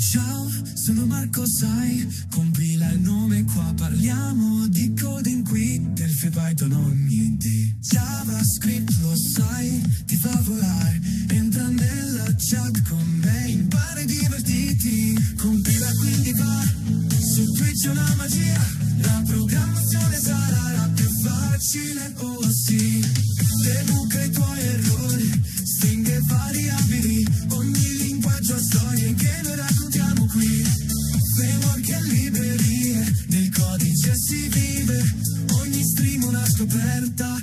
ciao, sono Marco Sai, compila il nome qua, parliamo di coding qui, del febbraio non ogni day. JavaScript lo sai, ti fa volare, entra nella chat con me, impara e divertiti, compila quindi va, su Twitch è una magia, la programmazione sarà la più facile, oh sì, debuca i tuoi errori. Roberta.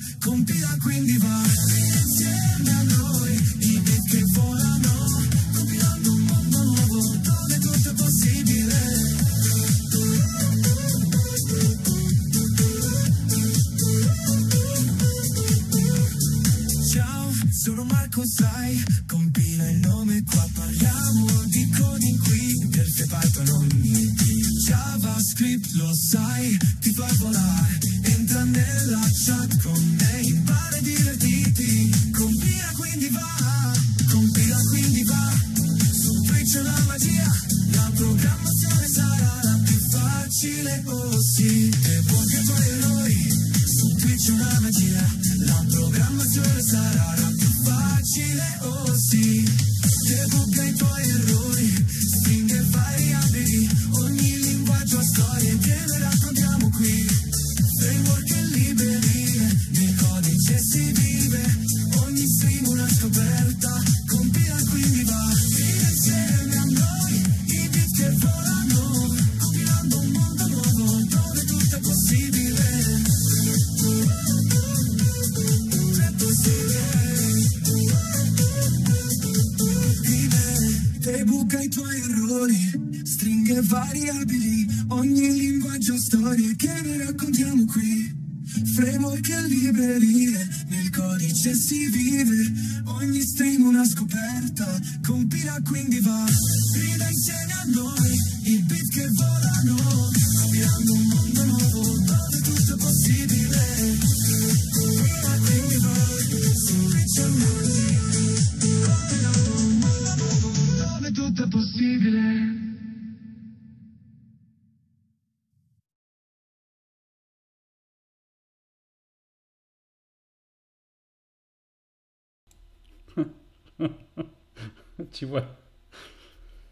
Ci vuoi...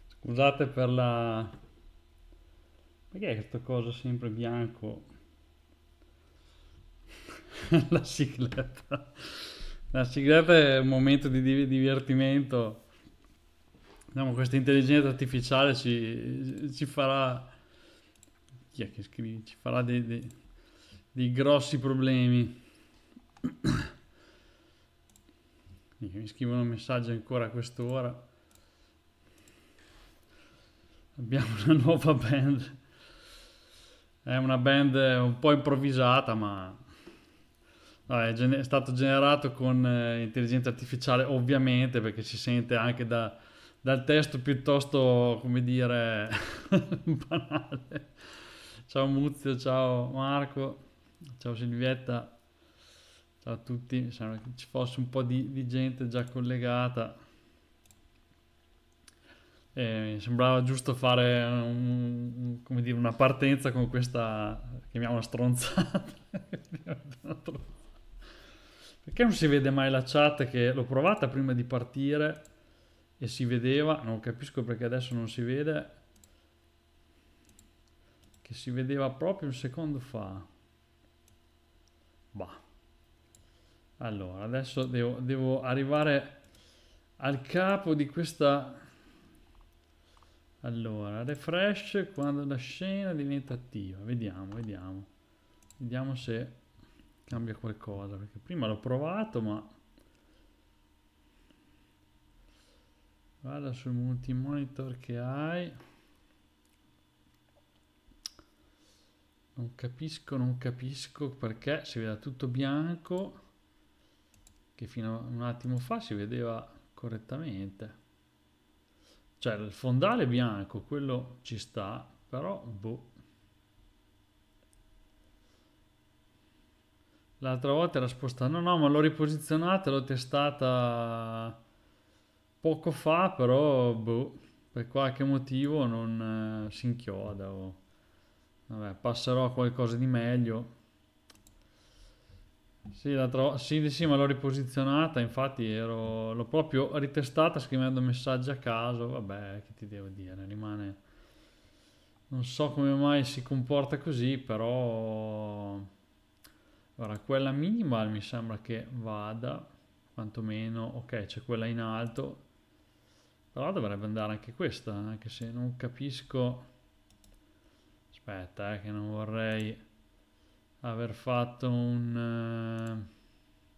Scusate per la... Perché è questa cosa sempre bianco? la sigletta. La sigletta è un momento di divertimento. Diciamo, questa intelligenza artificiale ci, ci farà... Chi è che scrive? Ci farà dei, dei, dei grossi problemi. Mi scrivono messaggi ancora a quest'ora. Abbiamo una nuova band. È una band un po' improvvisata, ma è stato generato con eh, intelligenza artificiale, ovviamente, perché si sente anche da, dal testo piuttosto, come dire, banale. Ciao Muzio, ciao Marco, ciao Silvietta. Ciao a tutti, mi sembra che ci fosse un po' di, di gente già collegata. E mi sembrava giusto fare un, un, dire, una partenza con questa, chiamiamola stronzata. Perché non si vede mai la chat che l'ho provata prima di partire e si vedeva, non capisco perché adesso non si vede, che si vedeva proprio un secondo fa. Bah. Allora, adesso devo, devo arrivare al capo di questa... Allora, refresh quando la scena diventa attiva. Vediamo, vediamo. Vediamo se cambia qualcosa. Perché prima l'ho provato, ma... Vada sul multimonitor che hai. Non capisco, non capisco perché si vede tutto bianco che fino a un attimo fa si vedeva correttamente. Cioè il fondale bianco, quello ci sta, però boh. L'altra volta era spostata, no no, ma l'ho riposizionata, l'ho testata poco fa, però boh, per qualche motivo non eh, si inchioda. O... Vabbè, passerò a qualcosa di meglio, sì, tro- sì, sì, ma l'ho riposizionata, infatti ero... l'ho proprio ritestata scrivendo messaggi a caso, vabbè, che ti devo dire, rimane... Non so come mai si comporta così, però... Guarda, quella minimal mi sembra che vada, quantomeno, ok, c'è quella in alto, però dovrebbe andare anche questa, anche se non capisco... Aspetta, eh, che non vorrei aver fatto un... Eh,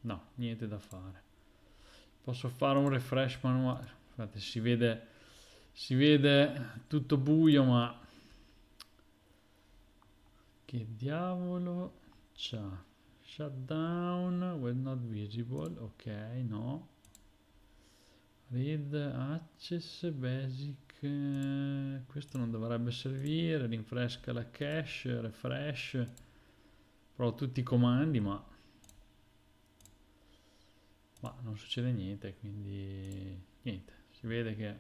no, niente da fare. Posso fare un refresh manuale. infatti si vede, si vede tutto buio, ma... Che diavolo c'ha? Shutdown, when not visible, ok, no. Read access basic, eh, questo non dovrebbe servire, rinfresca la cache, refresh. Provo tutti i comandi, ma... Ma non succede niente, quindi... Niente, si vede che...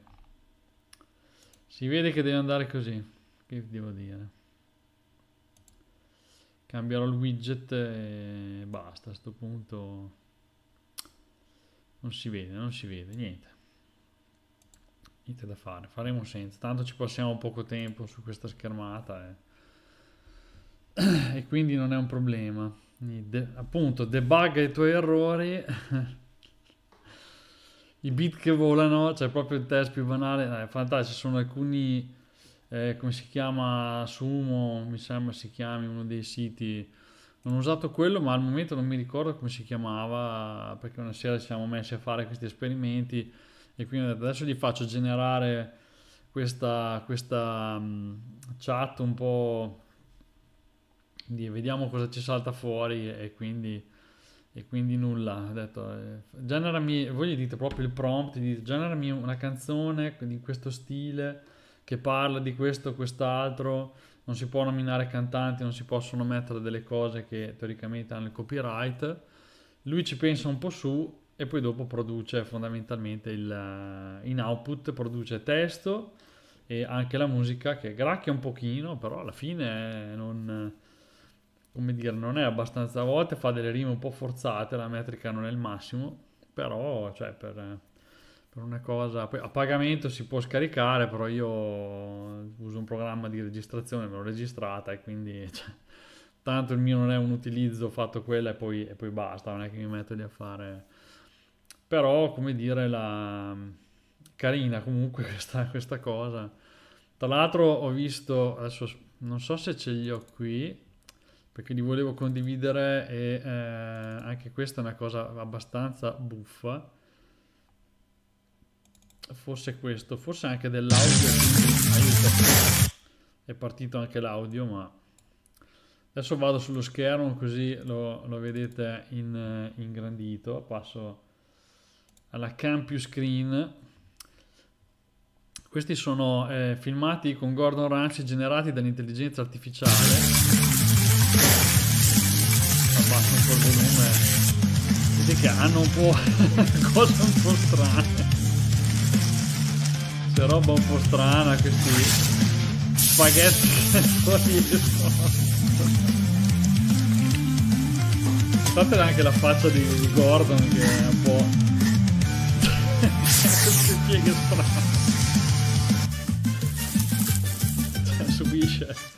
Si vede che deve andare così. Che devo dire? Cambierò il widget e basta, a questo punto... Non si vede, non si vede, niente niente da fare, faremo senza, tanto ci passiamo poco tempo su questa schermata. Eh. e quindi non è un problema. De, appunto, debugga i tuoi errori. I bit che volano, cioè proprio il test più banale. Eh, fantastico, ci sono alcuni. Eh, come si chiama Sumo, mi sembra si chiami uno dei siti. Non ho usato quello, ma al momento non mi ricordo come si chiamava, perché una sera ci siamo messi a fare questi esperimenti e quindi adesso gli faccio generare questa, questa um, chat un po' di vediamo cosa ci salta fuori e quindi, e quindi nulla. Ha detto, eh, generami, voi gli dite proprio il prompt, dite generami una canzone di questo stile che parla di questo o quest'altro, non si può nominare cantanti, non si possono mettere delle cose che teoricamente hanno il copyright. Lui ci pensa un po' su e poi dopo produce fondamentalmente il, eh, in output, produce testo e anche la musica che gracchia un pochino, però alla fine non come dire, non è abbastanza a volte, fa delle rime un po' forzate, la metrica non è il massimo, però cioè, per, per, una cosa... Poi, a pagamento si può scaricare, però io uso un programma di registrazione, me l'ho registrata e quindi... Cioè, tanto il mio non è un utilizzo, ho fatto quella e poi, e poi basta, non è che mi metto lì a fare... Però, come dire, la... carina comunque questa, questa cosa. Tra l'altro ho visto, adesso non so se ce li ho qui, perché li volevo condividere e eh, anche questa è una cosa abbastanza buffa forse questo forse anche dell'audio è partito anche l'audio ma adesso vado sullo schermo così lo, lo vedete in, eh, ingrandito passo alla campus screen questi sono eh, filmati con Gordon Ramsay generati dall'intelligenza artificiale abbasso un po' il volume vedete che hanno un po' cose un po' strane c'è roba un po' strana questi spaghetti che fuori notate anche la faccia di Gordon che è un po' queste pieghe strane cioè, subisce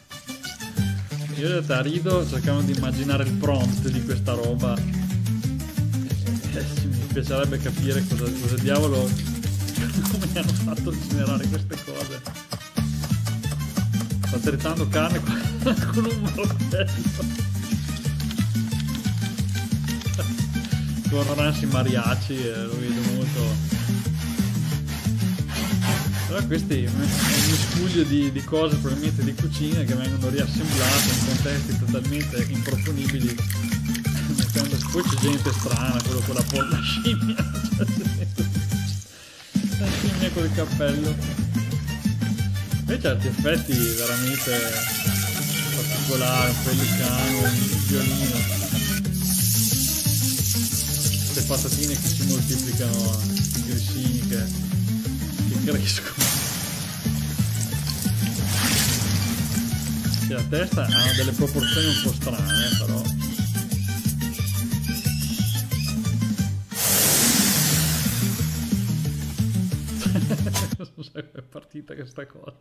io in realtà rido cercando di immaginare il prompt di questa roba. Eh, mi piacerebbe capire cosa, cosa diavolo come hanno fatto a generare queste cose. Sto tritando carne con un martello. Con Ransi Mariachi e eh, lo vedo molto allora questi è eh, un miscuglio di, di, cose probabilmente di cucina che vengono riassemblate in contesti totalmente improponibili. Poi c'è gente strana, quello con la polla scimmia. la scimmia col cappello. E certi effetti veramente particolari, un pellicano, un violino. Le patatine che si moltiplicano crescono. Sì, la testa ha delle proporzioni un po' strane, però. non so come è partita questa cosa.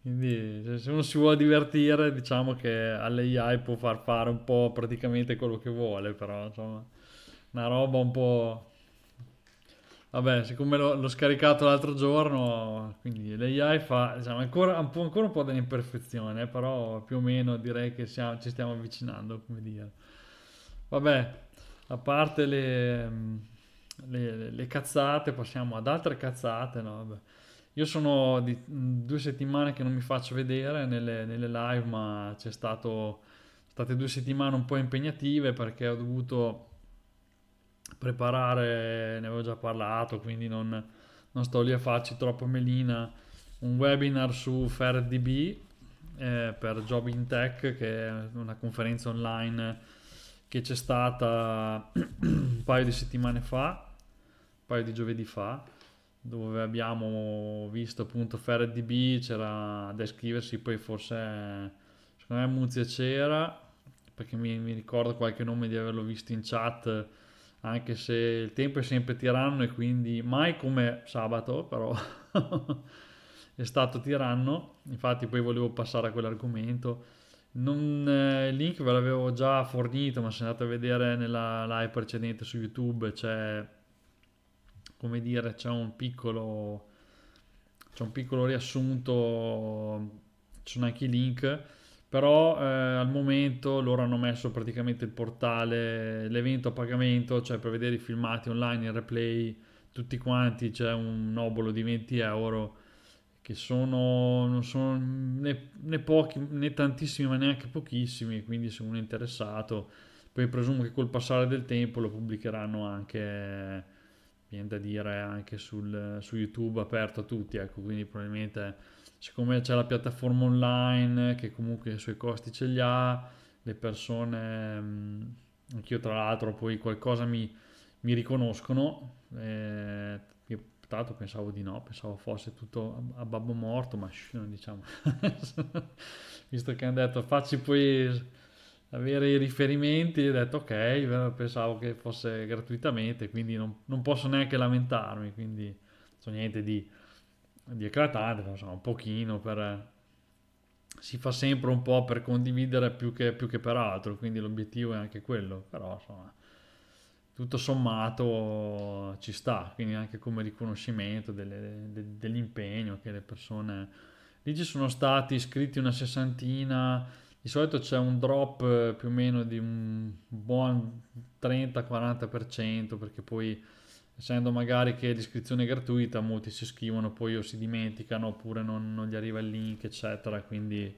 Quindi cioè, se uno si vuole divertire diciamo che all'AI può far fare un po' praticamente quello che vuole, però insomma una roba un po' Vabbè, siccome l'ho, l'ho scaricato l'altro giorno, quindi l'AI fa diciamo, ancora, un po', ancora un po' dell'imperfezione, eh, però più o meno direi che siamo, ci stiamo avvicinando, come dire. Vabbè, a parte le, mm, le, le cazzate, passiamo ad altre cazzate. No? Io sono di mm, due settimane che non mi faccio vedere nelle, nelle live, ma c'è stato state due settimane un po' impegnative perché ho dovuto preparare, ne avevo già parlato, quindi non, non sto lì a farci troppo melina, un webinar su FairDB eh, per Job in Tech, che è una conferenza online che c'è stata un paio di settimane fa, un paio di giovedì fa, dove abbiamo visto appunto FairDB, c'era da iscriversi, poi forse secondo me Muzia c'era, perché mi, mi ricordo qualche nome di averlo visto in chat anche se il tempo è sempre tiranno e quindi mai come sabato, però è stato tiranno, infatti poi volevo passare a quell'argomento. Non, eh, il link ve l'avevo già fornito, ma se andate a vedere nella live precedente su YouTube c'è, come dire, c'è un piccolo, c'è un piccolo riassunto, ci sono anche i link però eh, al momento loro hanno messo praticamente il portale, l'evento a pagamento, cioè per vedere i filmati online, il replay, tutti quanti, c'è un obolo di 20 euro che sono, non sono né, né pochi né tantissimi ma neanche pochissimi, quindi se uno è interessato, poi presumo che col passare del tempo lo pubblicheranno anche, eh, viene da dire, anche sul, su YouTube aperto a tutti, ecco, quindi probabilmente siccome c'è la piattaforma online che comunque i suoi costi ce li ha, le persone, mh, mm, anch'io tra l'altro poi qualcosa mi, mi riconoscono, eh, tra l'altro pensavo di no, pensavo fosse tutto a, a babbo morto, ma shh, diciamo, visto che hanno detto facci poi avere i riferimenti ho detto ok, pensavo che fosse gratuitamente, quindi non, non posso neanche lamentarmi, quindi non so niente di di eclatante, insomma, un pochino per... Eh, si fa sempre un po' per condividere più che, più che per altro, quindi l'obiettivo è anche quello, però insomma, tutto sommato ci sta, quindi anche come riconoscimento delle, de, dell'impegno che le persone... Lì ci sono stati iscritti una sessantina, di solito c'è un drop più o meno di un buon 30-40% perché poi essendo magari che l'iscrizione è gratuita, molti si iscrivono, poi o si dimenticano oppure non, non gli arriva il link, eccetera. Quindi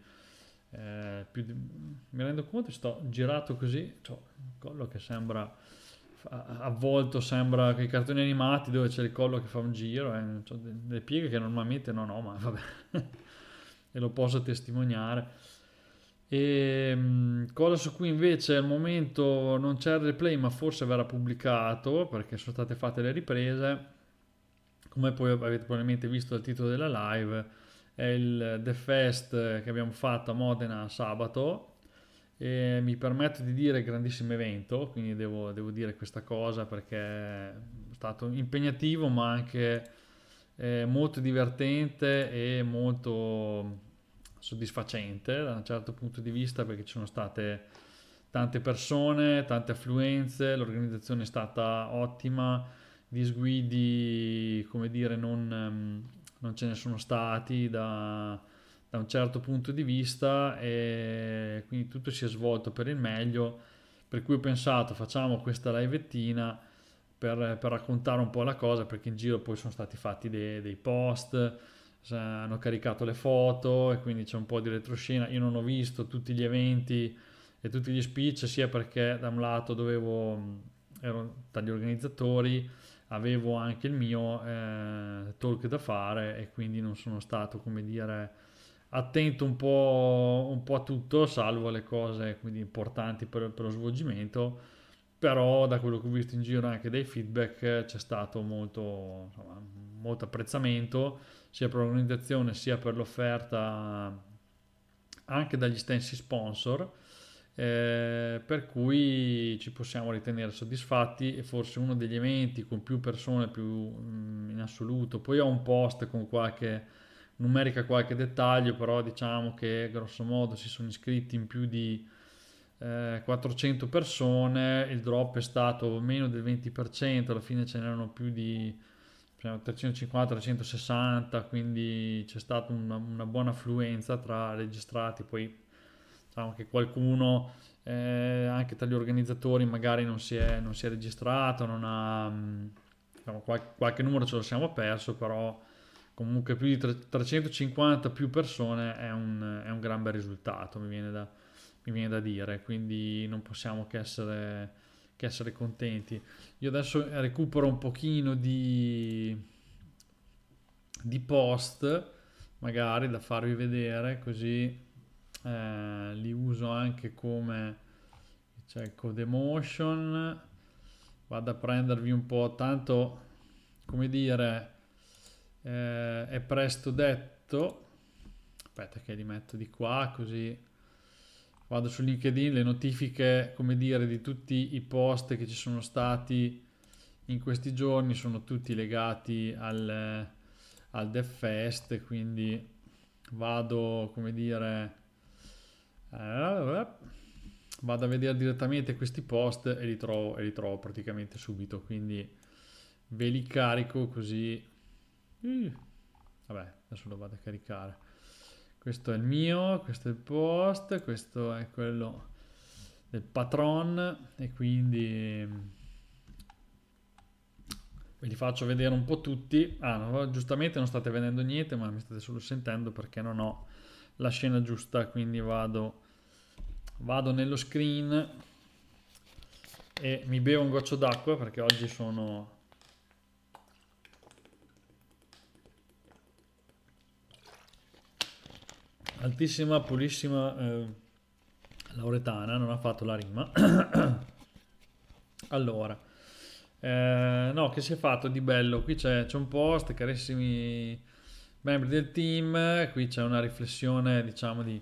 eh, di... mi rendo conto, sto girato così, cioè, collo che sembra avvolto, sembra che i cartoni animati dove c'è il collo che fa un giro, eh, cioè, delle pieghe che normalmente non ho, ma vabbè, e lo posso testimoniare. E, cosa su cui invece al momento non c'è il replay, ma forse verrà pubblicato perché sono state fatte le riprese. Come poi avete probabilmente visto dal titolo della live, è il The Fest che abbiamo fatto a Modena sabato. E mi permetto di dire grandissimo evento, quindi devo, devo dire questa cosa perché è stato impegnativo, ma anche eh, molto divertente e molto soddisfacente da un certo punto di vista perché ci sono state tante persone, tante affluenze, l'organizzazione è stata ottima, gli sguidi, come dire, non, ehm, non ce ne sono stati da, da, un certo punto di vista e quindi tutto si è svolto per il meglio, per cui ho pensato facciamo questa livettina per, per raccontare un po' la cosa perché in giro poi sono stati fatti dei, dei post, cioè, hanno caricato le foto e quindi c'è un po' di retroscena. Io non ho visto tutti gli eventi e tutti gli speech, sia perché da un lato dovevo, mm, ero tra gli organizzatori, avevo anche il mio eh, talk da fare e quindi non sono stato, come dire, attento un po', un po a tutto, salvo le cose quindi, importanti per, per lo svolgimento. Però da quello che ho visto in giro anche dai feedback c'è stato molto, insomma, molto apprezzamento sia per l'organizzazione sia per l'offerta anche dagli stessi sponsor eh, per cui ci possiamo ritenere soddisfatti e forse uno degli eventi con più persone più mh, mm, in assoluto poi ho un post con qualche numerica qualche dettaglio però diciamo che grosso modo si sono iscritti in più di eh, 400 persone il drop è stato meno del 20% alla fine ce n'erano più di 350, 360, quindi c'è stata una, una buona affluenza tra registrati, poi diciamo che qualcuno eh, anche tra gli organizzatori magari non si è, non si è registrato, non ha, mm, diciamo, qualche, qualche numero ce lo siamo perso, però comunque più di 350 più persone è un, è un gran bel risultato, mi viene, da, mi viene da dire, quindi non possiamo che essere che essere contenti. Io adesso recupero un pochino di, di post, magari da farvi vedere, così eh, li uso anche come cioè, code motion. Vado a prendervi un po', tanto come dire, eh, è presto detto. Aspetta che li metto di qua così vado su LinkedIn, le notifiche, come dire, di tutti i post che ci sono stati in questi giorni sono tutti legati al, al Dev Fest, quindi vado, come dire, eh, vado a vedere direttamente questi post e li trovo, e li trovo praticamente subito, quindi ve li carico così... vabbè, adesso lo vado a caricare. Questo è il mio, questo è il post, questo è quello del patron e quindi mm, ve li faccio vedere un po' tutti. Ah, no, giustamente non state vedendo niente, ma mi state solo sentendo perché non ho la scena giusta, quindi vado, vado nello screen e mi bevo un goccio d'acqua perché oggi sono altissima, pulissima eh, lauretana, non ha fatto la rima. allora, eh, no, che si è fatto di bello? Qui c'è, c'è un post, carissimi membri del team, qui c'è una riflessione, diciamo, di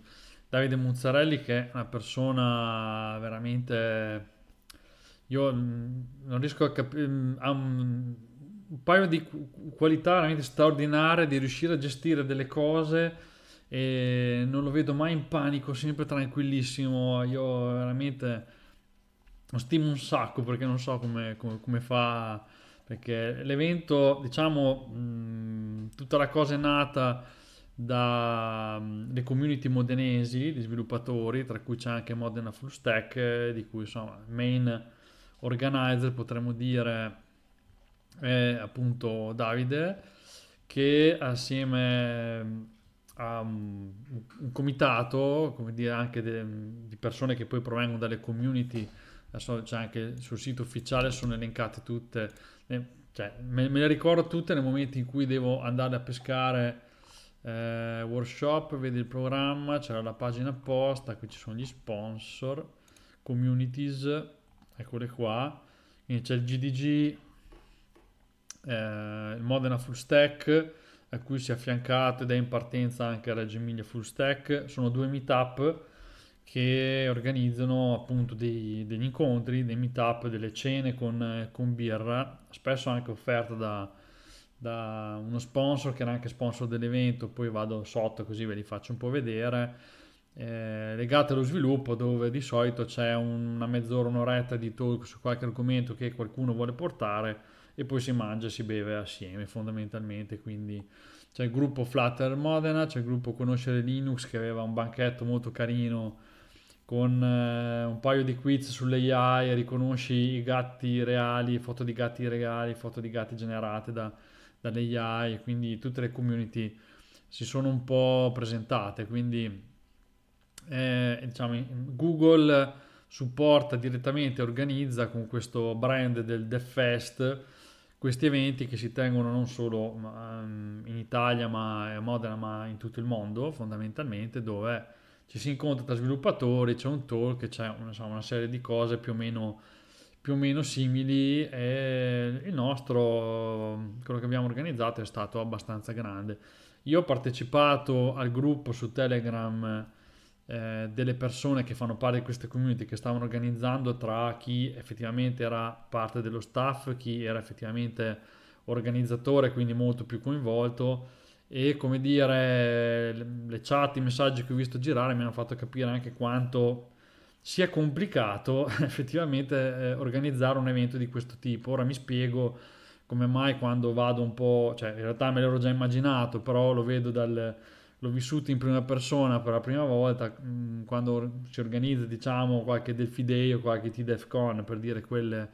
Davide Muzzarelli, che è una persona veramente... Io mm, non riesco a capire... Mm, um, un paio di qualità veramente straordinarie di riuscire a gestire delle cose e non lo vedo mai in panico, sempre tranquillissimo. Io veramente lo stimo un sacco perché non so come, come, come fa. Perché l'evento, diciamo, mh, mm, tutta la cosa è nata dalle mm, community modenesi di sviluppatori, tra cui c'è anche Modena Full Stack, di cui insomma main organizer potremmo dire è appunto Davide, che assieme mm, a un, un comitato, come dire, anche de, di persone che poi provengono dalle community, adesso c'è anche sul sito ufficiale sono elencate tutte, eh, cioè, me, me, le ricordo tutte nel momento in cui devo andare a pescare eh, workshop, vedi il programma, c'era la pagina apposta, qui ci sono gli sponsor, communities, eccole qua, quindi c'è il GDG, eh, il Modena Full Stack, a cui si è affiancato ed è in partenza anche Reggio Emilia Full Stack. Sono due meetup che organizzano appunto dei, degli incontri, dei meetup, delle cene con, con birra, spesso anche offerta da, da, uno sponsor che era anche sponsor dell'evento, poi vado sotto così ve li faccio un po' vedere, eh, legate allo sviluppo dove di solito c'è una mezz'ora, un'oretta di talk su qualche argomento che qualcuno vuole portare e poi si mangia e si beve assieme fondamentalmente, quindi c'è il gruppo Flutter Modena, c'è il gruppo Conoscere Linux che aveva un banchetto molto carino con eh, un paio di quiz sull'AI, riconosci i gatti reali, foto di gatti reali, foto di gatti generate da, dall'AI, quindi tutte le community si sono un po' presentate, quindi eh, diciamo, Google supporta direttamente, organizza con questo brand del DevFest Fest questi eventi che si tengono non solo um, in Italia, ma eh, a Modena, ma in tutto il mondo fondamentalmente, dove ci si incontra tra sviluppatori, c'è un talk, c'è una, insomma, una serie di cose più o meno, più o meno simili e il nostro, quello che abbiamo organizzato è stato abbastanza grande. Io ho partecipato al gruppo su Telegram eh, delle persone che fanno parte di queste community che stavano organizzando tra chi effettivamente era parte dello staff, chi era effettivamente organizzatore, quindi molto più coinvolto e come dire le chat, i messaggi che ho visto girare mi hanno fatto capire anche quanto sia complicato effettivamente eh, organizzare un evento di questo tipo. Ora mi spiego come mai quando vado un po', cioè in realtà me l'ero già immaginato, però lo vedo dal, l'ho vissuto in prima persona per la prima volta mh, mm, quando si organizza diciamo qualche Delphi Day o qualche Con per dire quelle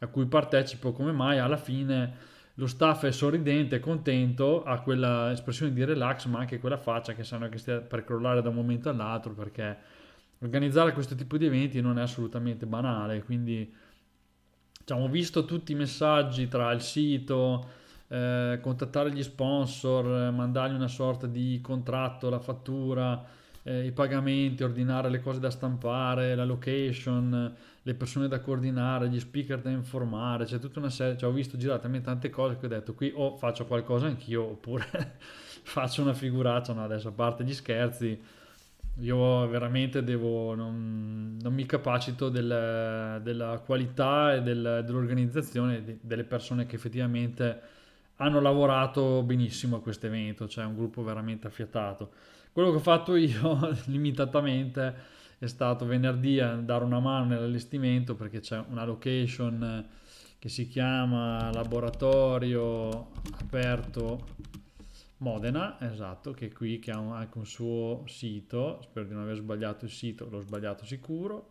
a cui partecipo come mai alla fine lo staff è sorridente, contento, ha quella espressione di relax ma anche quella faccia che sanno che stia per crollare da un momento all'altro perché organizzare questo tipo di eventi non è assolutamente banale quindi diciamo, ho visto tutti i messaggi tra il sito eh, contattare gli sponsor, eh, mandargli una sorta di contratto, la fattura, eh, i pagamenti, ordinare le cose da stampare, la location, le persone da coordinare, gli speaker da informare, c'è tutta una serie, cioè, ho visto girare talmente tante cose che ho detto qui o faccio qualcosa anch'io oppure faccio una figuraccia, no adesso a parte gli scherzi, io veramente devo, non, non mi capacito del, della qualità e del, dell'organizzazione delle persone che effettivamente hanno lavorato benissimo a questo evento, cioè un gruppo veramente affiatato. Quello che ho fatto io limitatamente è stato venerdì a dare una mano nell'allestimento perché c'è una location che si chiama Laboratorio Aperto Modena, esatto, che è qui che ha anche un suo sito, spero di non aver sbagliato il sito, l'ho sbagliato sicuro.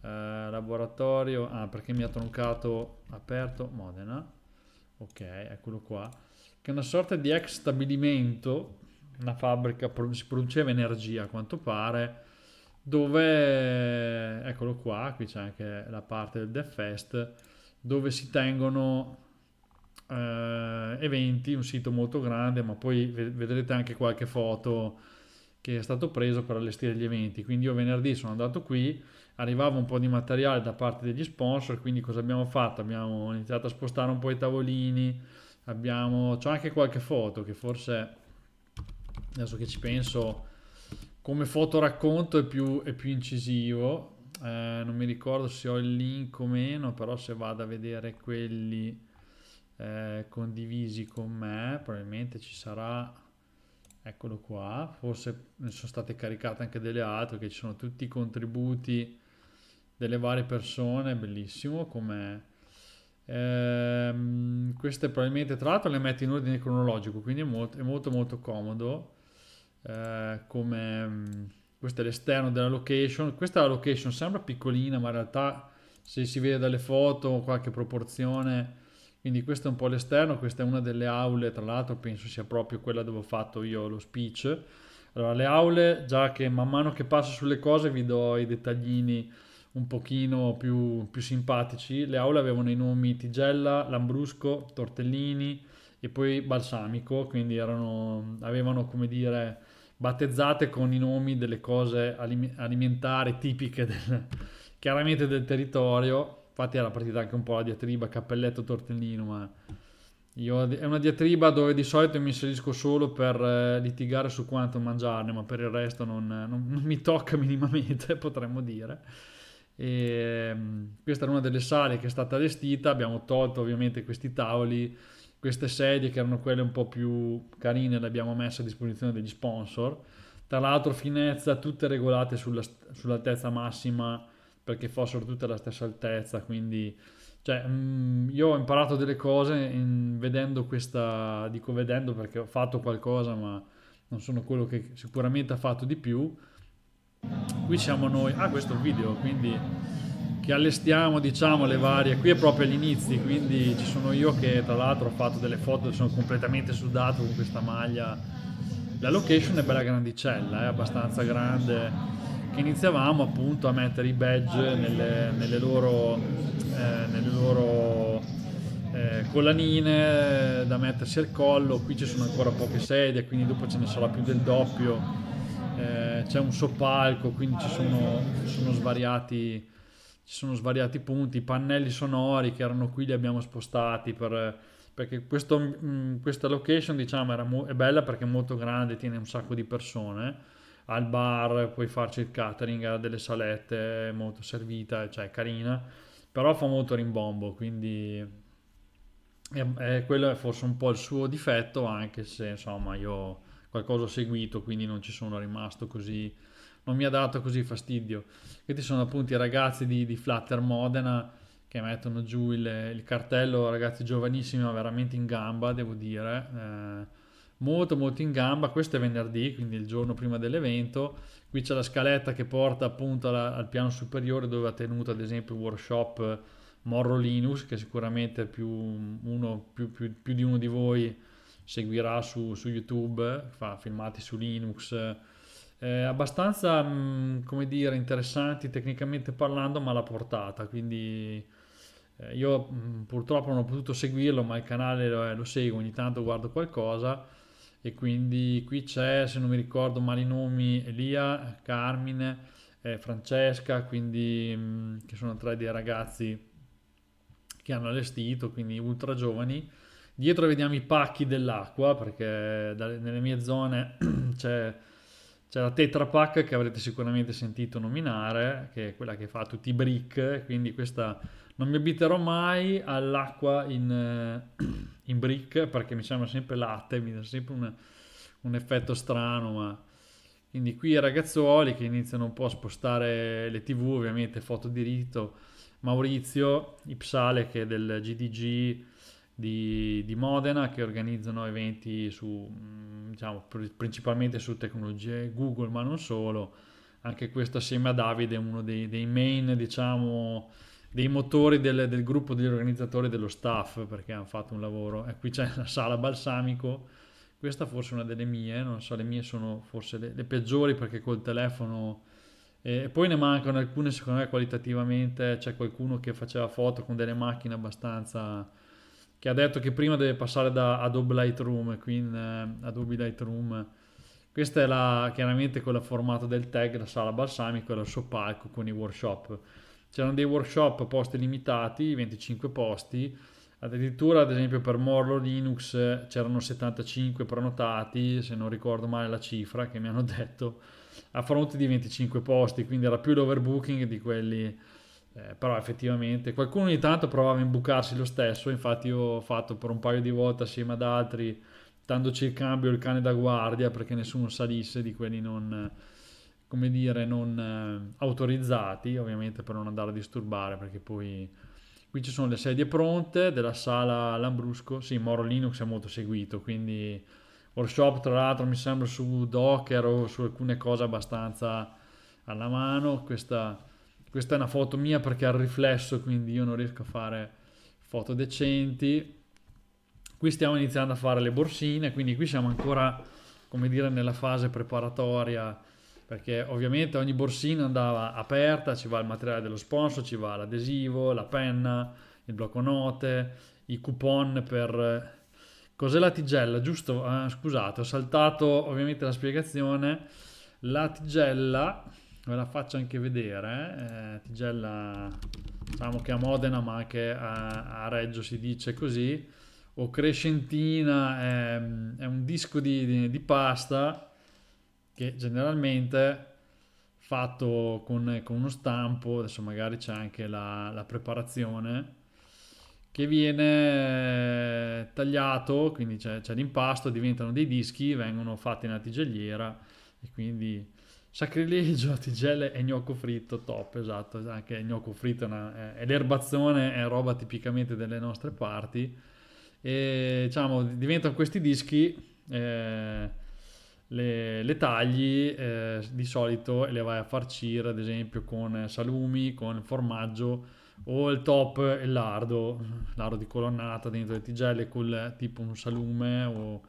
Eh, laboratorio, ah perché mi ha troncato Aperto Modena ok, eccolo qua, che è una sorta di ex stabilimento, una fabbrica, si produceva energia a quanto pare, dove, eccolo qua, qui c'è anche la parte del Death Fest, dove si tengono eh, eventi, un sito molto grande, ma poi vedrete anche qualche foto che è stato preso per allestire gli eventi. Quindi io venerdì sono andato qui, arrivava un po' di materiale da parte degli sponsor, quindi cosa abbiamo fatto? Abbiamo iniziato a spostare un po' i tavolini, abbiamo... c'ho anche qualche foto che forse, adesso che ci penso, come foto racconto è più, è più incisivo. Eh, non mi ricordo se ho il link o meno, però se vado a vedere quelli eh, condivisi con me, probabilmente ci sarà eccolo qua, forse ne sono state caricate anche delle altre, che ci sono tutti i contributi delle varie persone, bellissimo come... Ehm, queste probabilmente tra l'altro le metti in ordine cronologico quindi è molto è molto, molto comodo eh, come mm, questo è l'esterno della location questa è la location sembra piccolina ma in realtà se si vede dalle foto qualche proporzione quindi questo è un po' l'esterno, questa è una delle aule, tra l'altro penso sia proprio quella dove ho fatto io lo speech. Allora, le aule, già che man mano che passo sulle cose vi do i dettaglini un pochino più, più simpatici, le aule avevano i nomi Tigella, Lambrusco, Tortellini e poi Balsamico, quindi erano, avevano, come dire, battezzate con i nomi delle cose alimentari tipiche del, chiaramente del territorio Infatti era partita anche un po' la diatriba Cappelletto-Tortellino, ma io, è una diatriba dove di solito mi inserisco solo per eh, litigare su quanto mangiarne, ma per il resto non, non, non mi tocca minimamente, potremmo dire. E, ehm, questa era una delle sale che è stata allestita, abbiamo tolto ovviamente questi tavoli, queste sedie che erano quelle un po' più carine le abbiamo messe a disposizione degli sponsor. Tra l'altro finezza tutte regolate sulla, sull'altezza massima perché fossero tutte alla stessa altezza, quindi cioè, mh, mm, io ho imparato delle cose in, vedendo questa, dico vedendo perché ho fatto qualcosa ma non sono quello che sicuramente ha fatto di più. Qui siamo noi, ah questo è il video, quindi che allestiamo diciamo le varie, qui è proprio agli inizi, quindi ci sono io che tra l'altro ho fatto delle foto, sono completamente sudato con questa maglia. La location è bella grandicella, è abbastanza grande iniziavamo appunto a mettere i badge nelle, nelle loro, eh, nelle loro eh, collanine da mettersi al collo, qui ci sono ancora poche sedie, quindi dopo ce ne sarà più del doppio, eh, c'è un soppalco, quindi ci sono, sono svariati ci sono svariati punti, i pannelli sonori che erano qui li abbiamo spostati per, perché questo, mh, mm, questa location diciamo era mo- è bella perché è molto grande, tiene un sacco di persone al bar, puoi farci il catering, ha delle salette molto servita, cioè carina, però fa molto rimbombo, quindi è, è, quello è forse un po' il suo difetto, anche se insomma io qualcosa ho seguito, quindi non ci sono rimasto così, non mi ha dato così fastidio. Questi sono appunto i ragazzi di, di Flutter Modena che mettono giù il, il, cartello, ragazzi giovanissimi, ma veramente in gamba, devo dire. Eh, molto molto in gamba, questo è venerdì, quindi il giorno prima dell'evento, qui c'è la scaletta che porta appunto alla, al piano superiore dove ha tenuto ad esempio il workshop Morro Linux, che sicuramente più, uno, più, più, più di uno di voi seguirà su, su YouTube, fa filmati su Linux, eh, abbastanza mh, mm, come dire interessanti tecnicamente parlando ma alla portata quindi eh, io mh, mm, purtroppo non ho potuto seguirlo ma il canale lo, eh, lo seguo ogni tanto guardo qualcosa e quindi qui c'è, se non mi ricordo male i nomi, Elia, Carmine, eh, Francesca, quindi mh, mm, che sono tre dei ragazzi che hanno allestito, quindi ultra giovani. Dietro vediamo i pacchi dell'acqua perché da, nelle mie zone c'è, c'è la Tetra Pak che avrete sicuramente sentito nominare, che è quella che fa tutti i brick, quindi questa non mi abiterò mai all'acqua in, eh, in brick perché mi sembra sempre latte, mi dà sempre una, un effetto strano, ma... Quindi qui i ragazzuoli che iniziano un po' a spostare le tv, ovviamente foto diritto, Maurizio, Ipsale che è del GDG di, di Modena che organizzano eventi su, mm, diciamo, principalmente su tecnologie Google, ma non solo. Anche questo assieme a Davide è uno dei, dei main, diciamo, dei motori del, del gruppo degli organizzatori dello staff perché hanno fatto un lavoro. E qui c'è la sala balsamico, questa forse è una delle mie, non so, le mie sono forse le, le peggiori perché col telefono... E poi ne mancano alcune, secondo me qualitativamente c'è qualcuno che faceva foto con delle macchine abbastanza... che ha detto che prima deve passare da Adobe Lightroom, quindi eh, Adobe Lightroom... Questa è la, chiaramente il formato del tag, la sala balsamico e il suo palco con i workshop C'erano dei workshop a posti limitati, 25 posti, addirittura ad esempio per Morlo Linux c'erano 75 prenotati, se non ricordo male la cifra che mi hanno detto, a fronte di 25 posti, quindi era più l'overbooking di quelli... Eh, però effettivamente qualcuno ogni tanto provava a imbucarsi lo stesso, infatti io ho fatto per un paio di volte assieme ad altri, dandoci il cambio il cane da guardia perché nessuno salisse di quelli non come dire, non eh, autorizzati, ovviamente per non andare a disturbare, perché poi qui ci sono le sedie pronte della sala Lambrusco, sì, Moro Linux è molto seguito, quindi workshop tra l'altro mi sembra su Docker o su alcune cose abbastanza alla mano, questa, questa è una foto mia perché ha il riflesso, quindi io non riesco a fare foto decenti. Qui stiamo iniziando a fare le borsine, quindi qui siamo ancora, come dire, nella fase preparatoria perché ovviamente ogni borsina andava aperta, ci va il materiale dello sponsor, ci va l'adesivo, la penna, il blocco note, i coupon per... Cos'è la tigella? Giusto, eh, scusate, ho saltato ovviamente la spiegazione. La tigella, ve la faccio anche vedere, eh, tigella diciamo che a Modena ma anche a, a Reggio si dice così, o crescentina, è, ehm, è un disco di, di, di pasta che generalmente fatto con, con uno stampo, adesso magari c'è anche la, la preparazione, che viene tagliato, quindi c'è, c'è, l'impasto, diventano dei dischi, vengono fatti in artigieliera e quindi sacrilegio, tigelle e gnocco fritto, top, esatto, anche gnocco fritto è, una, è, l'erbazzone, è roba tipicamente delle nostre parti e diciamo diventano questi dischi eh, le, le tagli eh, di solito e le vai a farcire ad esempio con salumi, con formaggio o il top e l'ardo, l'ardo di colonnata dentro le tigelle con tipo un salume o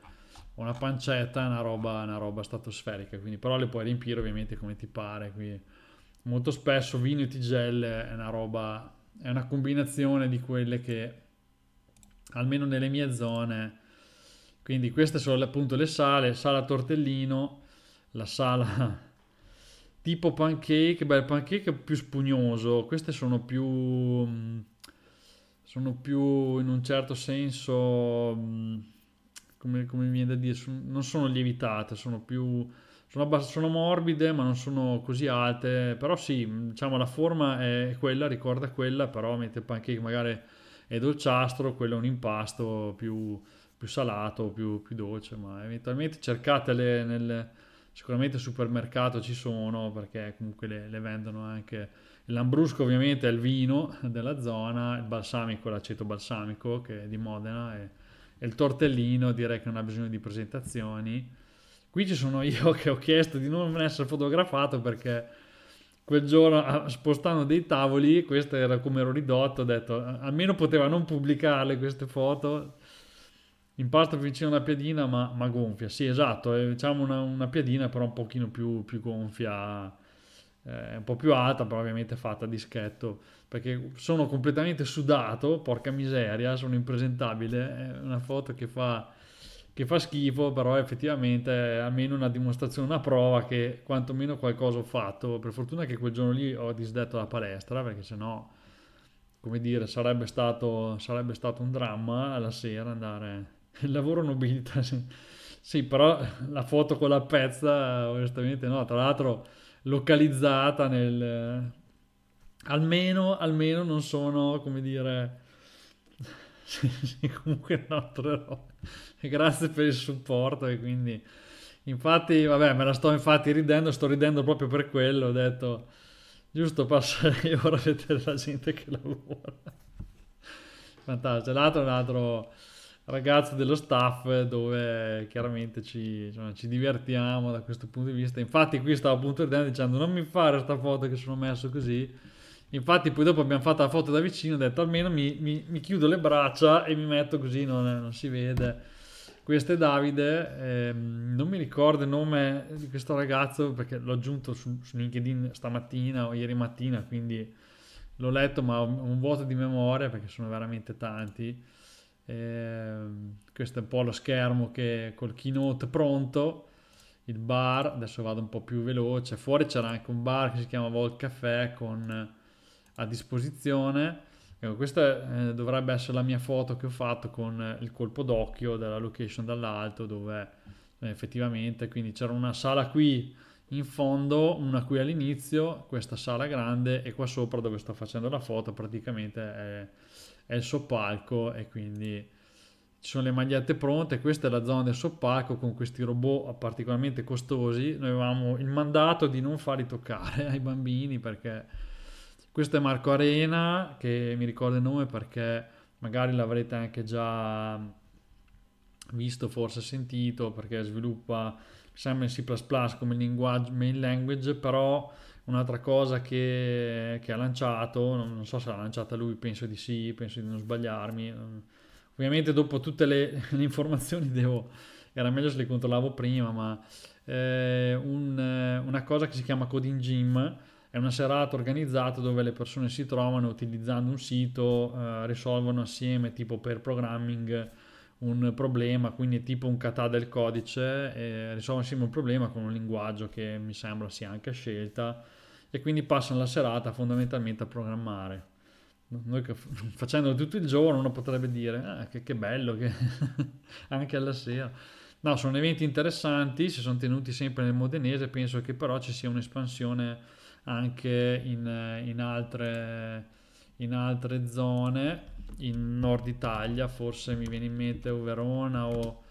una pancetta, una roba, una roba stratosferica, quindi però le puoi riempire ovviamente come ti pare, quindi molto spesso vino e tigelle è una roba, è una combinazione di quelle che almeno nelle mie zone quindi queste sono appunto le sale, sala tortellino, la sala tipo pancake, beh il pancake è più spugnoso, queste sono più, mm, sono più in un certo senso, mm, come, come viene da dire, non sono lievitate, sono più, sono, sono, morbide ma non sono così alte, però sì, mm, diciamo la forma è quella, ricorda quella, però mentre il pancake magari è dolciastro, quello è un impasto più più salato, più, più dolce, ma eventualmente cercatele nel, sicuramente al supermercato ci sono perché comunque le, le vendono anche il lambrusco ovviamente è il vino della zona, il balsamico l'aceto balsamico che è di Modena e, e il tortellino direi che non ha bisogno di presentazioni. Qui ci sono io che ho chiesto di non essere fotografato perché quel giorno ah, spostando dei tavoli, questo era come ero ridotto, ho detto almeno poteva non pubblicarle queste foto, in parte vicino alla piadina ma, ma gonfia, sì esatto, è eh, diciamo una, una, piadina però un pochino più, più gonfia, eh, un po' più alta però ovviamente fatta a dischetto, perché sono completamente sudato, porca miseria, sono impresentabile, è una foto che fa, che fa schifo, però effettivamente è almeno una dimostrazione, una prova che quantomeno qualcosa ho fatto, per fortuna che quel giorno lì ho disdetto la palestra, perché sennò... come dire, sarebbe stato, sarebbe stato un dramma la sera andare, il lavoro nobilita. Sì. sì, però la foto con la pezza, onestamente no, tra l'altro localizzata nel... Almeno, almeno non sono, come dire... Sì, sì, comunque no, troverò. Grazie per il supporto e quindi... Infatti, vabbè, me la sto infatti ridendo, sto ridendo proprio per quello, ho detto giusto passare ora a vedere la gente che lavora. Fantastico. L'altro è un altro ragazzi dello staff dove chiaramente ci, insomma, ci, divertiamo da questo punto di vista. Infatti qui stavo appunto ridendo dicendo non mi fare questa foto che sono messo così. Infatti poi dopo abbiamo fatto la foto da vicino, ho detto almeno mi, mi, mi chiudo le braccia e mi metto così, non, non si vede. Questo è Davide, eh, non mi ricordo il nome di questo ragazzo perché l'ho aggiunto su, su LinkedIn stamattina o ieri mattina, quindi l'ho letto ma ho un vuoto di memoria perché sono veramente tanti eh, questo è un po' lo schermo che col keynote pronto, il bar, adesso vado un po' più veloce, fuori c'era anche un bar che si chiama Volt Café con, a disposizione. Ecco, questa eh, dovrebbe essere la mia foto che ho fatto con il colpo d'occhio della location dall'alto dove eh, effettivamente quindi c'era una sala qui in fondo, una qui all'inizio, questa sala grande e qua sopra dove sto facendo la foto praticamente è è il soppalco e quindi ci sono le magliette pronte, questa è la zona del soppalco con questi robot particolarmente costosi, noi avevamo il mandato di non farli toccare ai bambini perché questo è Marco Arena che mi ricordo il nome perché magari l'avrete anche già visto, forse sentito perché sviluppa sempre in C++ come linguaggio, main language, però Un'altra cosa che, che ha lanciato, non, non, so se l'ha lanciata lui, penso di sì, penso di non sbagliarmi. Ehm, ovviamente dopo tutte le, le informazioni devo, era meglio se le controllavo prima, ma eh, un, eh, una cosa che si chiama Coding Gym, è una serata organizzata dove le persone si trovano utilizzando un sito, eh, risolvono assieme tipo per programming un problema, quindi è tipo un catà del codice, eh, risolvono assieme un problema con un linguaggio che mi sembra sia anche a scelta e quindi passano la serata fondamentalmente a programmare. Noi facendolo tutto il giorno uno potrebbe dire ah, che, che bello, che anche alla sera. No, sono eventi interessanti, si sono tenuti sempre nel modenese, penso che però ci sia un'espansione anche in, in, altre, in altre zone, in nord Italia, forse mi viene in mente o Verona o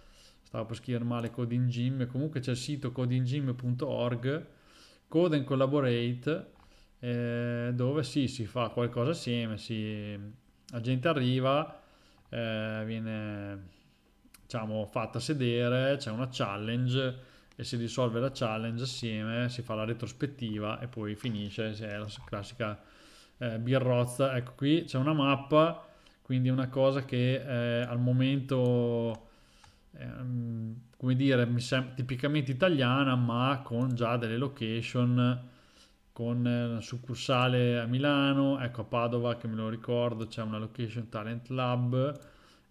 stavo per scrivere male Coding comunque c'è il sito codinggym.org Code and Collaborate, eh, dove sì, si fa qualcosa assieme, si, la gente arriva, eh, viene diciamo, fatta sedere, c'è una challenge e si risolve la challenge assieme, si fa la retrospettiva e poi finisce, è la classica eh, birrozza. Ecco qui c'è una mappa, quindi una cosa che eh, al momento... Ehm, come dire, mi sem- tipicamente italiana, ma con già delle location, con eh, una succursale a Milano, ecco a Padova che me lo ricordo c'è una location Talent Lab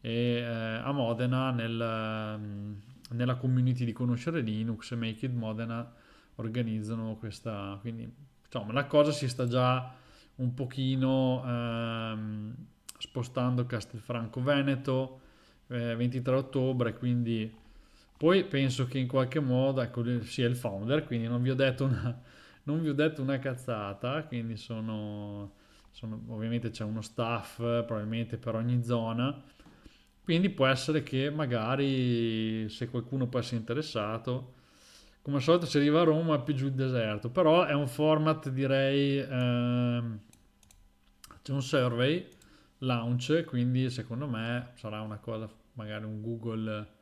e eh, a Modena nel, mm, nella community di Conoscere Linux e Make It Modena organizzano questa, quindi insomma la cosa si sta già un pochino ehm, spostando Castelfranco Veneto eh, 23 ottobre, quindi poi penso che in qualche modo ecco, sia il founder, quindi non vi ho detto una, ho detto una cazzata, quindi sono, sono, ovviamente c'è uno staff probabilmente per ogni zona, quindi può essere che magari se qualcuno può essere interessato, come al solito se arriva a Roma più giù il deserto, però è un format direi, ehm, c'è un survey launch, quindi secondo me sarà una cosa, magari un Google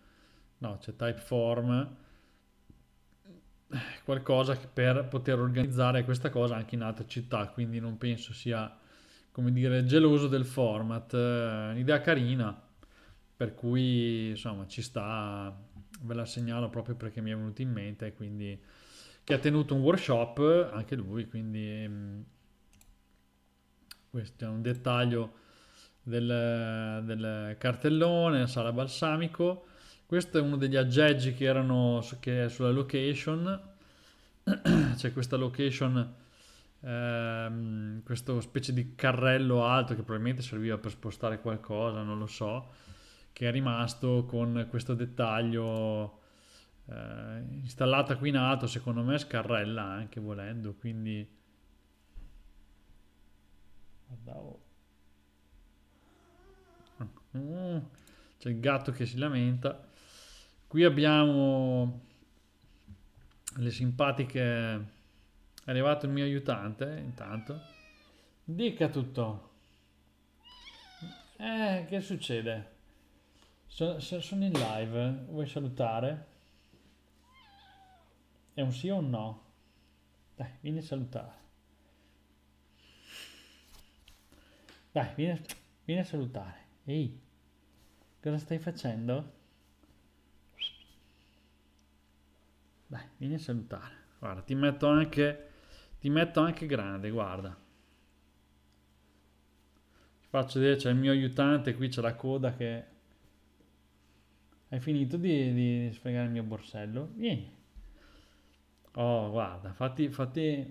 no, c'è Typeform, eh, qualcosa per poter organizzare questa cosa anche in altre città, quindi non penso sia, come dire, geloso del format, eh, un'idea carina, per cui insomma ci sta, ve la segnalo proprio perché mi è venuto in mente, quindi che ha tenuto un workshop anche lui, quindi mm, questo è un dettaglio del, del cartellone, sala balsamico. Questo è uno degli aggeggi che erano su, che sulla location. C'è questa location, ehm, questo specie di carrello alto che probabilmente serviva per spostare qualcosa, non lo so, che è rimasto con questo dettaglio eh, installata qui in alto, secondo me scarrella anche volendo, quindi... Guardavo. Mm, c'è il gatto che si lamenta. Qui abbiamo le simpatiche... È arrivato il mio aiutante, intanto. Dica tutto. Eh, che succede? So, sono in live, vuoi salutare? È un sì o un no? Dai, vieni a salutare. Dai, vieni, vieni a salutare. Ehi, cosa stai facendo? Dai, vieni a salutare. Guarda, ti metto anche, ti metto anche grande, guarda. Ti faccio vedere, c'è il mio aiutante, qui c'è la coda che... Hai finito di, di, sfregare il mio borsello? Vieni. Oh, guarda, fatti, fatti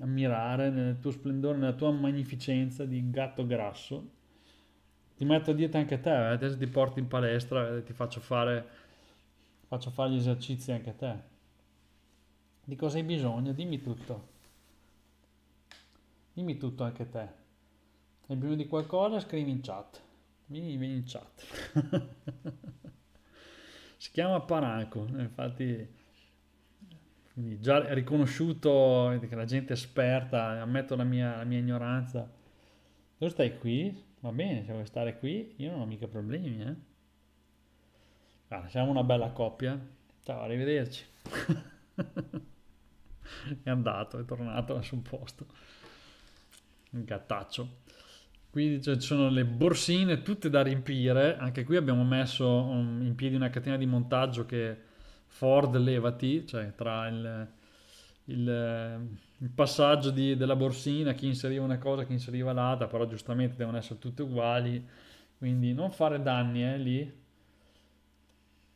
ammirare nel tuo splendore, nella tua magnificenza di gatto grasso. Ti metto dietro anche a te, eh. adesso ti porto in palestra e eh, ti faccio fare, faccio fare gli esercizi anche a te. Di cosa hai bisogno? Dimmi tutto. Dimmi tutto anche te. Hai bisogno di qualcosa? Scrivi in chat. Vieni, vieni in chat. si chiama Paranco, infatti già riconosciuto che la gente è esperta, ammetto la mia, la mia ignoranza. Tu stai qui? Va bene, se vuoi stare qui io non ho mica problemi, eh. Guarda, siamo una bella coppia. Ciao, arrivederci. è andato, è tornato al suo posto. Gattaccio. Qui ci sono le borsine tutte da riempire, anche qui abbiamo messo um, in piedi una catena di montaggio che Ford levati, cioè tra il, il, il passaggio di, della borsina, chi inseriva una cosa, chi inseriva l'altra, però giustamente devono essere tutte uguali, quindi non fare danni eh, lì,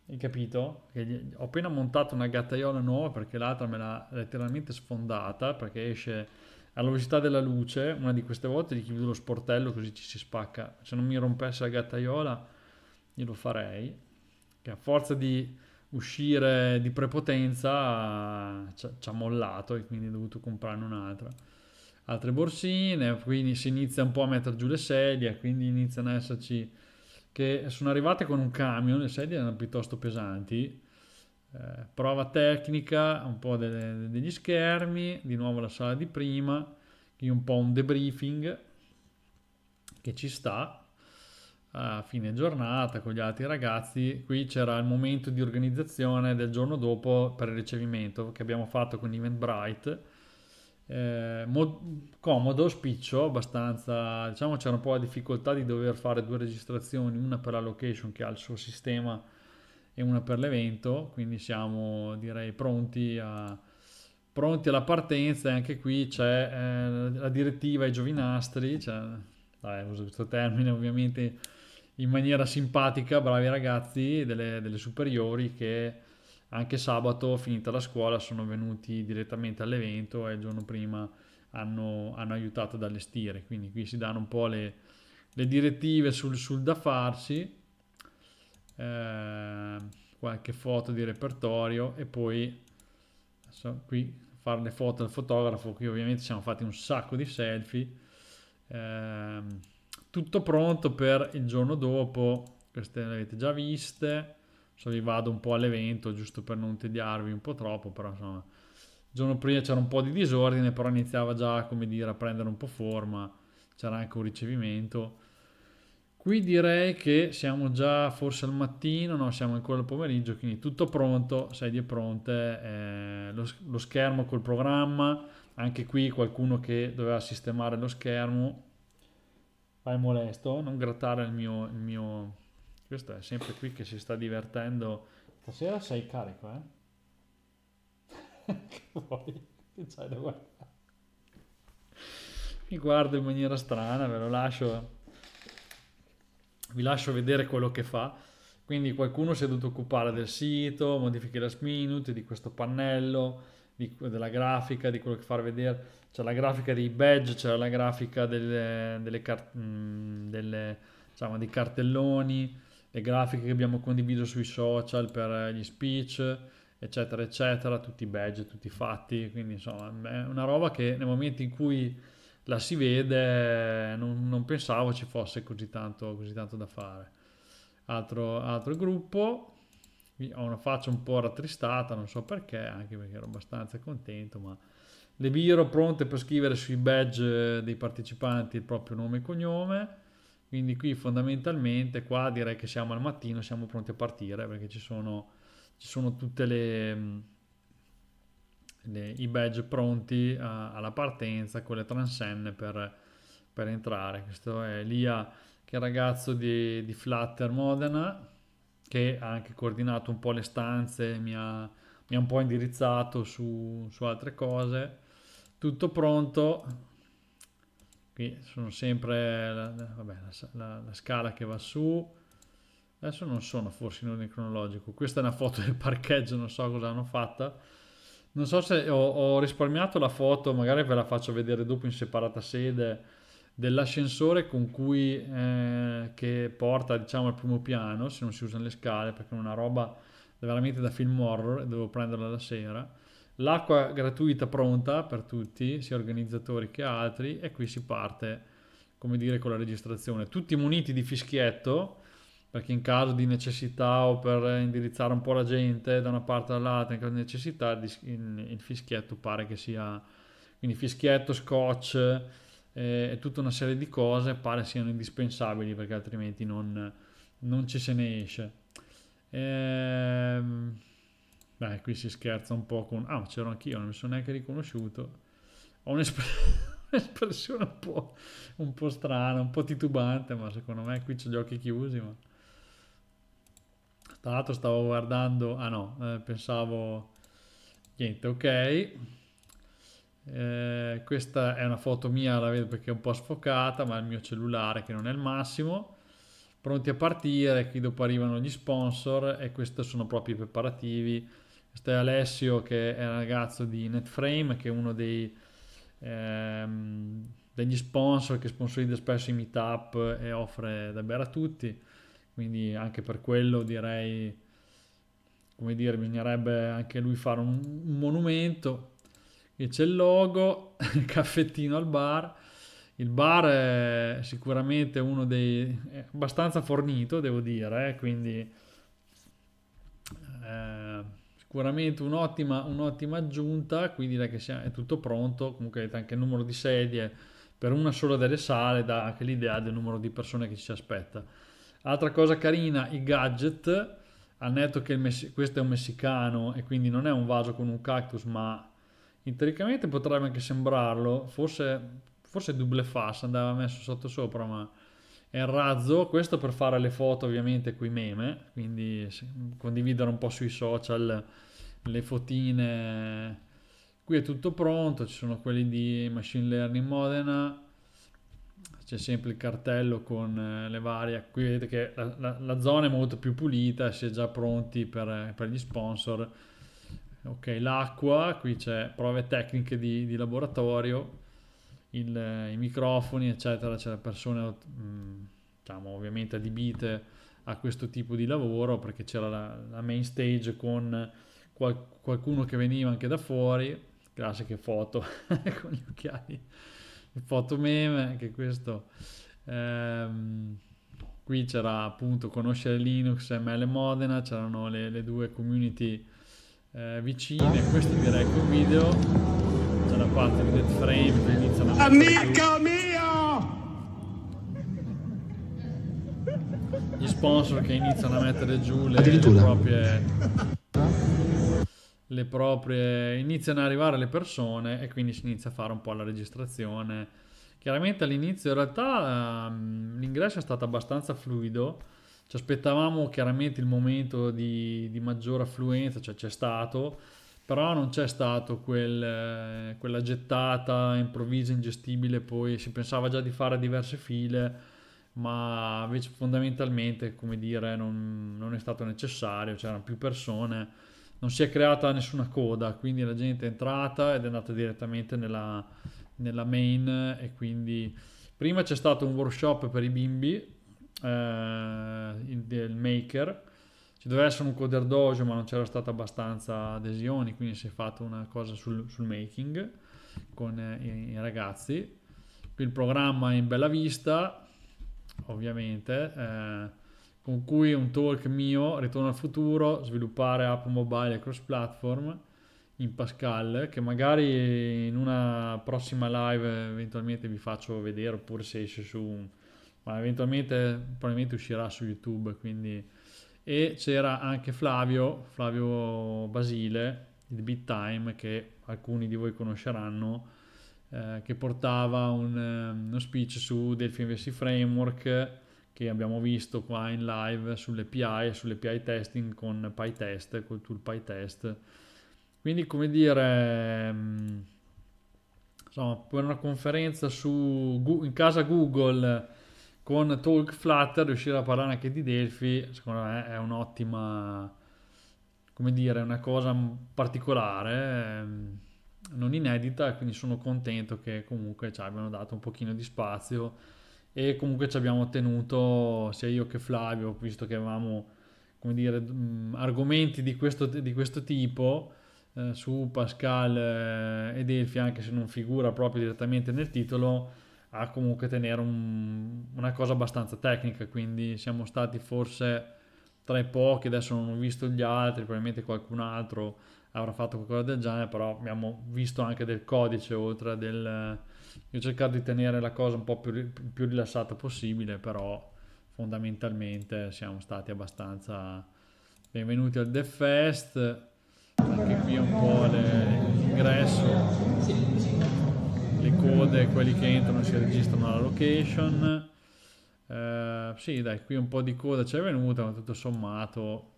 hai capito? Perché ho appena montato una gattaiola nuova perché l'altra me l'ha letteralmente sfondata perché esce alla velocità della luce. Una di queste volte gli chiudo lo sportello così ci si spacca. Se non mi rompesse la gattaiola glielo farei. Che a forza di uscire di prepotenza ci ha mollato e quindi ho dovuto comprarne un'altra. Altre borsine, quindi si inizia un po' a mettere giù le sedie, quindi iniziano ad esserci che sono arrivate con un camion, le sedie erano piuttosto pesanti, eh, prova tecnica, un po' de- degli schermi, di nuovo la sala di prima, qui un po' un debriefing che ci sta a fine giornata con gli altri ragazzi. Qui c'era il momento di organizzazione del giorno dopo per il ricevimento che abbiamo fatto con Eventbrite eh, mo- comodo, spiccio abbastanza, diciamo c'era un po' la difficoltà di dover fare due registrazioni, una per la location che ha il suo sistema e una per l'evento, quindi siamo direi pronti, a, pronti alla partenza e anche qui c'è eh, la direttiva ai giovinastri, cioè, vabbè, uso questo termine ovviamente in maniera simpatica, bravi ragazzi delle, delle superiori che anche sabato finita la scuola sono venuti direttamente all'evento e il giorno prima hanno, hanno aiutato ad allestire quindi qui si danno un po' le, le direttive sul, sul, da farsi eh, qualche foto di repertorio e poi adesso, qui fare le foto al fotografo qui ovviamente siamo fatti un sacco di selfie eh, tutto pronto per il giorno dopo queste le avete già viste so cioè, vi vado un po' all'evento giusto per non tediarvi un po' troppo, però insomma il giorno prima c'era un po' di disordine, però iniziava già come dire a prendere un po' forma, c'era anche un ricevimento. Qui direi che siamo già forse al mattino, no, siamo ancora al pomeriggio, quindi tutto pronto, sedie pronte, eh, lo, lo, schermo col programma, anche qui qualcuno che doveva sistemare lo schermo, fai molesto, non grattare il mio, il mio questo è sempre qui che si sta divertendo. Stasera sei carico, eh? che vuoi? Che c'hai da guardare? Mi guardo in maniera strana, ve lo lascio. Vi lascio vedere quello che fa. Quindi qualcuno si è dovuto occupare del sito, modifiche last minute, di questo pannello, di, della grafica, di quello che far vedere. C'è la grafica dei badge, c'è la grafica delle, delle, mm, delle, diciamo, dei cartelloni, le grafiche che abbiamo condiviso sui social per eh, gli speech, eccetera, eccetera, tutti i badge, tutti i fatti, quindi insomma è una roba che nel momento in cui la si vede non, non pensavo ci fosse così tanto, così tanto da fare. Altro, altro gruppo, ho una faccia un po' rattristata, non so perché, anche perché ero abbastanza contento, ma le viro pronte per scrivere sui badge dei partecipanti il proprio nome e cognome quindi qui fondamentalmente qua direi che siamo al mattino, siamo pronti a partire perché ci sono, ci sono tutte le, mm, le, i badge pronti a, eh, alla partenza con le transenne per, per entrare. Questo è l'IA che è ragazzo di, di, Flutter Modena che ha anche coordinato un po' le stanze, mi ha, mi ha un po' indirizzato su, su altre cose. Tutto pronto, qui sono sempre la, la, vabbè, la, la, scala che va su adesso non sono forse in ordine cronologico questa è una foto del parcheggio non so cosa hanno fatta non so se ho, ho risparmiato la foto magari ve la faccio vedere dopo in separata sede dell'ascensore con cui eh, che porta diciamo al primo piano se non si usano le scale perché è una roba veramente da film horror e devo prenderla la sera l'acqua gratuita pronta per tutti, sia organizzatori che altri, e qui si parte, come dire, con la registrazione. Tutti muniti di fischietto, perché in caso di necessità o per indirizzare un po' la gente da una parte all'altra, in caso di necessità, il fischietto pare che sia... Quindi fischietto, scotch eh, e tutta una serie di cose pare siano indispensabili perché altrimenti non, non ci se ne esce. Ehm Beh, qui si scherza un po' con... Ah, c'ero anch'io, non mi sono neanche riconosciuto. Ho un'espressione un po', un po', strana, un po' titubante, ma secondo me qui c'ho gli occhi chiusi. Ma... Tra l'altro stavo guardando... Ah no, eh, pensavo... Niente, ok. Eh, questa è una foto mia, la vedo perché è un po' sfocata, ma è il mio cellulare che non è il massimo pronti a partire, qui dopo arrivano gli sponsor e questi sono proprio i preparativi questo è Alessio che è un ragazzo di Netframe, che è uno dei, ehm, degli sponsor che sponsorizza spesso i meetup e offre da bere a tutti. Quindi anche per quello direi, come dire, bisognerebbe anche lui fare un, un monumento. E c'è il logo, il caffettino al bar. Il bar è sicuramente uno dei... abbastanza fornito, devo dire, eh? quindi... Eh, sicuramente un'ottima, un'ottima aggiunta, Qui direi che è tutto pronto, comunque avete anche il numero di sedie per una sola delle sale, dà anche l'idea del numero di persone che ci si aspetta. Altra cosa carina, i gadget, al netto che messi- questo è un messicano e quindi non è un vaso con un cactus, ma teoricamente potrebbe anche sembrarlo, forse, forse double face andava messo sotto sopra, ma è un razzo, questo per fare le foto ovviamente qui meme, quindi condividere un po' sui social le fotine. Qui è tutto pronto, ci sono quelli di Machine Learning Modena, c'è sempre il cartello con eh, le varie. Qui vedete che la, la, la zona è molto più pulita, si è già pronti per, eh, per gli sponsor. Ok, l'acqua, qui c'è prove tecniche di, di laboratorio, il, eh, i microfoni, eccetera. C'è la persona, mm, diciamo, ovviamente adibite a questo tipo di lavoro perché c'era la, la main stage con qual- qualcuno che veniva anche da fuori, classiche foto con gli occhiali, foto meme, anche questo. Ehm, qui c'era appunto conoscere Linux e ML Modena, c'erano le, le due community eh, vicine, questo direi che un video, c'è la parte di dead frame che inizia la Amico mio! Gli sponsor che iniziano a mettere giù le, le proprie le proprie iniziano ad arrivare le persone e quindi si inizia a fare un po' la registrazione chiaramente all'inizio in realtà ehm, l'ingresso è stato abbastanza fluido ci aspettavamo chiaramente il momento di, di maggiore affluenza cioè c'è stato però non c'è stato quel, eh, quella gettata improvvisa, ingestibile, poi si pensava già di fare diverse file, ma invece fondamentalmente, come dire, non, non è stato necessario, c'erano più persone non si è creata nessuna coda, quindi la gente è entrata ed è andata direttamente nella, nella main e quindi prima c'è stato un workshop per i bimbi eh, del maker, ci doveva essere un coder dojo ma non c'era stata abbastanza adesioni, quindi si è fatto una cosa sul, sul making con eh, i, i ragazzi. Qui il programma è in bella vista, ovviamente. Eh, con cui un talk mio, Ritorno al futuro, sviluppare app mobile e cross platform in Pascal, che magari in una prossima live eventualmente vi faccio vedere, oppure se esce su... ma eventualmente probabilmente uscirà su YouTube, quindi... E c'era anche Flavio, Flavio Basile, il Bit Time, che alcuni di voi conosceranno, eh, che portava un, eh, uno speech su Delphi Investi Framework, che abbiamo visto qua in live sulle sull'API e sull'API testing con PyTest, col tool PyTest. Quindi come dire, mm, insomma, per una conferenza su, in casa Google con Talk Flutter riuscire a parlare anche di Delphi, secondo me è un'ottima, come dire, una cosa particolare mm, non inedita, quindi sono contento che comunque ci abbiano dato un pochino di spazio e comunque ci abbiamo ottenuto sia io che Flavio, visto che avevamo come dire, mm, argomenti di questo, di questo tipo eh, su Pascal e eh, Delphi, anche se non figura proprio direttamente nel titolo, a comunque tenere un, una cosa abbastanza tecnica, quindi siamo stati forse tra i pochi, adesso non ho visto gli altri, probabilmente qualcun altro avrà fatto qualcosa del genere, però abbiamo visto anche del codice oltre del... Io ho cercato di tenere la cosa un po' più, più rilassata possibile, però fondamentalmente siamo stati abbastanza benvenuti al The Fest, anche qui un po' l'ingresso, le code, quelli che entrano si registrano alla location. Eh, sì, dai, qui un po' di coda c'è venuta, ma tutto sommato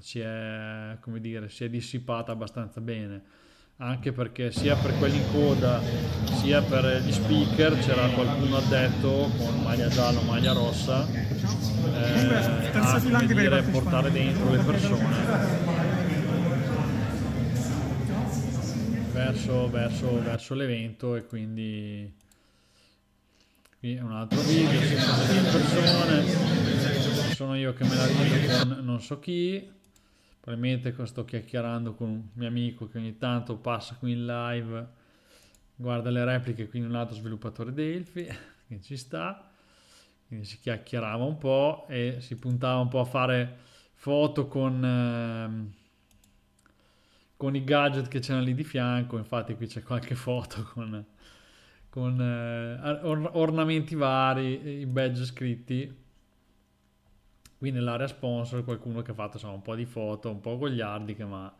si è, come dire, si è dissipata abbastanza bene anche perché sia per quelli in coda sia per gli speaker c'era qualcuno addetto con maglia gialla o maglia rossa eh, a dire, portare dentro le persone verso, verso, verso l'evento e quindi qui è un altro video, ci sono persone sono io che me la rido con non so chi Probabilmente sto chiacchierando con un mio amico che ogni tanto passa qui in live, guarda le repliche, quindi un altro sviluppatore Delphi, che ci sta. Quindi si chiacchierava un po' e si puntava un po' a fare foto con, ehm, con i gadget che c'erano lì di fianco. Infatti qui c'è qualche foto con, con eh, or ornamenti vari, i badge scritti qui nell'area sponsor qualcuno che ha fatto insomma, un po' di foto, un po' gogliardiche, ma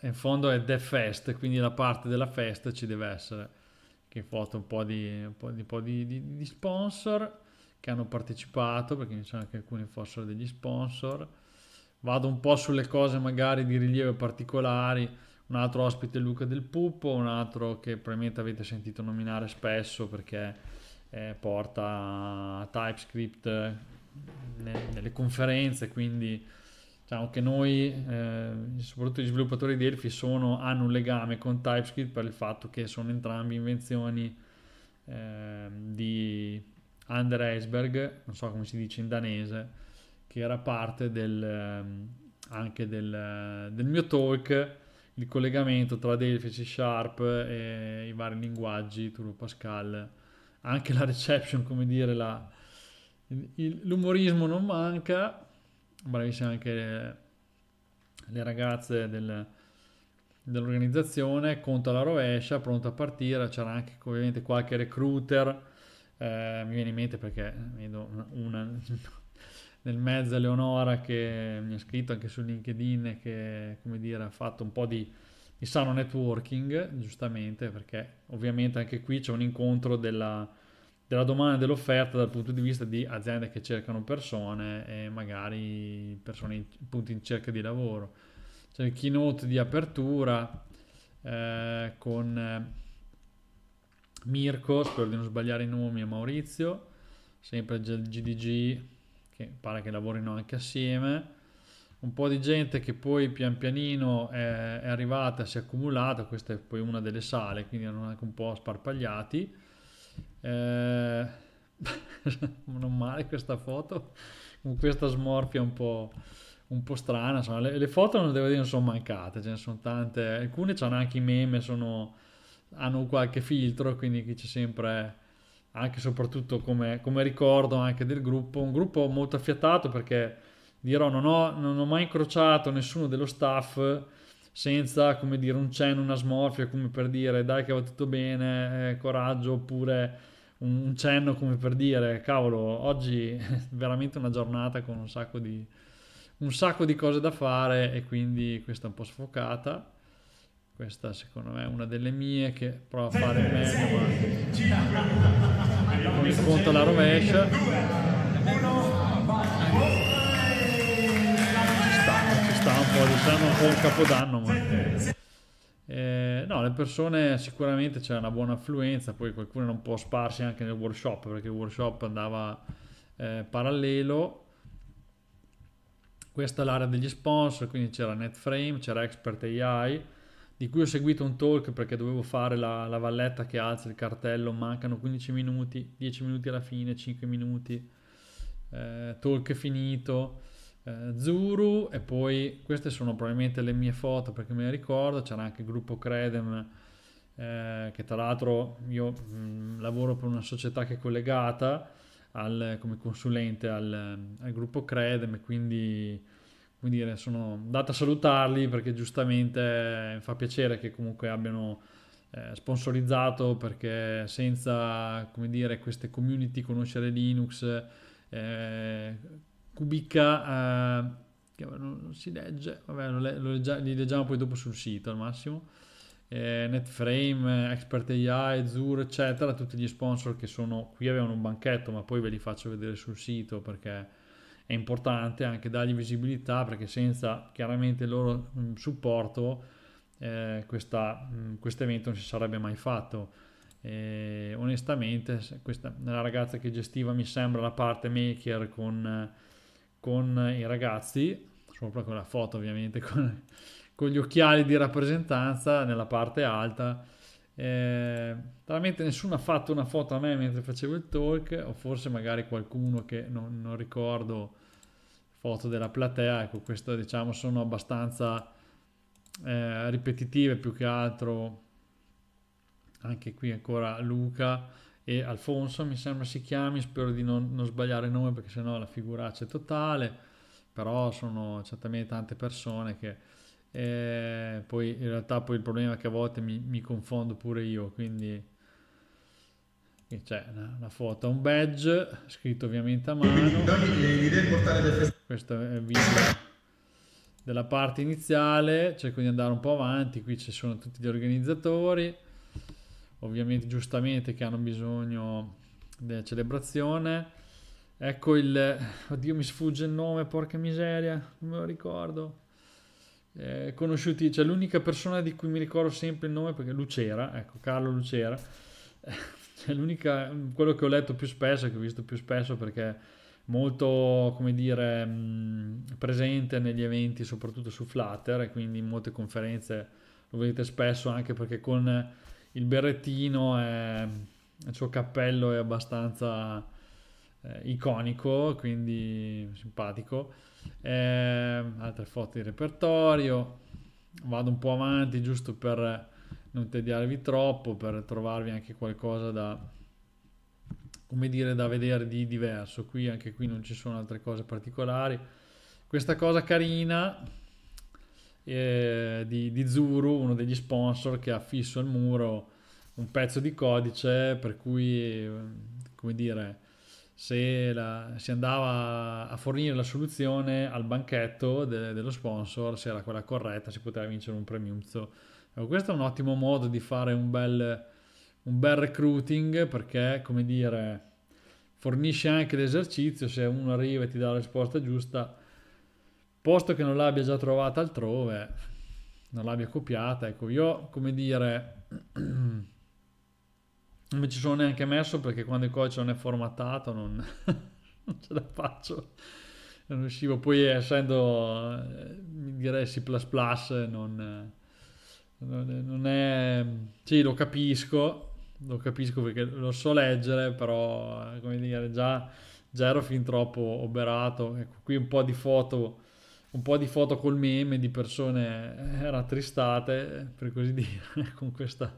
in fondo è The Fest, quindi la parte della festa ci deve essere, che foto un po' di, un po di, un po di, di sponsor che hanno partecipato, perché mi diciamo che alcuni fossero degli sponsor. Vado un po' sulle cose magari di rilievo particolari, un altro ospite Luca del Pupo, un altro che probabilmente avete sentito nominare spesso perché eh, porta TypeScript nelle conferenze, quindi diciamo che noi, eh, soprattutto gli sviluppatori di Elfi, sono, hanno un legame con TypeScript per il fatto che sono entrambi invenzioni eh, di Ander Iceberg, non so come si dice in danese, che era parte del, ehm, anche del, del mio talk il collegamento tra Delphi, C Sharp e i vari linguaggi, Turo Pascal, anche la reception, come dire, la, l'umorismo non manca, bravissime anche le, le ragazze del, dell'organizzazione, conto alla rovescia, pronto a partire, c'era anche ovviamente qualche recruiter, eh, mi viene in mente perché vedo una, una nel mezzo Eleonora che mi ha scritto anche su LinkedIn che come dire ha fatto un po' di, di sano networking giustamente perché ovviamente anche qui c'è un incontro della, della domanda e dell'offerta dal punto di vista di aziende che cercano persone e magari persone in, appunto in cerca di lavoro. C'è il keynote di apertura eh, con eh, Mirko, spero di non sbagliare i nomi, e Maurizio, sempre del GDG, che pare che lavorino anche assieme. Un po' di gente che poi pian pianino è, è arrivata, si è accumulata, questa è poi una delle sale, quindi erano anche un po' sparpagliati eh, non male questa foto, con questa smorfia un po', un po strana. Insomma, le, le, foto non devo dire non sono mancate, ce ne sono tante. Alcune hanno anche i meme, sono, hanno qualche filtro, quindi c'è sempre anche e soprattutto come, come, ricordo anche del gruppo, un gruppo molto affiatato perché dirò non ho, non ho mai incrociato nessuno dello staff senza come dire un cenno, una smorfia come per dire dai che va tutto bene, eh, coraggio oppure un, un cenno come per dire cavolo oggi è veramente una giornata con un sacco di, un sacco di cose da fare e quindi questa è un po' sfocata questa secondo me è una delle mie che provo a fare meglio ma mi sconto alla rovescia po' diciamo un po' un capodanno ma... eh, no le persone sicuramente c'è una buona affluenza poi qualcuno non può sparsi anche nel workshop perché il workshop andava eh, parallelo questa è l'area degli sponsor quindi c'era Netframe c'era Expert AI di cui ho seguito un talk perché dovevo fare la, la, valletta che alza il cartello, mancano 15 minuti, 10 minuti alla fine, 5 minuti, eh, talk finito, eh, Zuru e poi queste sono probabilmente le mie foto perché me le ricordo, c'era anche il gruppo Credem eh, che tra l'altro io mh, mm, lavoro per una società che è collegata al, come consulente al, al, gruppo Credem e quindi come dire, sono andato a salutarli perché giustamente eh, fa piacere che comunque abbiano eh, sponsorizzato perché senza come dire, queste community conoscere Linux eh, Kubica, eh, che non, non, si legge, vabbè, lo, lo leggia, li leggiamo poi dopo sul sito al massimo, eh, Netframe, Expert AI, Zur, eccetera, tutti gli sponsor che sono qui avevano un banchetto, ma poi ve li faccio vedere sul sito perché è importante anche dargli visibilità perché senza chiaramente il loro mm, supporto eh, mm, questo evento non si sarebbe mai fatto. E onestamente, questa, la ragazza che gestiva mi sembra la parte maker con con i ragazzi, sono proprio la foto ovviamente con, con, gli occhiali di rappresentanza nella parte alta. Eh, veramente nessuno ha fatto una foto a me mentre facevo il talk, o forse magari qualcuno che non, non ricordo foto della platea. Ecco, queste diciamo sono abbastanza eh, ripetitive più che altro. Anche qui ancora Luca e Alfonso mi sembra si chiami, spero di non, non sbagliare il nome perché sennò la figuraccia è totale, però sono certamente tante persone che eh, poi in realtà poi il problema è che a volte mi, mi confondo pure io, quindi c'è una, una, foto, un badge scritto ovviamente a mano. Questo è il video della parte iniziale, cerco di andare un po' avanti, qui ci sono tutti gli organizzatori ovviamente giustamente che hanno bisogno della celebrazione. Ecco il... Oddio mi sfugge il nome, porca miseria, non me lo ricordo. Eh, conosciuti, cioè l'unica persona di cui mi ricordo sempre il nome perché Lucera, ecco Carlo Lucera, eh, cioè l'unica, quello che ho letto più spesso, che ho visto più spesso perché molto, come dire, presente negli eventi soprattutto su Flutter e quindi in molte conferenze lo vedete spesso anche perché con il berrettino e il suo cappello è abbastanza eh, iconico, quindi simpatico. Eh, altre foto di repertorio. Vado un po' avanti giusto per non tediarvi troppo, per trovarvi anche qualcosa da, come dire, da vedere di diverso. Qui anche qui non ci sono altre cose particolari. Questa cosa carina eh, di, di Zuru, uno degli sponsor che ha fisso al muro un pezzo di codice per cui, come dire, se la, si andava a fornire la soluzione al banchetto de, dello sponsor, se era quella corretta, si poteva vincere un premium. Ecco, questo è un ottimo modo di fare un bel, un bel recruiting perché, come dire, fornisce anche l'esercizio, se uno arriva e ti dà la risposta giusta, posto che non l'abbia già trovata altrove, non l'abbia copiata, ecco, io come dire, non mi ci sono neanche messo perché quando il codice non è formattato non, non ce la faccio, non riuscivo, poi eh, essendo, mi eh, direi C++, non, non è, sì lo capisco, lo capisco perché lo so leggere, però eh, come dire, già, già ero fin troppo oberato, ecco, qui un po' di foto un po' di foto col meme di persone eh, rattristate, per così dire, con questa,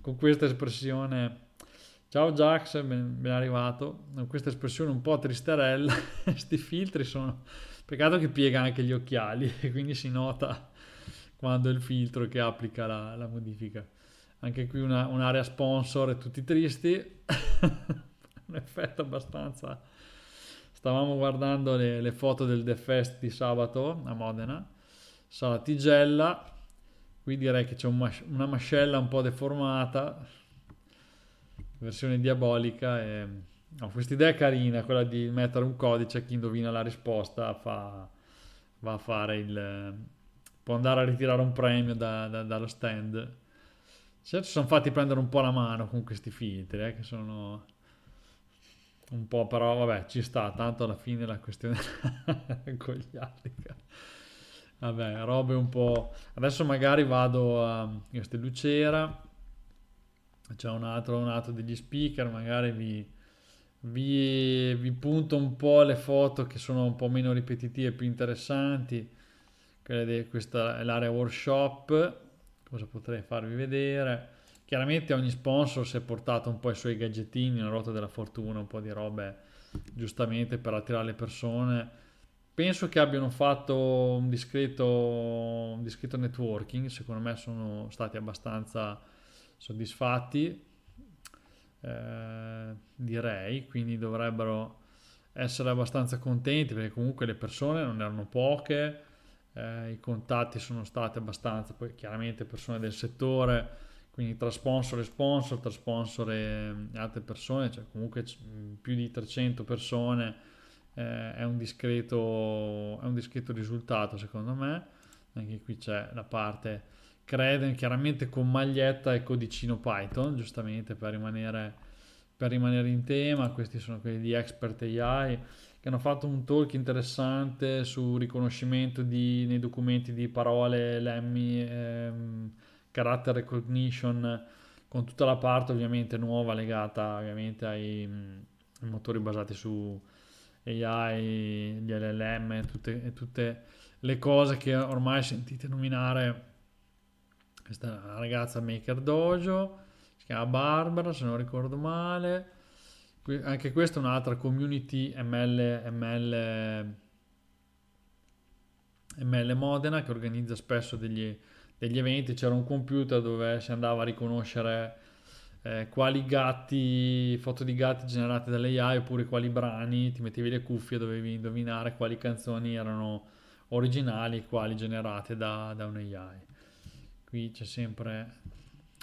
con questa espressione. Ciao Jax, ben, ben arrivato. Con questa espressione un po' tristerella, questi filtri sono... Peccato che piega anche gli occhiali, quindi si nota quando è il filtro che applica la, la modifica. Anche qui una, un'area sponsor e tutti tristi. un effetto abbastanza stavamo guardando le, le foto del The Fest di sabato a Modena, sala Tigella, qui direi che c'è un mas- una mascella un po' deformata, versione diabolica e... No, questa idea è carina, quella di mettere un codice, chi indovina la risposta fa... va a fare il... può andare a ritirare un premio da, da, dallo stand. Certo, sono fatti prendere un po' la mano con questi filtri, eh, che sono un po', però vabbè, ci sta, tanto alla fine la questione con gli altri. Vabbè, robe un po'... Adesso magari vado a Castellucera, c'è un altro, un altro degli speaker, magari vi, vi, vi, punto un po' le foto che sono un po' meno ripetitive, più interessanti. questa è l'area workshop, cosa potrei farvi vedere? Chiaramente ogni sponsor si è portato un po' i suoi gadgettini, una ruota della fortuna, un po' di robe giustamente per attirare le persone. Penso che abbiano fatto un discreto, un discreto networking, secondo me sono stati abbastanza soddisfatti, eh, direi, quindi dovrebbero essere abbastanza contenti perché comunque le persone non erano poche, eh, i contatti sono stati abbastanza, poi chiaramente persone del settore quindi tra sponsor e sponsor, tra sponsor e mm, altre persone, cioè comunque mm, più di 300 persone eh, è, un discreto, è un discreto risultato secondo me, anche qui c'è la parte Creden chiaramente con maglietta e codicino Python, giustamente per rimanere, per rimanere in tema, questi sono quelli di Expert AI che hanno fatto un talk interessante sul riconoscimento di, nei documenti di parole, lemmi. Ehm, character recognition, con tutta la parte ovviamente nuova legata ovviamente ai, mm, ai motori basati su AI, gli LLM, tutte, tutte le cose che ormai sentite nominare. Questa ragazza Maker Dojo, si chiama Barbara se non ricordo male. Anche questa è un'altra community ML, ML, ML Modena che organizza spesso degli, degli eventi, c'era un computer dove si andava a riconoscere eh, quali gatti, foto di gatti generate dall'AI oppure quali brani, ti mettevi le cuffie e dovevi indovinare quali canzoni erano originali e quali generate da, da un AI. Qui c'è sempre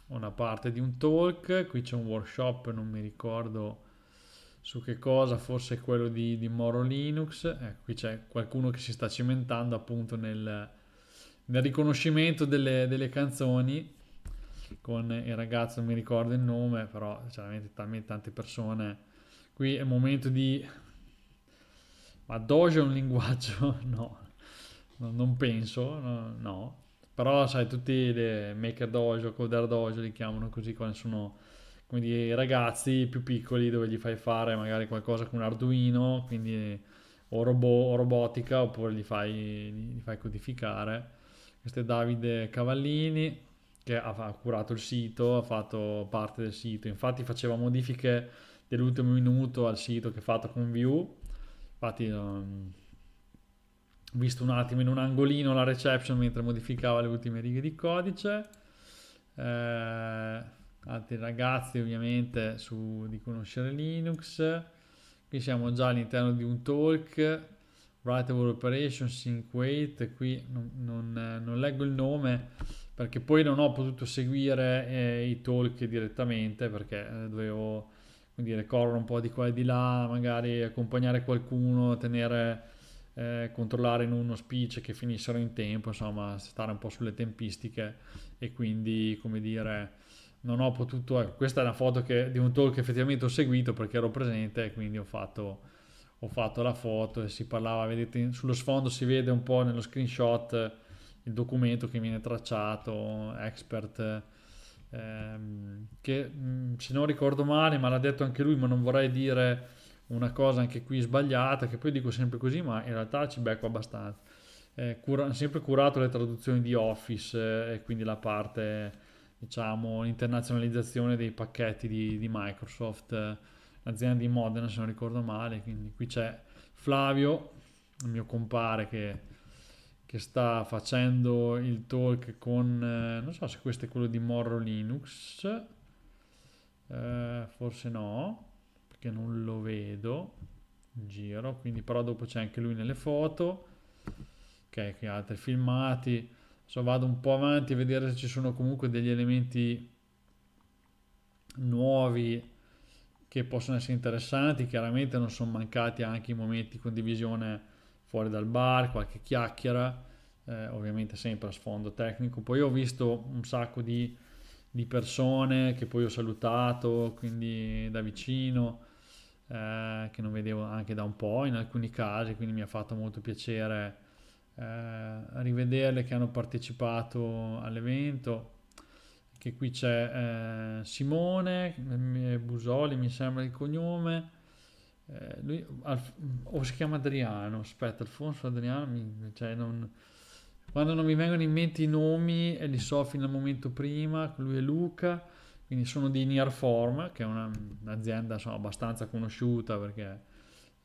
una parte di un talk, qui c'è un workshop, non mi ricordo su che cosa, forse quello di, di Moro Linux, ecco, qui c'è qualcuno che si sta cimentando appunto nel nel riconoscimento delle, delle canzoni con il ragazzo, non mi ricordo il nome, però veramente talmente tante persone. Qui è il momento di... Ma Doge è un linguaggio? No, non penso, no. no. Però sai, tutti le Maker Dojo, Coder Dojo li chiamano così quando sono quindi i ragazzi più piccoli dove gli fai fare magari qualcosa con un Arduino, quindi o, robot, o robotica, oppure li fai, li fai codificare questo è Davide Cavallini che ha curato il sito, ha fatto parte del sito, infatti faceva modifiche dell'ultimo minuto al sito che ha fatto con Vue, infatti um, visto un attimo in un angolino la reception mentre modificava le ultime righe di codice, eh, altri ragazzi ovviamente su, di conoscere Linux, qui siamo già all'interno di un talk writable operations in Kuwait, qui non, non, non, leggo il nome perché poi non ho potuto seguire eh, i talk direttamente perché eh, dovevo quindi, correre un po' di qua e di là, magari accompagnare qualcuno, tenere, eh, controllare in uno speech che finissero in tempo, insomma stare un po' sulle tempistiche e quindi come dire non ho potuto, ecco, questa è una foto che, di un talk che effettivamente ho seguito perché ero presente e quindi ho fatto ho fatto la foto e si parlava, vedete, sullo sfondo si vede un po' nello screenshot eh, il documento che viene tracciato, expert, ehm, che mm, se non ricordo male, ma l'ha detto anche lui, ma non vorrei dire una cosa anche qui sbagliata, che poi dico sempre così, ma in realtà ci becco abbastanza. Eh, cura, sempre curato le traduzioni di Office eh, e quindi la parte, diciamo, internazionalizzazione dei pacchetti di, di Microsoft. Eh, l'azienda di Modena se non ricordo male, quindi qui c'è Flavio, il mio compare che, che sta facendo il talk con, eh, non so se questo è quello di Morro Linux, eh, forse no, perché non lo vedo in giro, quindi però dopo c'è anche lui nelle foto, ok, qui altri filmati, adesso vado un po' avanti a vedere se ci sono comunque degli elementi nuovi che possono essere interessanti, chiaramente non sono mancati anche i momenti di condivisione fuori dal bar, qualche chiacchiera, eh, ovviamente sempre a sfondo tecnico. Poi ho visto un sacco di, di persone che poi ho salutato, quindi da vicino, eh, che non vedevo anche da un po' in alcuni casi, quindi mi ha fatto molto piacere eh, rivederle che hanno partecipato all'evento che qui c'è eh, Simone mm, eh, Busoli, mi sembra il cognome. Eh, lui, Alf, mm, o si chiama Adriano, aspetta, Alfonso Adriano, mi, cioè non, quando non mi vengono in mente i nomi e li so fino al momento prima, lui è Luca, quindi sono di Nearform, che è una, un'azienda insomma, abbastanza conosciuta perché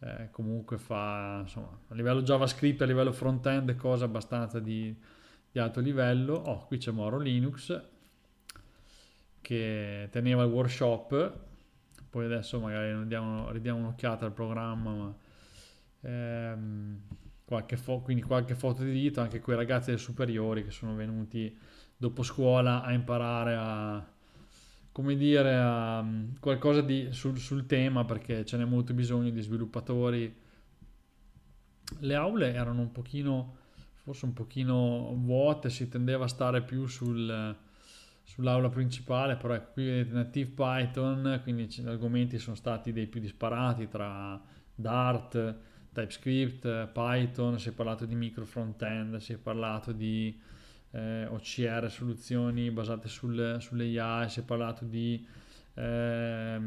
eh, comunque fa, insomma, a livello JavaScript, a livello front-end, cose abbastanza di, di alto livello. Oh, qui c'è Moro Linux, che teneva il workshop, poi adesso magari diamo, ridiamo un'occhiata al programma, ma, ehm, qualche fo- quindi qualche foto di dito, anche quei ragazzi dei superiori che sono venuti dopo scuola a imparare a come dire, a, mm, qualcosa di, sul, sul, tema perché ce n'è molto bisogno di sviluppatori. Le aule erano un pochino, forse un pochino vuote, si tendeva a stare più sul, sull'aula principale, però ecco, qui vedete native Python, quindi gli argomenti sono stati dei più disparati tra Dart, TypeScript, Python, si è parlato di micro front-end, si è parlato di eh, OCR, soluzioni basate sul, sulle si è parlato di eh,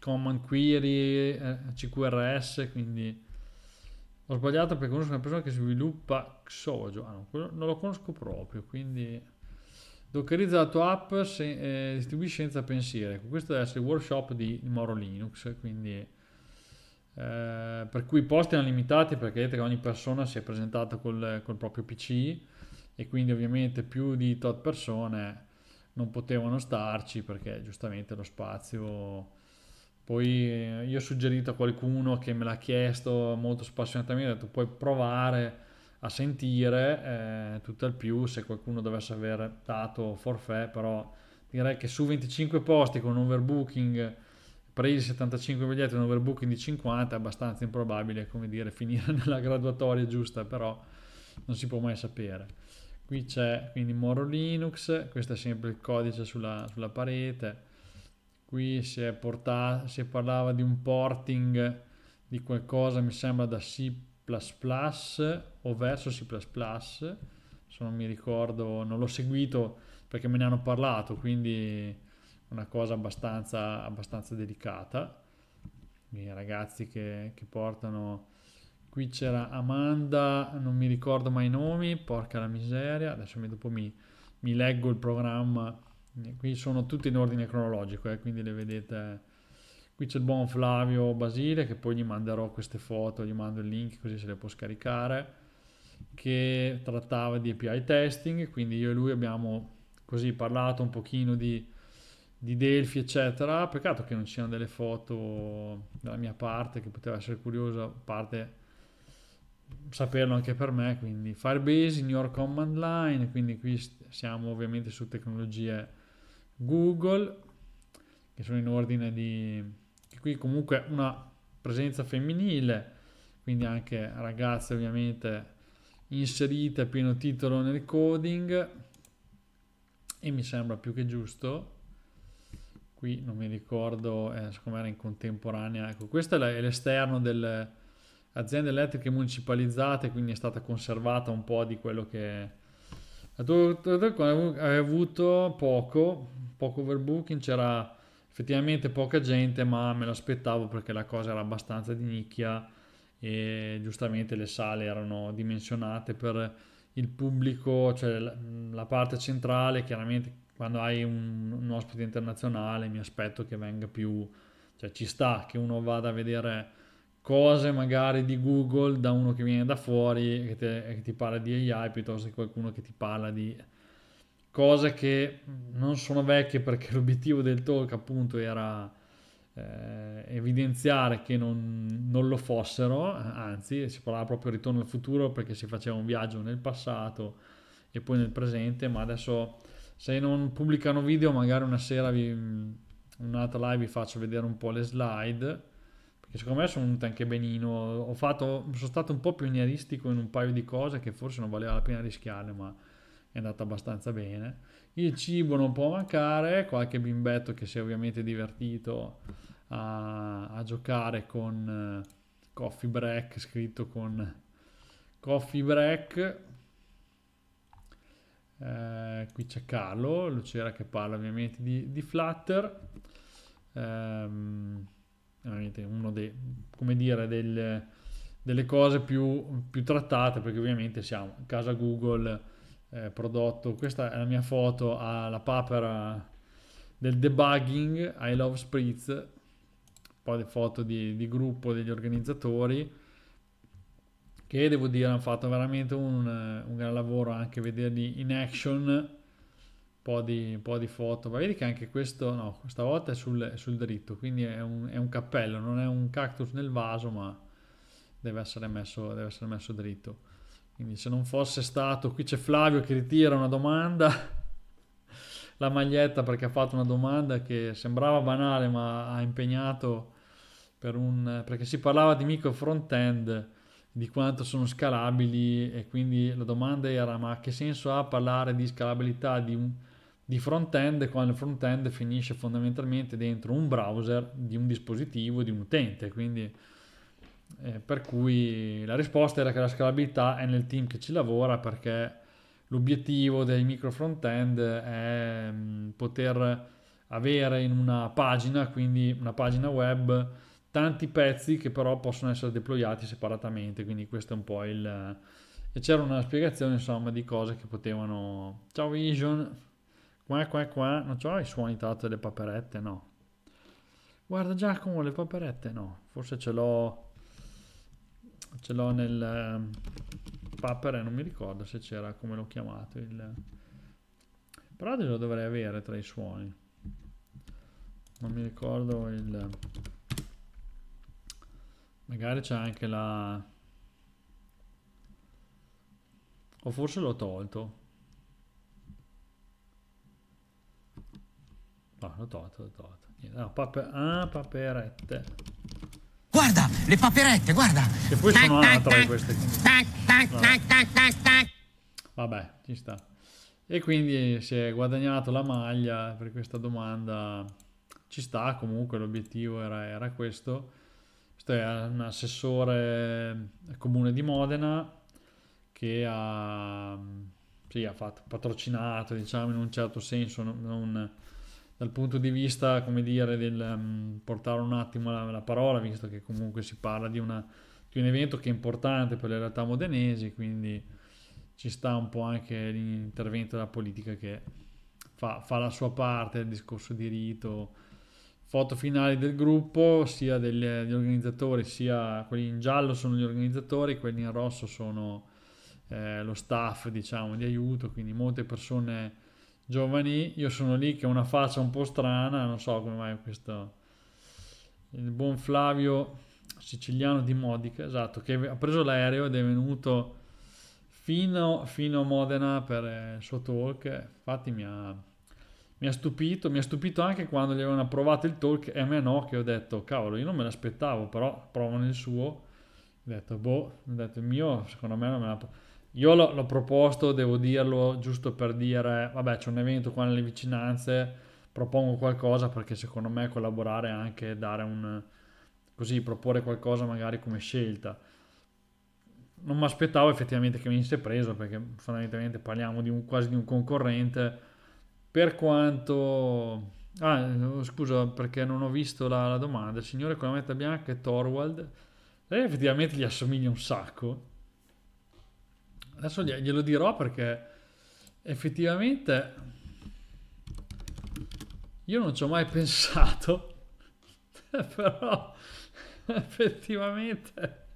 command query, eh, CQRS, quindi ho sbagliato perché conosco una persona che sviluppa Xojo, ah, no, non lo conosco proprio, quindi... Dockerizza la tua app, se, eh, distribuisci senza pensiere. Ecco, questo deve essere il workshop di Moro Linux, quindi, eh, per cui i posti erano limitati perché vedete che ogni persona si è presentata col, col proprio PC e quindi ovviamente più di tot persone non potevano starci perché giustamente lo spazio... Poi eh, io ho suggerito a qualcuno che me l'ha chiesto molto spassionatamente, ho detto puoi provare a sentire, eh, tutt'al più se qualcuno dovesse aver dato forfè, però direi che su 25 posti con un overbooking presi 75 biglietti e un overbooking di 50 è abbastanza improbabile, come dire, finire nella graduatoria giusta, però non si può mai sapere. Qui c'è quindi Moro Linux, questo è sempre il codice sulla, sulla parete, qui si, è portato, si parlava di un porting di qualcosa, mi sembra da C++ o verso C++, se non mi ricordo, non l'ho seguito perché me ne hanno parlato, quindi una cosa abbastanza, abbastanza delicata. I ragazzi che, che portano... Qui c'era Amanda, non mi ricordo mai i nomi, porca la miseria, adesso mi, dopo mi, mi leggo il programma. Qui sono tutti in ordine cronologico, eh, quindi le vedete Qui c'è il buon Flavio Basile che poi gli manderò queste foto, gli mando il link così se le può scaricare, che trattava di API testing, quindi io e lui abbiamo così parlato un pochino di, di Delphi eccetera, peccato che non ci siano delle foto dalla mia parte che poteva essere curiosa, a parte saperlo anche per me, quindi Firebase in your command line, quindi qui siamo ovviamente su tecnologie Google che sono in ordine di anche qui comunque una presenza femminile, quindi anche ragazze ovviamente inserite a pieno titolo nel coding e mi sembra più che giusto. Qui non mi ricordo, eh, siccome era in contemporanea, ecco questo è l'esterno delle aziende elettriche municipalizzate, quindi è stata conservata un po' di quello che... La avuto poco, poco overbooking, c'era effettivamente poca gente, ma me l'aspettavo perché la cosa era abbastanza di nicchia e giustamente le sale erano dimensionate per il pubblico, cioè la parte centrale, chiaramente quando hai un, un ospite internazionale mi aspetto che venga più, cioè ci sta che uno vada a vedere cose magari di Google da uno che viene da fuori e che, te, che ti parla di AI piuttosto che qualcuno che ti parla di cose che non sono vecchie perché l'obiettivo del talk appunto era eh, evidenziare che non, non, lo fossero, anzi si parlava proprio di ritorno al futuro perché si faceva un viaggio nel passato e poi nel presente, ma adesso se non pubblicano video magari una sera vi, un'altra live vi faccio vedere un po' le slide perché secondo me sono venute anche benino, Ho fatto, sono stato un po' pionieristico in un paio di cose che forse non valeva la pena rischiare, ma è andata abbastanza bene. Il cibo non può mancare, qualche bimbetto che si è ovviamente divertito a, a giocare con eh, coffee break, scritto con coffee break. Eh, qui c'è Carlo, Lucera che parla ovviamente di, di Flutter. Um, ovviamente uno dei, come dire, del, delle cose più, più trattate perché ovviamente siamo a casa Google eh, prodotto. Questa è la mia foto alla papera del debugging I Love Spritz, poi le foto di, di gruppo degli organizzatori che devo dire hanno fatto veramente un, un gran lavoro anche vederli in action di, un po' di foto. Ma vedi che anche questo, no, questa volta è sul, sul dritto, quindi è un, è un, cappello, non è un cactus nel vaso, ma deve essere messo, deve essere messo dritto. Quindi se non fosse stato, qui c'è Flavio che ritira una domanda, la maglietta perché ha fatto una domanda che sembrava banale ma ha impegnato per un... perché si parlava di micro front-end, di quanto sono scalabili e quindi la domanda era ma che senso ha parlare di scalabilità di, un, di front-end quando il front-end finisce fondamentalmente dentro un browser di un dispositivo, di un utente, quindi eh, per cui la risposta era che la scalabilità è nel team che ci lavora perché l'obiettivo dei micro front-end è mm, poter avere in una pagina, quindi una pagina web, tanti pezzi che però possono essere deployati separatamente, quindi questo è un po' il... Eh, e c'era una spiegazione insomma di cose che potevano... Ciao Vision, qua qua qua, non c'ho i suoni tanto delle paperette, no. Guarda Giacomo, le paperette no, forse ce l'ho ce l'ho nel ehm, paper e non mi ricordo se c'era come l'ho chiamato il... però adesso lo dovrei avere tra i suoni non mi ricordo il magari c'è anche la o forse l'ho tolto no l'ho tolto l'ho tolto no, ah, paper... ah paperette Guarda, le paperette, guarda. Che poi tac, sono tac, tac, queste. Tac, tac, tac, tac, tac, tac. Vabbè, ci sta. E quindi si è guadagnato la maglia per questa domanda. Ci sta comunque, l'obiettivo era, era questo. Questo è un assessore comune di Modena che ha, sì, ha fatto patrocinato, diciamo in un certo senso, non, dal punto di vista, come dire, del um, portare un attimo la, la, parola, visto che comunque si parla di, una, di, un evento che è importante per le realtà modenesi, quindi ci sta un po' anche l'intervento della politica che fa, fa la sua parte, del discorso di rito, foto finali del gruppo, sia degli, degli, organizzatori, sia quelli in giallo sono gli organizzatori, quelli in rosso sono eh, lo staff, diciamo, di aiuto, quindi molte persone giovani, io sono lì che ho una faccia un po' strana, non so come mai questo... Il buon Flavio siciliano di Modica, esatto, che ha preso l'aereo ed è venuto fino, fino a Modena per eh, il suo talk, infatti mi ha, mi ha stupito, mi ha stupito anche quando gli avevano approvato il talk e a me no, che ho detto, cavolo, io non me l'aspettavo, però provano il suo, ho detto, boh, ho detto, il mio secondo me non me l'ha... Io l'ho, l'ho proposto, devo dirlo, giusto per dire, vabbè c'è un evento qua nelle vicinanze, propongo qualcosa perché secondo me collaborare è anche dare un... così, proporre qualcosa magari come scelta. Non mi aspettavo effettivamente che venisse preso perché fondamentalmente parliamo di un, quasi di un concorrente. Per quanto... Ah, scusa perché non ho visto la, la domanda. Il signore con la meta bianca è Thorwald. Lei effettivamente gli assomiglia un sacco Adesso glielo dirò perché effettivamente io non ci ho mai pensato, però effettivamente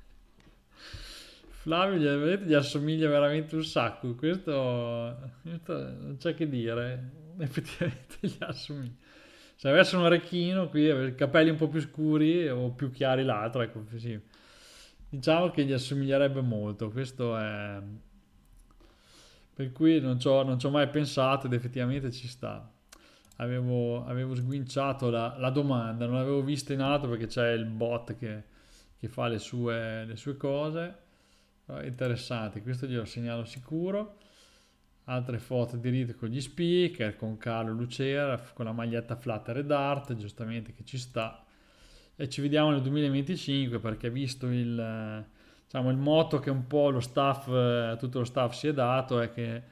Flavio vedete, gli assomiglia veramente un sacco, questo, questo non c'è che dire, effettivamente gli assomiglia. Se avesse un orecchino qui, i capelli un po' più scuri o più chiari l'altro, ecco, sì. diciamo che gli assomiglierebbe molto, questo è... Per cui non ci ho mai pensato ed effettivamente ci sta. Avevo, avevo sguinciato la, la, domanda, non l'avevo vista in alto perché c'è il bot che, che fa le sue, le sue cose. Eh, interessanti, questo glielo segnalo sicuro. Altre foto di Rito con gli speaker, con Carlo Lucera, con la maglietta Flutter ed Art, giustamente che ci sta. E ci vediamo nel 2025 perché visto il diciamo, il moto che un po' lo staff, eh, tutto lo staff si è dato è che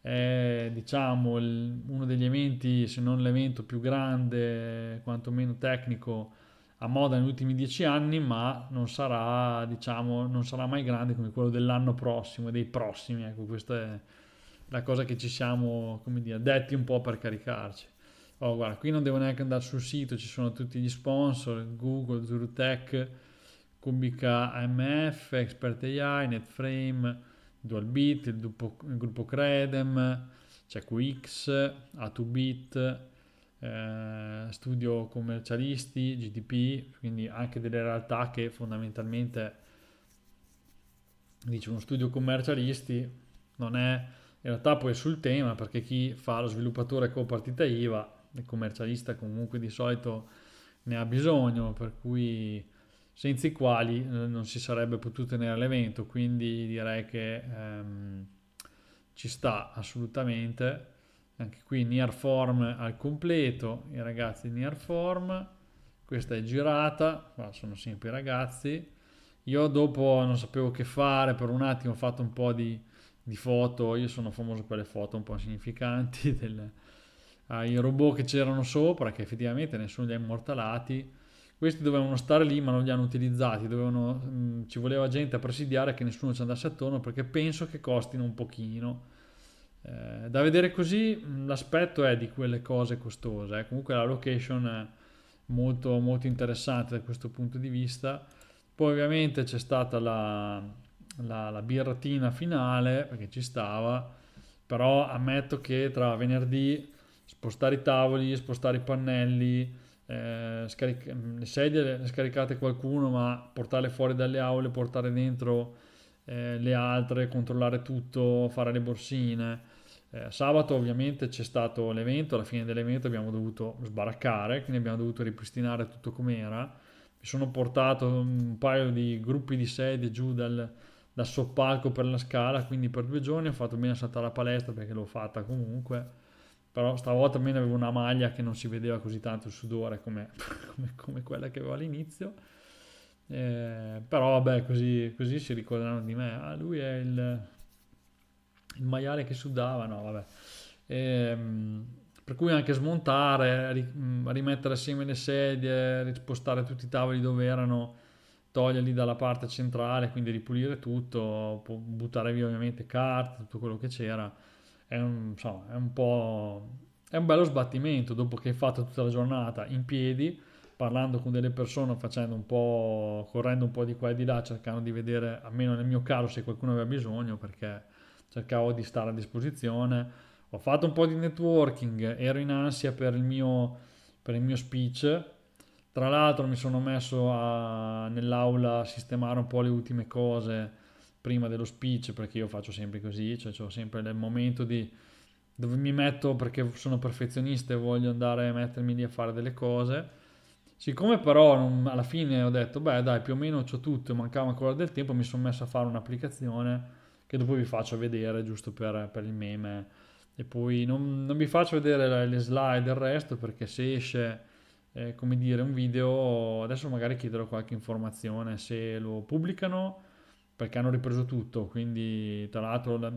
è diciamo, il, uno degli eventi, se non l'evento più grande, quantomeno tecnico, a moda negli ultimi dieci anni, ma non sarà, diciamo, non sarà mai grande come quello dell'anno prossimo e dei prossimi. Ecco, questa è la cosa che ci siamo, come dire, detti un po' per caricarci. Oh, guarda, qui non devo neanche andare sul sito, ci sono tutti gli sponsor, Google, Zurutech, Kubica MF, Expert AI, Netframe, DualBit, il, dupo, il gruppo Credem, c'è cioè QX, A2Bit, eh, Studio Commercialisti, GDP, quindi anche delle realtà che fondamentalmente dice uno studio commercialisti non è in realtà poi sul tema perché chi fa lo sviluppatore con partita IVA, il commercialista comunque di solito ne ha bisogno, per cui senza i quali eh, non si sarebbe potuto tenere l'evento, quindi direi che ehm, ci sta assolutamente. Anche qui Near Form al completo, i ragazzi di Near Form, questa è girata, qua sono sempre i ragazzi. Io dopo non sapevo che fare, per un attimo ho fatto un po' di, di foto, io sono famoso per le foto un po' insignificanti, del, ai eh, robot che c'erano sopra, che effettivamente nessuno li ha immortalati questi dovevano stare lì ma non li hanno utilizzati, dovevano, mh, mm, ci voleva gente a presidiare che nessuno ci andasse attorno perché penso che costino un pochino. Eh, da vedere così mm, l'aspetto è di quelle cose costose, eh. comunque la location è molto, molto interessante da questo punto di vista. Poi ovviamente c'è stata la, la, la birratina finale perché ci stava, però ammetto che tra venerdì spostare i tavoli, spostare i pannelli, eh, mm, le sedie le scaricate qualcuno, ma portarle fuori dalle aule, portare dentro eh, le altre, controllare tutto, fare le borsine. Eh, sabato ovviamente c'è stato l'evento, alla fine dell'evento abbiamo dovuto sbaraccare, quindi abbiamo dovuto ripristinare tutto com'era. Mi sono portato un paio di gruppi di sedie giù dal, dal soppalco per la scala, quindi per due giorni ho fatto bene a saltare la palestra perché l'ho fatta comunque però stavolta almeno avevo una maglia che non si vedeva così tanto il sudore come, come, come quella che avevo all'inizio eh, però vabbè così, così, si ricorderanno di me ah lui è il, il maiale che sudava no vabbè eh, per cui anche smontare mm, rimettere assieme le sedie rispostare tutti i tavoli dove erano toglierli dalla parte centrale quindi ripulire tutto buttare via ovviamente carte tutto quello che c'era è un, insomma, è un po' è un bello sbattimento dopo che hai fatto tutta la giornata in piedi parlando con delle persone facendo un po' correndo un po' di qua e di là cercando di vedere almeno nel mio caso se qualcuno aveva bisogno perché cercavo di stare a disposizione ho fatto un po' di networking ero in ansia per il mio, per il mio speech tra l'altro mi sono messo a, nell'aula a sistemare un po' le ultime cose prima dello speech perché io faccio sempre così, cioè ho sempre il momento di dove mi metto perché sono perfezionista e voglio andare a mettermi lì a fare delle cose. Siccome però non, alla fine ho detto, beh dai, più o meno ho tutto, e mancava ancora del tempo, mi sono messo a fare un'applicazione che dopo vi faccio vedere giusto per, per il meme. E poi non, non vi faccio vedere le slide e il resto perché se esce, eh, come dire, un video, adesso magari chiederò qualche informazione se lo pubblicano perché hanno ripreso tutto, quindi tra l'altro la,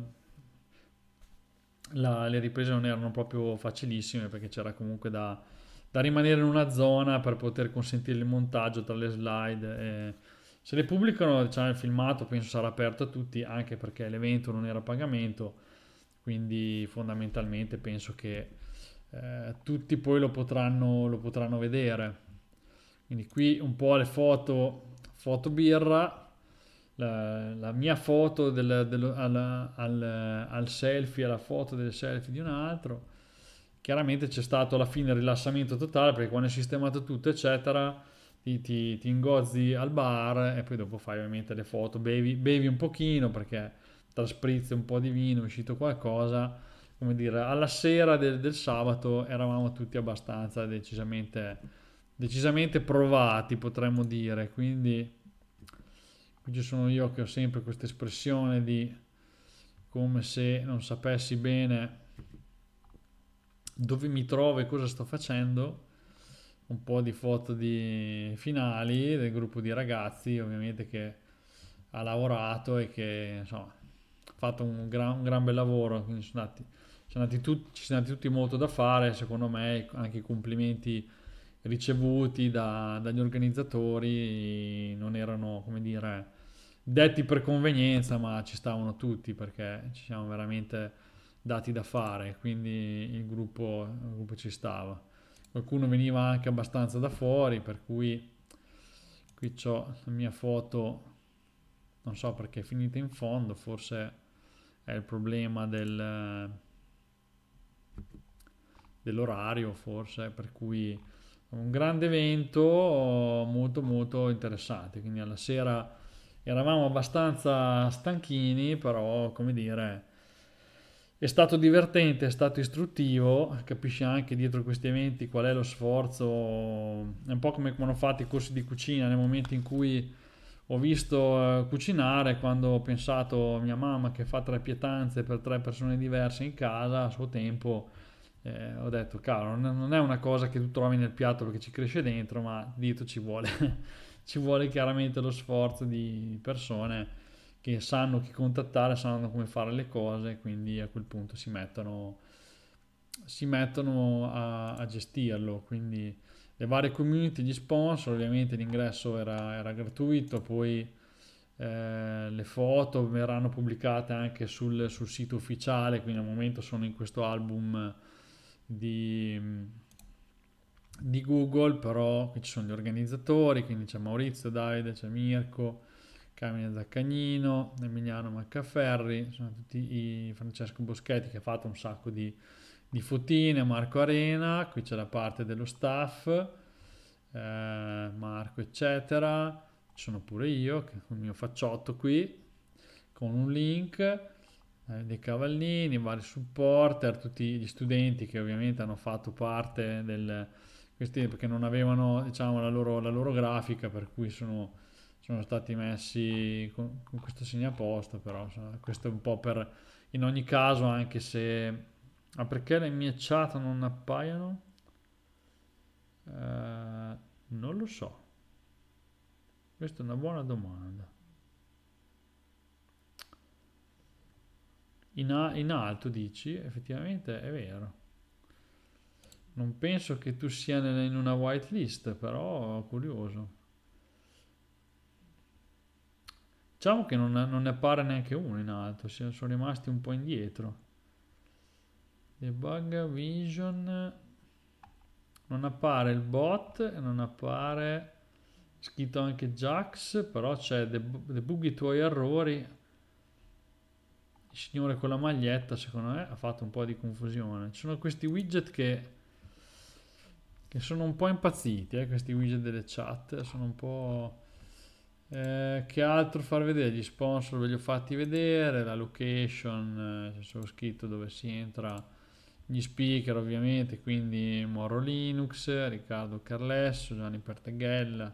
la, le riprese non erano proprio facilissime perché c'era comunque da, da, rimanere in una zona per poter consentire il montaggio tra le slide. se le pubblicano, diciamo, il filmato penso sarà aperto a tutti anche perché l'evento non era a pagamento, quindi fondamentalmente penso che eh, tutti poi lo potranno, lo potranno vedere. Quindi qui un po' le foto, foto birra, la, la mia foto del, del, al, al, al selfie, alla foto del selfie di un altro. Chiaramente c'è stato alla fine il rilassamento totale perché quando è sistemato tutto, eccetera, ti, ti, ti, ingozzi al bar e poi dopo fai ovviamente le foto, bevi, bevi un pochino perché tra spritz un po' di vino è uscito qualcosa, come dire, alla sera del, del, sabato eravamo tutti abbastanza decisamente, decisamente provati, potremmo dire, quindi qui ci sono io che ho sempre questa espressione di come se non sapessi bene dove mi trovo e cosa sto facendo un po' di foto di finali del gruppo di ragazzi ovviamente che ha lavorato e che insomma ha fatto un gran, un gran bel lavoro quindi sono andati, sono andati tutti, ci sono andati tutti molto da fare secondo me anche i complimenti ricevuti da, dagli organizzatori non erano come dire detti per convenienza, ma ci stavano tutti perché ci siamo veramente dati da fare, quindi il gruppo, il gruppo ci stava. Qualcuno veniva anche abbastanza da fuori, per cui qui ho la mia foto, non so perché è finita in fondo, forse è il problema del, dell'orario, forse, per cui un grande evento molto molto interessante, quindi alla sera eravamo abbastanza stanchini, però come dire, è stato divertente, è stato istruttivo, capisci anche dietro questi eventi qual è lo sforzo, è un po' come quando fate i corsi di cucina, nel momento in cui ho visto eh, cucinare, quando ho pensato a mia mamma che fa tre pietanze per tre persone diverse in casa, a suo tempo... Eh, ho detto, caro, non è una cosa che tu trovi nel piatto perché ci cresce dentro, ma dietro ci vuole ci vuole chiaramente lo sforzo di persone che sanno chi contattare, sanno come fare le cose, quindi a quel punto si mettono, si mettono a, a gestirlo. Quindi le varie community, gli sponsor, ovviamente l'ingresso era, era gratuito, poi eh, le foto verranno pubblicate anche sul, sul, sito ufficiale, quindi al momento sono in questo album di di Google, però qui ci sono gli organizzatori, quindi c'è Maurizio Davide, c'è Mirko, Camilla Zaccagnino, Emiliano Maccaferri, sono tutti i Francesco Boschetti che ha fatto un sacco di, di fotine, Marco Arena, qui c'è la parte dello staff, eh, Marco eccetera, ci sono pure io, che con il mio facciotto qui, con un link, eh, dei cavallini, vari supporter, tutti gli studenti che ovviamente hanno fatto parte del, questi perché non avevano diciamo, la, loro, la loro grafica, per cui sono, sono stati messi con, con questo segnaposto però insomma, questo è un po' per... In ogni caso, anche se... Ah, perché le mie chat non appaiono? Eh, non lo so. Questa è una buona domanda. In, in alto dici, effettivamente è vero. Non penso che tu sia in una whitelist, però curioso. Diciamo che non, non ne appare neanche uno in alto, sono rimasti un po' indietro. Debug Vision. Non appare il bot e non appare scritto anche Jax, però c'è debug i tuoi errori. Il signore con la maglietta, secondo me, ha fatto un po' di confusione. Ci sono questi widget che che sono un po' impazziti, eh, questi widget delle chat, sono un po'... Eh, che altro far vedere? Gli sponsor ve li ho fatti vedere, la location, eh, c'è scritto dove si entra, gli speaker ovviamente, quindi Moro Linux, Riccardo Carlesso, Gianni Perteghella,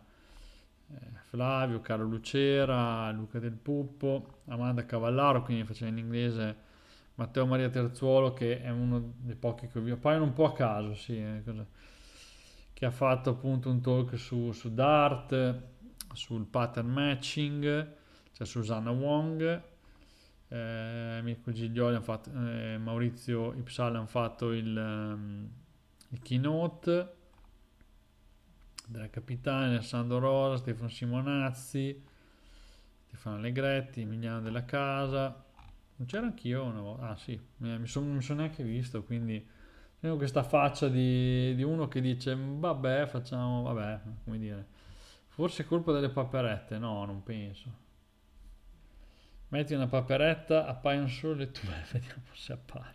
eh, Flavio, Carlo Lucera, Luca Del Puppo, Amanda Cavallaro, quindi faceva in inglese, Matteo Maria Terzuolo che è uno dei pochi che vi appaiono un po' a caso, sì, eh, cosa che ha fatto appunto un talk su, su Dart, sul pattern matching, c'è cioè Susanna Wong, eh, Mirko Giglioli, fatto, eh, Maurizio Ipsale hanno fatto il, um, il keynote della Capitale, Alessandro Rosa, Stefano Simonazzi, Stefano Allegretti, Emiliano della Casa. Non c'era anch'io una volta, ah sì, mi, sono, mi sono neanche visto, quindi Vediamo questa faccia di, di, uno che dice, vabbè, facciamo, vabbè, come dire, forse è colpa delle paperette, no, non penso. Metti una paperetta, appaiono solo le tue, vediamo se appare.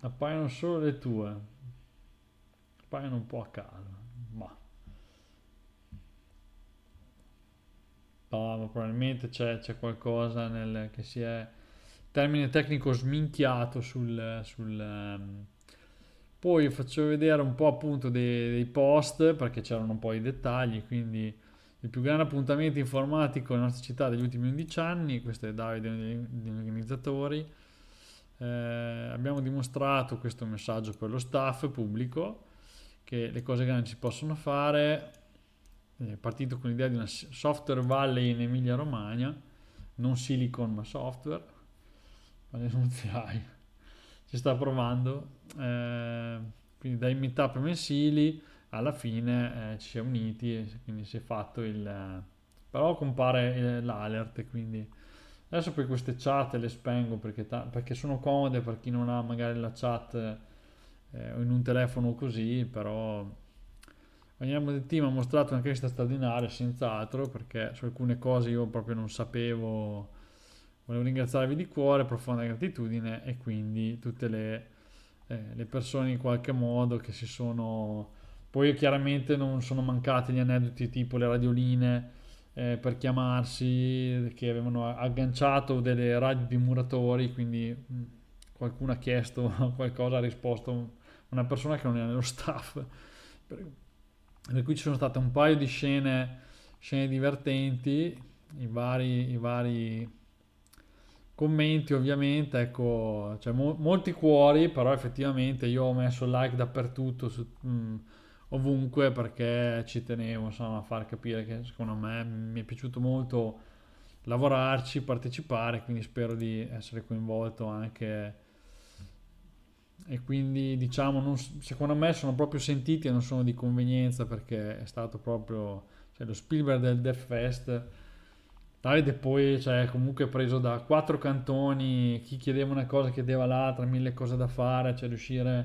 Appaiono solo le tue, appaiono un po' a caso, ma... No, ma probabilmente c'è, qualcosa nel, che si è termine tecnico sminchiato sul, sul ehm, poi faccio vedere un po' appunto dei, dei post perché c'erano un po' i dettagli quindi il più grande appuntamento informatico nella nostra città degli ultimi 11 anni questo è Davide uno degli organizzatori eh, abbiamo dimostrato questo messaggio per lo staff pubblico che le cose grandi si possono fare eh, è partito con l'idea di una software valley in Emilia Romagna non silicon ma software ma funziari ci sta provando eh, quindi dai meetup mensili alla fine eh, ci si è uniti e quindi si è fatto il eh, però compare eh, l'alert quindi adesso poi queste chat le spengo perché, ta- perché sono comode per chi non ha magari la chat eh, in un telefono così però ogni di del team ha mostrato una crescita straordinaria senz'altro perché su alcune cose io proprio non sapevo Volevo ringraziarvi di cuore, profonda gratitudine e quindi tutte le, eh, le persone in qualche modo che si sono... Poi chiaramente non sono mancati gli aneddoti tipo le radioline eh, per chiamarsi, che avevano agganciato delle radio di muratori, quindi mm, qualcuno ha chiesto qualcosa, ha risposto una persona che non era nello staff. Per, per cui ci sono state un paio di scene, scene divertenti, i vari, i vari commenti ovviamente, ecco, cioè, mo- molti cuori, però effettivamente io ho messo like dappertutto, su, mh, mm, ovunque, perché ci tenevo insomma, a far capire che secondo me mi è piaciuto molto lavorarci, partecipare, quindi spero di essere coinvolto anche. E quindi diciamo, non, secondo me sono proprio sentiti e non sono di convenienza perché è stato proprio cioè, lo Spielberg del Death Fest Davide poi cioè, comunque preso da quattro cantoni, chi chiedeva una cosa chiedeva l'altra, mille cose da fare, cioè riuscire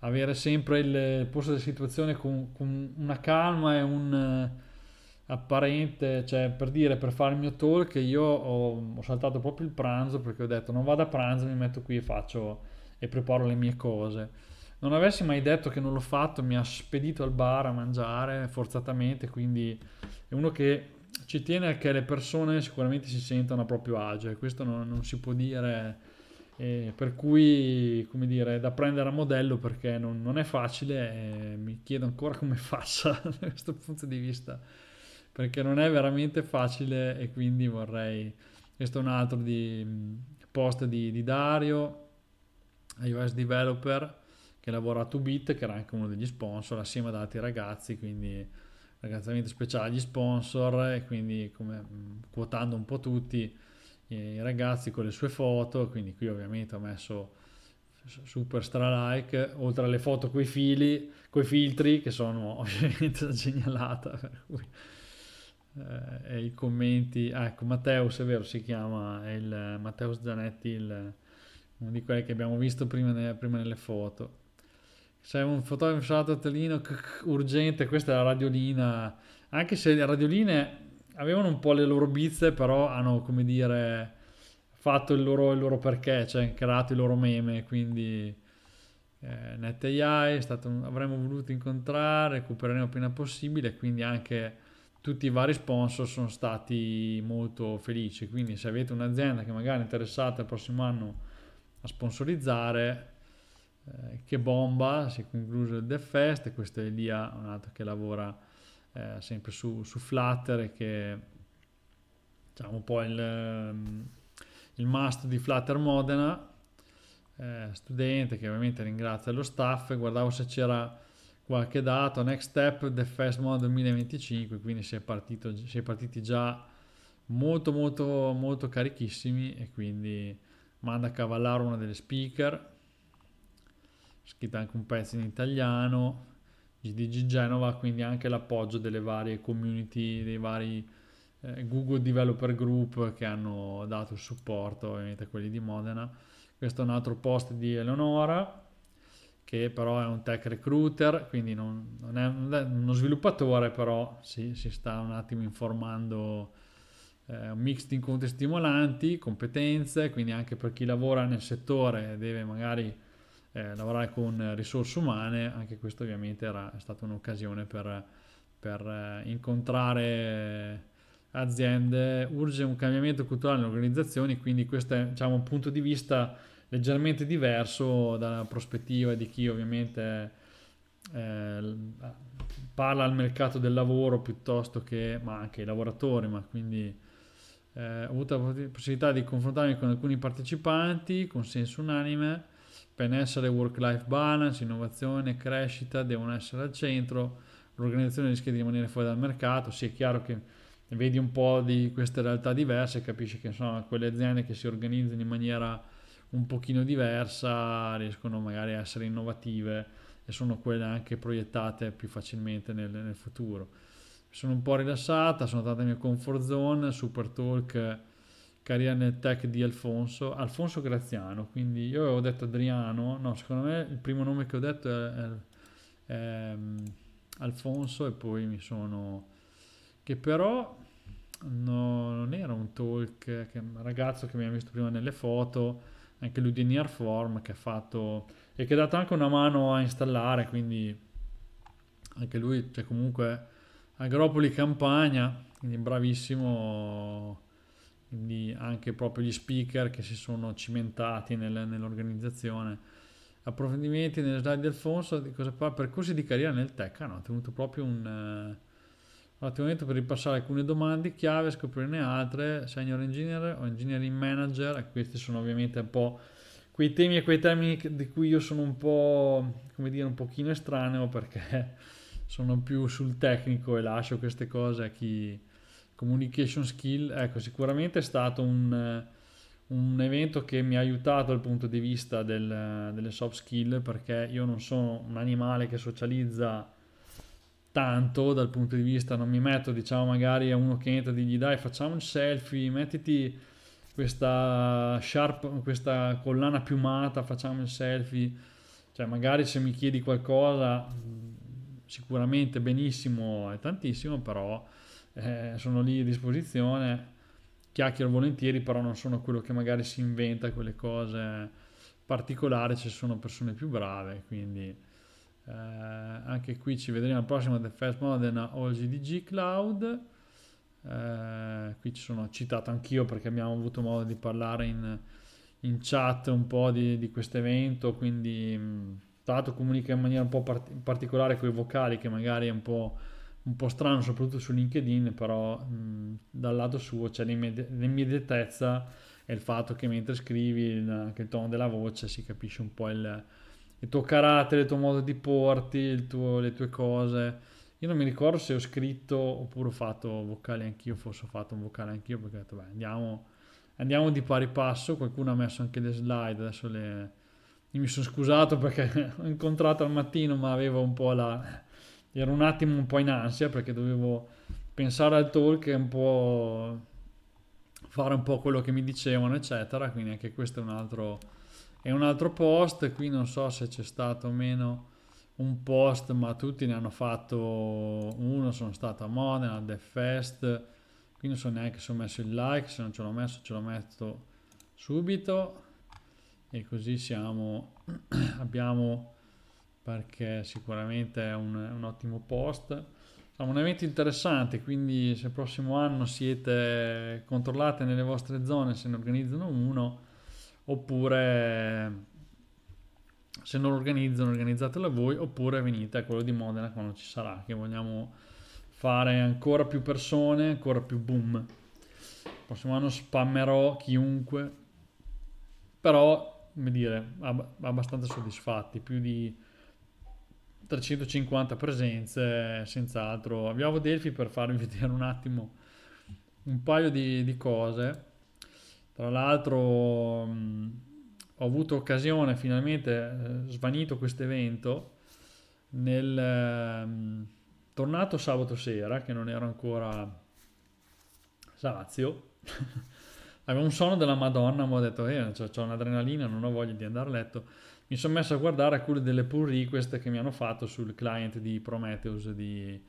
a avere sempre il posto della situazione con, con una calma e un eh, apparente, cioè per dire, per fare il mio talk io ho, ho saltato proprio il pranzo perché ho detto non vado a pranzo, mi metto qui e faccio e preparo le mie cose. Non avessi mai detto che non l'ho fatto, mi ha spedito al bar a mangiare forzatamente, quindi è uno che ci tiene a che le persone sicuramente si sentano a proprio agio, e questo non, non si può dire, eh, per cui come dire, da prendere a modello perché non, non è facile e mi chiedo ancora come faccia da questo punto di vista, perché non è veramente facile e quindi vorrei, questo è un altro di, post di, di Dario, iOS Developer, che lavora a 2bit, che era anche uno degli sponsor, assieme ad altri ragazzi, quindi raggazzamenti speciali agli sponsor e quindi come, quotando un po' tutti i ragazzi con le sue foto, quindi qui ovviamente ho messo super stra like, oltre alle foto coi fili, coi filtri che sono ovviamente segnalata eh, e i commenti, ah, ecco Matteus è vero si chiama, è il Matteus Zanetti, il, uno di quelli che abbiamo visto prima, prima nelle foto sei un fotografo sulla tortellino urgente, questa è la radiolina. Anche se le radioline avevano un po' le loro bizze, però hanno, come dire, fatto il loro, il loro perché, cioè creato il loro meme, quindi... Eh, NetAI, stato, avremmo voluto incontrare, recupereremo appena possibile, quindi anche tutti i vari sponsor sono stati molto felici, quindi se avete un'azienda che magari è interessata il prossimo anno a sponsorizzare, eh, che bomba, si è concluso il Dev Fest, questo è Elia, un altro che lavora eh, sempre su, su, Flutter, che diciamo, un po' il, ehm, il master di Flutter Modena, eh, studente che ovviamente ringrazia lo staff, guardavo se c'era qualche dato, next step Dev Modena 2025, quindi si è, partito, si è partiti già molto molto molto carichissimi e quindi manda a cavallare una delle speaker scritto anche un pezzo in italiano, GDG Genova, quindi anche l'appoggio delle varie community, dei vari eh, Google Developer Group che hanno dato il supporto ovviamente a quelli di Modena. Questo è un altro post di Eleonora, che però è un tech recruiter, quindi non, non è uno sviluppatore, però sì, si sta un attimo informando eh, un mix di incontri stimolanti, competenze, quindi anche per chi lavora nel settore deve magari eh, lavorare con risorse umane, anche questa ovviamente era, è stata un'occasione per, per eh, incontrare aziende, urge un cambiamento culturale nelle organizzazioni, quindi questo è diciamo, un punto di vista leggermente diverso dalla prospettiva di chi ovviamente eh, parla al mercato del lavoro piuttosto che, ma anche ai lavoratori, ma quindi eh, ho avuto la possibilità di confrontarmi con alcuni partecipanti, consenso unanime, Benessere, work-life balance, innovazione, crescita devono essere al centro, l'organizzazione rischia di rimanere fuori dal mercato, sì è chiaro che vedi un po' di queste realtà diverse capisci che insomma quelle aziende che si organizzano in maniera un pochino diversa riescono magari a essere innovative e sono quelle anche proiettate più facilmente nel, nel futuro. Sono un po' rilassata, sono andata nel mio comfort zone, Super Talk carriera nel tech di Alfonso, Alfonso Graziano, quindi io avevo detto Adriano, no, secondo me il primo nome che ho detto è, è, è ehm, Alfonso e poi mi sono... che però no, non era un talk, che un ragazzo che abbiamo visto prima nelle foto, anche lui di Nearform che ha fatto e che ha dato anche una mano a installare, quindi anche lui, cioè comunque Agropoli Campagna, quindi bravissimo quindi anche proprio gli speaker che si sono cimentati nel, nell'organizzazione. Approfondimenti nelle slide di Alfonso, di cosa fa? Percorsi di carriera nel tech, hanno ah tenuto proprio un... Eh, attimo Attivamente per ripassare alcune domande chiave, scoprirne altre, senior engineer o engineering manager, questi sono ovviamente un po' quei temi e quei termini di cui io sono un po', come dire, un pochino estraneo perché sono più sul tecnico e lascio queste cose a chi, communication skill, ecco, sicuramente è stato un, eh, un evento che mi ha aiutato dal punto di vista del, eh, delle soft skill perché io non sono un animale che socializza tanto dal punto di vista, non mi metto diciamo magari a uno che entra e gli dai facciamo un selfie, mettiti questa sharp, questa collana piumata, facciamo il selfie, cioè magari se mi chiedi qualcosa mm, sicuramente benissimo è tantissimo però eh, sono lì a disposizione, chiacchiero volentieri, però non sono quello che magari si inventa quelle cose particolari, ci sono persone più brave, quindi eh, anche qui ci vedremo al prossimo The Fest Modena OGDG Cloud. Eh, qui ci sono citato anch'io perché abbiamo avuto modo di parlare in, in chat un po' di, di questo evento, quindi mm, tra l'altro comunica in maniera un po' part- particolare con i vocali che magari è un po' un po' strano soprattutto su LinkedIn, però mh, dal lato suo c'è l'immediatezza e il fatto che mentre scrivi il, il tono della voce si capisce un po' il, il tuo carattere, il tuo modo di porti, tuo, le tue cose. Io non mi ricordo se ho scritto oppure ho fatto vocali anch'io, forse ho fatto un vocale anch'io perché ho detto beh andiamo, andiamo di pari passo, qualcuno ha messo anche le slide, adesso le... Io mi sono scusato perché ho incontrato al mattino ma avevo un po' la ero un attimo un po' in ansia perché dovevo pensare al talk e un po' fare un po' quello che mi dicevano, eccetera. Quindi anche questo è un altro, è un altro post. Qui non so se c'è stato o meno un post, ma tutti ne hanno fatto uno. Sono stato a Modena, The Fest. Qui non so neanche se ho messo il like, se non ce l'ho messo ce lo metto subito. E così siamo, abbiamo perché sicuramente è un, un ottimo post. È un evento interessante, quindi se il prossimo anno siete controllate nelle vostre zone se ne organizzano uno, oppure se non lo organizzano organizzatelo voi, oppure venite a quello di Modena quando ci sarà, che vogliamo fare ancora più persone, ancora più boom. Il prossimo anno spammerò chiunque, però, come dire, ab- abbastanza soddisfatti, più di 350 presenze, senz'altro. Abbiamo Delphi per farvi vedere un attimo un paio di, di cose. Tra l'altro mh, ho avuto occasione, finalmente eh, svanito questo evento, nel eh, tornato sabato sera, che non ero ancora sazio, avevo un sonno della Madonna, ma ho detto, eh, ho un'adrenalina, non ho voglia di andare a letto mi sono messo a guardare alcune delle pull request che mi hanno fatto sul client di Prometheus di,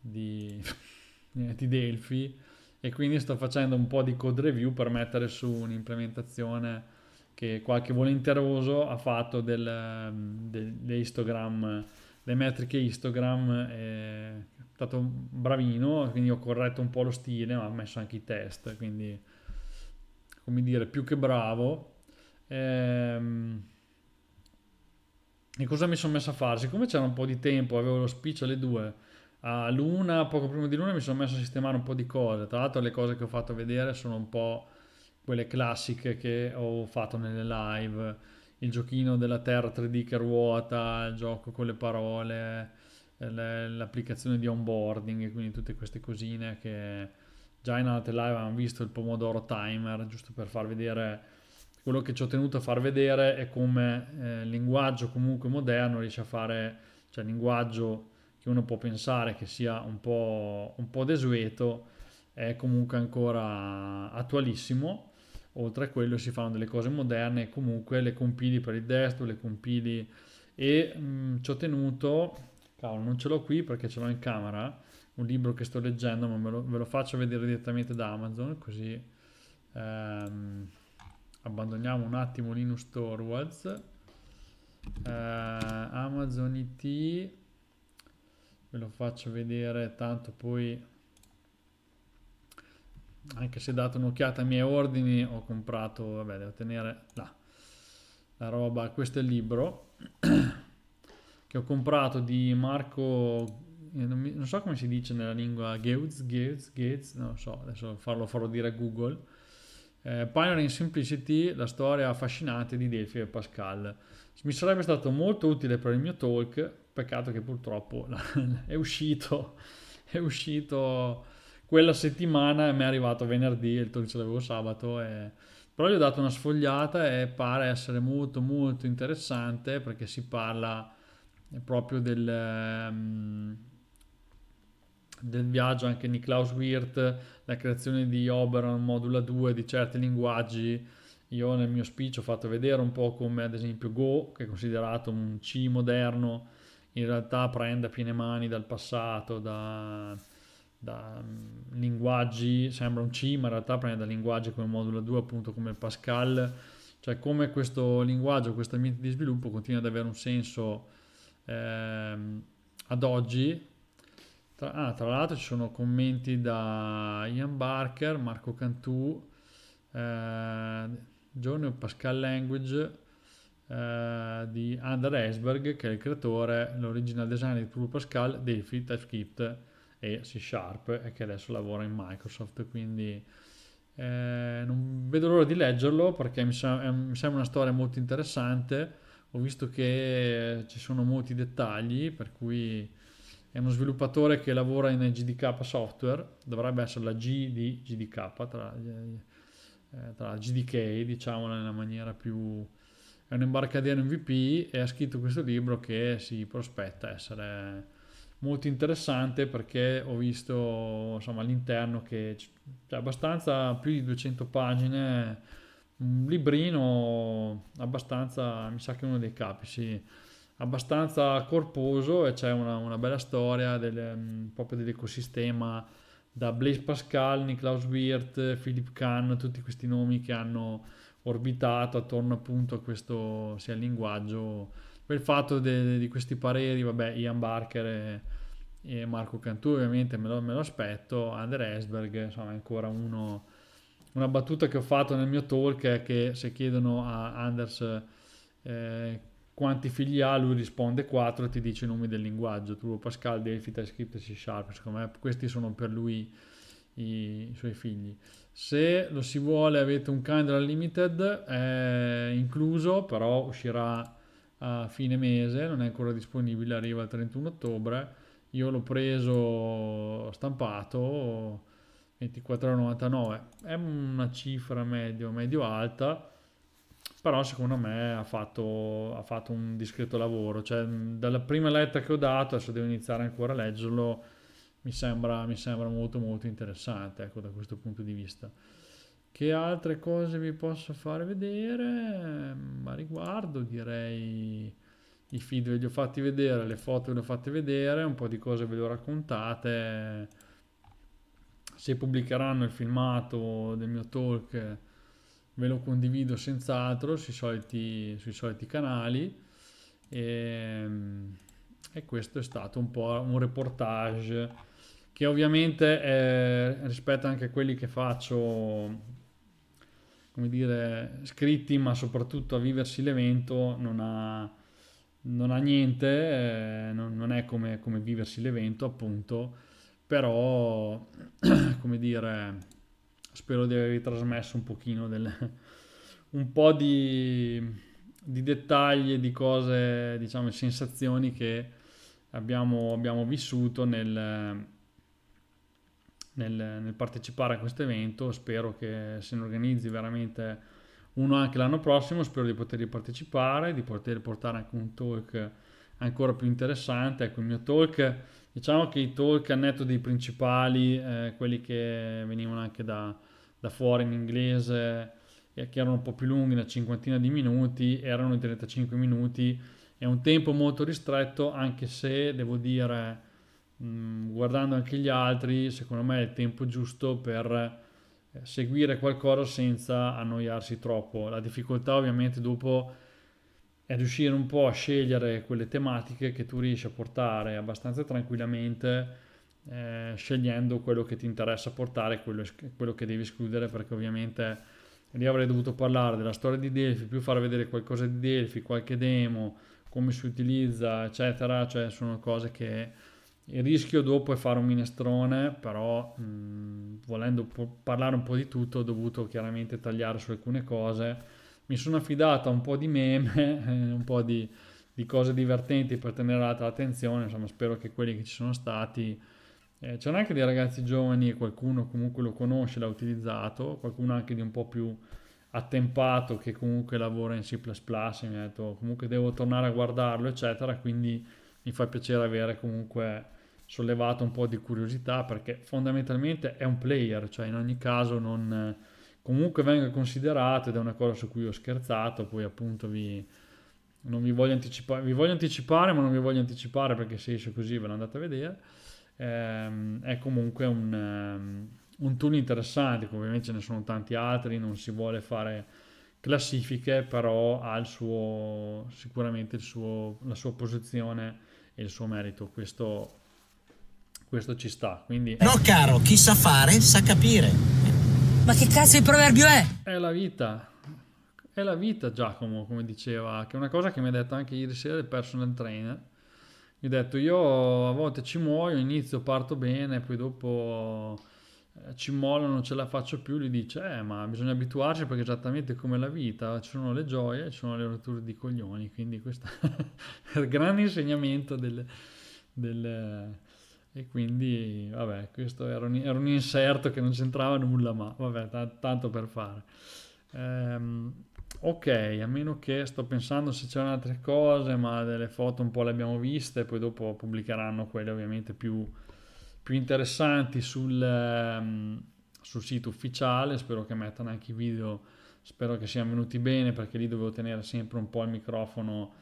di, eh, di Delphi e quindi sto facendo un po' di code review per mettere su un'implementazione che qualche volenteroso ha fatto del, del, mm, dei histogram, le metriche histogram, è stato bravino, quindi ho corretto un po' lo stile, ma ho messo anche i test, quindi come dire, più che bravo. Ehm, e cosa mi sono messo a fare? Siccome c'era un po' di tempo, avevo lo speech alle 2, luna, poco prima di luna, mi sono messo a sistemare un po' di cose. Tra l'altro, le cose che ho fatto vedere sono un po' quelle classiche che ho fatto nelle live. Il giochino della Terra 3D che ruota, il gioco con le parole, l'applicazione di onboarding, quindi tutte queste cosine che già in altre live avevamo visto il pomodoro timer, giusto per far vedere quello che ci ho tenuto a far vedere è come eh, linguaggio comunque moderno riesce a fare, cioè linguaggio che uno può pensare che sia un po', un po desueto, è comunque ancora attualissimo. Oltre a quello si fanno delle cose moderne, comunque le compili per il desktop, le compili e mh, mm, ci ho tenuto, cavolo non ce l'ho qui perché ce l'ho in camera, un libro che sto leggendo ma lo, ve lo faccio vedere direttamente da Amazon così... Ehm, abbandoniamo un attimo Linux Torvalds eh, Amazon IT ve lo faccio vedere tanto poi anche se date un'occhiata ai miei ordini ho comprato vabbè devo tenere là la roba questo è il libro che ho comprato di Marco eh, non, mi, non so come si dice nella lingua Geuz Geuz Geuz non so adesso farlo farò dire a Google eh, Pioneering Simplicity, la storia affascinante di Delphi e Pascal. Mi sarebbe stato molto utile per il mio talk, peccato che purtroppo è uscito, è uscito quella settimana e mi è arrivato venerdì, il talk ce l'avevo sabato, e... però gli ho dato una sfogliata e pare essere molto molto interessante perché si parla proprio del... Um, del viaggio anche Niklaus Wirth, la creazione di Oberon Modula 2 di certi linguaggi. Io nel mio speech ho fatto vedere un po' come ad esempio Go, che è considerato un C moderno, in realtà prende a piene mani dal passato, da, da mm, linguaggi, sembra un C, ma in realtà prende da linguaggi come Modula 2, appunto come Pascal, cioè come questo linguaggio, questo ambiente di sviluppo continua ad avere un senso eh, ad oggi tra, ah, tra l'altro ci sono commenti da Ian Barker, Marco Cantù, eh, Giorgio Pascal Language eh, di Ander Esberg, che è il creatore, l'original design di Pure Pascal, Delphi, TypeScript e C Sharp, e che adesso lavora in Microsoft. Quindi eh, non vedo l'ora di leggerlo perché mi, sa- mi sembra una storia molto interessante. Ho visto che ci sono molti dettagli, per cui è uno sviluppatore che lavora in GDK Software, dovrebbe essere la G di GDK, tra, eh, eh, tra GDK diciamo nella maniera più... è un imbarcadiero MVP e ha scritto questo libro che si prospetta essere molto interessante perché ho visto insomma all'interno che c'è abbastanza più di 200 pagine un librino abbastanza mi sa che uno dei capi sì abbastanza corposo e c'è una, una bella storia del, mm, proprio dell'ecosistema da Blaise Pascal, Niklaus Wirth, Philip Kahn, tutti questi nomi che hanno orbitato attorno appunto a questo sia il linguaggio, Il fatto di questi pareri, vabbè Ian Barker e, e Marco Cantù ovviamente me lo, me lo aspetto, Andre Esberg, insomma è ancora uno, una battuta che ho fatto nel mio talk è che se chiedono a Anders eh, quanti figli ha, lui risponde 4 e ti dice i nomi del linguaggio, Turbo Pascal, Delphi, TypeScript e C Sharp, secondo me questi sono per lui i, i suoi figli. Se lo si vuole avete un Kindle Unlimited, è incluso, però uscirà a fine mese, non è ancora disponibile, arriva il 31 ottobre, io l'ho preso stampato 24,99, è una cifra medio, medio alta, però secondo me ha fatto, ha fatto un discreto lavoro, cioè dalla prima lettera che ho dato, adesso devo iniziare ancora a leggerlo, mi sembra, mi sembra molto molto interessante, ecco, da questo punto di vista. Che altre cose vi posso fare vedere? Ehm, a riguardo direi i feed ve li ho fatti vedere, le foto ve le ho fatte vedere, un po' di cose ve le ho raccontate. Se pubblicheranno il filmato del mio talk ve lo condivido senz'altro sui soliti, sui soliti canali e, ehm, e, questo è stato un po' un reportage che ovviamente è, eh, rispetto anche a quelli che faccio come dire scritti ma soprattutto a viversi l'evento non ha, non ha niente eh, non, non, è come, come viversi l'evento appunto però come dire spero di avervi trasmesso un pochino delle, un po' di, di dettagli e di cose, diciamo, sensazioni che abbiamo, abbiamo vissuto nel, nel, nel partecipare a questo evento. Spero che se ne organizzi veramente uno anche l'anno prossimo, spero di potervi partecipare, di poter portare anche un talk ancora più interessante. Ecco, il mio talk, diciamo che i talk a netto dei principali, eh, quelli che venivano anche da, da fuori in inglese che erano un po' più lunghi, una cinquantina di minuti, erano i 35 minuti, è un tempo molto ristretto anche se devo dire mh, mm, guardando anche gli altri secondo me è il tempo giusto per eh, seguire qualcosa senza annoiarsi troppo. La difficoltà ovviamente dopo è riuscire un po' a scegliere quelle tematiche che tu riesci a portare abbastanza tranquillamente eh, scegliendo quello che ti interessa portare, quello, quello che devi escludere, perché ovviamente lì avrei dovuto parlare della storia di Delphi, più far vedere qualcosa di Delphi, qualche demo, come si utilizza, eccetera, cioè sono cose che il rischio dopo è fare un minestrone, però mh, mhmm, volendo po- parlare un po' di tutto ho dovuto chiaramente tagliare su alcune cose. Mi sono affidato a un po' di meme, eh, un po' di, di cose divertenti per tenere alta l'attenzione, insomma spero che quelli che ci sono stati eh, c'erano anche dei ragazzi giovani e qualcuno comunque lo conosce, l'ha utilizzato, qualcuno anche di un po' più attempato che comunque lavora in C++ e mi ha detto comunque devo tornare a guardarlo eccetera, quindi mi fa piacere avere comunque sollevato un po' di curiosità perché fondamentalmente è un player, cioè in ogni caso non comunque venga considerato ed è una cosa su cui ho scherzato, poi appunto vi, non vi voglio anticipare, vi voglio anticipare ma non vi voglio anticipare perché se esce così ve l'andate a vedere ehm, è comunque un, um, un tool interessante, ovviamente ce ne sono tanti altri, non si vuole fare classifiche, però ha il suo, sicuramente il suo, la sua posizione e il suo merito, questo, questo ci sta. Quindi... Però caro, chi sa fare sa capire. Ma che cazzo di proverbio è? È la vita, è la vita Giacomo, come diceva, che è una cosa che mi ha detto anche ieri sera il personal trainer, gli ho detto io a volte ci muoio, inizio, parto bene, poi dopo eh, ci mollo, non ce la faccio più, lui dice eh ma bisogna abituarci perché esattamente come la vita ci sono le gioie, ci sono le rotture di coglioni, quindi questo è il grande insegnamento del... del e quindi vabbè questo era un, era un, inserto che non c'entrava nulla ma vabbè t- tanto per fare. Ehm, ok, a meno che sto pensando se c'erano altre cose, ma delle foto un po' le abbiamo viste, poi dopo pubblicheranno quelle ovviamente più, più interessanti sul, ehm, sul, sito ufficiale, spero che mettano anche i video, spero che siano venuti bene perché lì dovevo tenere sempre un po' il microfono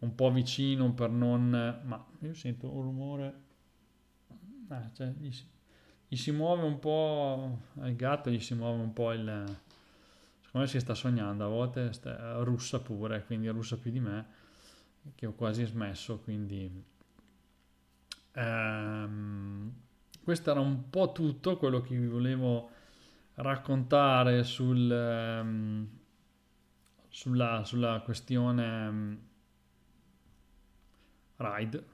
un po' vicino per non... ma io sento un rumore... Ah, cioè, gli, gli si muove un po' il gatto, gli si muove un po' il secondo me si sta sognando a volte, sta, russa pure, quindi russa più di me, che ho quasi smesso, quindi... Ehm, questo era un po' tutto quello che vi volevo raccontare sul, ehm, sulla, sulla, questione ehm, ride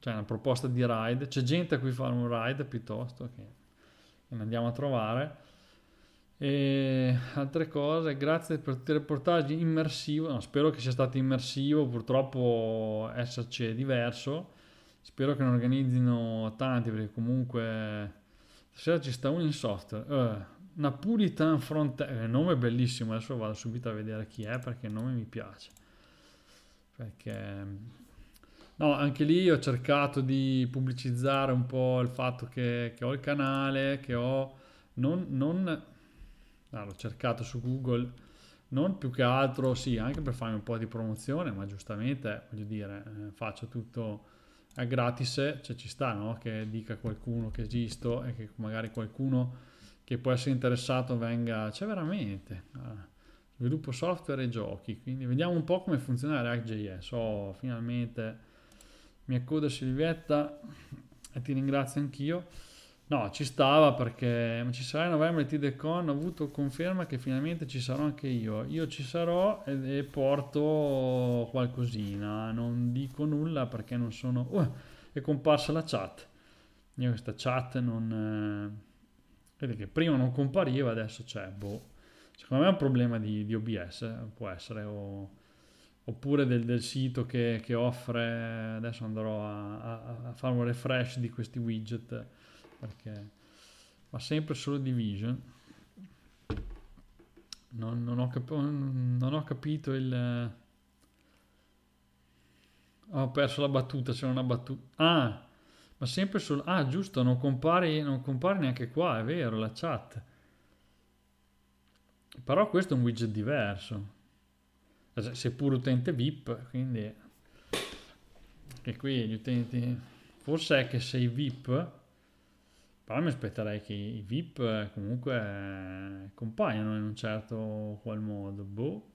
cioè una proposta di ride c'è gente a cui fare un ride piuttosto che, che andiamo a trovare e altre cose, grazie per il reportage immersivo, no, spero che sia stato immersivo, purtroppo esserci è diverso, spero che ne organizzino tanti perché comunque stasera ci sta uno in software, uh, eh, Napolitan Frontend, eh, il nome è bellissimo, adesso vado subito a vedere chi è perché il nome mi piace, perché no, anche lì ho cercato di pubblicizzare un po' il fatto che, che ho il canale, che ho... non, non ah, l'ho cercato su Google, non più che altro, sì, anche per farmi un po' di promozione, ma giustamente, voglio dire, eh, faccio tutto a gratis, cioè ci sta, no? Che dica qualcuno che esisto e che magari qualcuno che può essere interessato venga, c'è cioè veramente, ah, sviluppo software e giochi, quindi vediamo un po' come funziona React.js, oh, finalmente mi accoda Silvietta e ti ringrazio anch'io. No, ci stava perché ma ci sarà a novembre TDCon, ho avuto conferma che finalmente ci sarò anche io. Io ci sarò e, e porto qualcosina, non dico nulla perché non sono... Uh, è comparsa la chat. Io questa chat non... Eh, vedete che prima non compariva, adesso c'è. Boh. Secondo me è un problema di, di OBS, eh, può essere, o, oppure del, del sito che, che, offre... Adesso andrò a, a, a fare un refresh di questi widget perché ma sempre solo division non, non, ho, cap- non ho capito il ho perso la battuta c'è una battuta ah ma sempre solo ah giusto non compare, non compare neanche qua è vero la chat però questo è un widget diverso cioè, seppur utente VIP quindi che qui gli utenti forse è che sei VIP però mi aspetterei che i VIP eh, comunque eh, compaiano in un certo qual modo. Boh.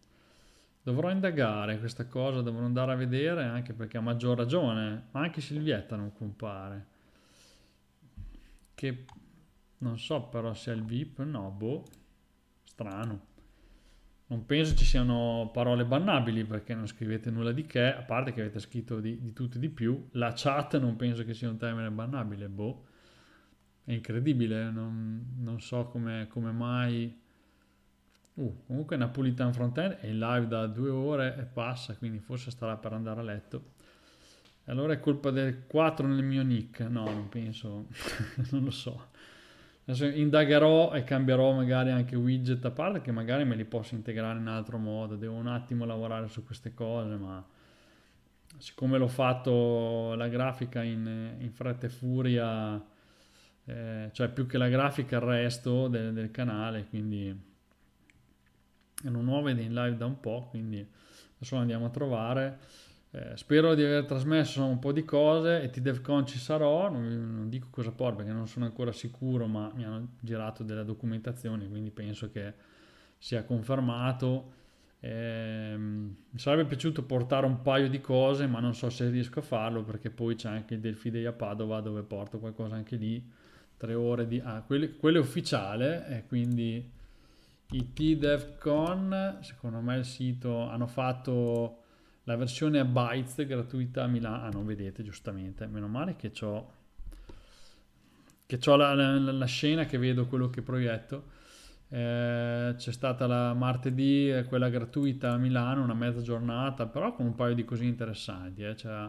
Dovrò indagare questa cosa, dovrò andare a vedere anche perché ha maggior ragione. Ma anche Silvietta non compare. Che non so però se è il VIP, no, boh. Strano. Non penso ci siano parole bannabili perché non scrivete nulla di che, a parte che avete scritto di, di tutto e di più. La chat non penso che sia un termine bannabile, boh è incredibile, eh. non, non so come, come mai... Uh, comunque Napolitan Frontend è in live da due ore e passa, quindi forse starà per andare a letto. Allora è colpa del 4 nel mio nick? No, non penso, non lo so. Adesso indagherò e cambierò magari anche widget a parte che magari me li posso integrare in altro modo, devo un attimo lavorare su queste cose, ma siccome l'ho fatto la grafica in, in fretta e furia eh, cioè più che la grafica il resto del, del canale, quindi è non ho vedi in live da un po', quindi adesso lo andiamo a trovare. Eh, spero di aver trasmesso un po' di cose e TDevCon ci sarò, non, non, dico cosa porto perché non sono ancora sicuro, ma mi hanno girato della documentazione, quindi penso che sia confermato. Eh, mi sarebbe piaciuto portare un paio di cose, ma non so se riesco a farlo perché poi c'è anche il Delphi Day a Padova dove porto qualcosa anche lì tre ore di... Ah, quello, quello è ufficiale, e quindi IT TDevCon, secondo me il sito, hanno fatto la versione a bytes gratuita a Milano. Ah, non vedete, giustamente. Meno male che ho che ho la, la, la, scena che vedo quello che proietto. Eh, c'è stata la martedì, eh, quella gratuita a Milano, una mezza giornata, però con un paio di cose interessanti. Eh. C'era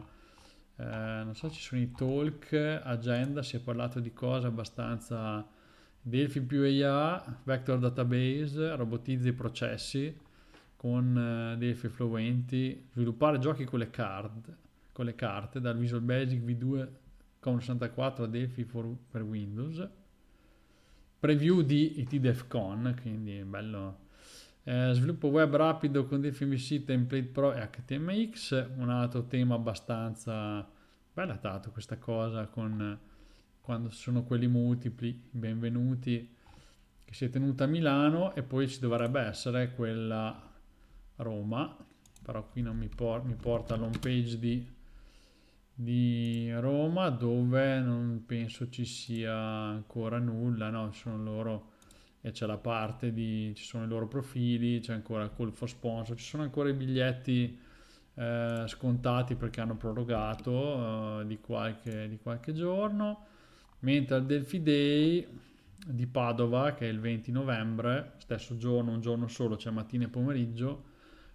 eh, non so, ci sono i talk, agenda, si è parlato di cose abbastanza... Delphi più IA, Vector Database, robotizza i processi con eh, Delphi Fluenti, sviluppare giochi con le, card, con le carte dal Visual Basic V2 con 64 a Delphi for, per Windows, preview di IT DevCon, quindi bello eh, sviluppo web rapido con DFMC template pro e HTMX, un altro tema abbastanza bella tato questa cosa con quando sono quelli multipli, benvenuti, che si è tenuta a Milano e poi ci dovrebbe essere quella Roma, però qui non mi, por mi porta all'home page di, di, Roma dove non penso ci sia ancora nulla, no, sono loro e c'è la parte di ci sono i loro profili, c'è ancora il call for sponsor, ci sono ancora i biglietti eh, scontati perché hanno prorogato eh, di, qualche, di, qualche, giorno, mentre al Delphi Day di Padova, che è il 20 novembre, stesso giorno, un giorno solo, c'è cioè mattina e pomeriggio,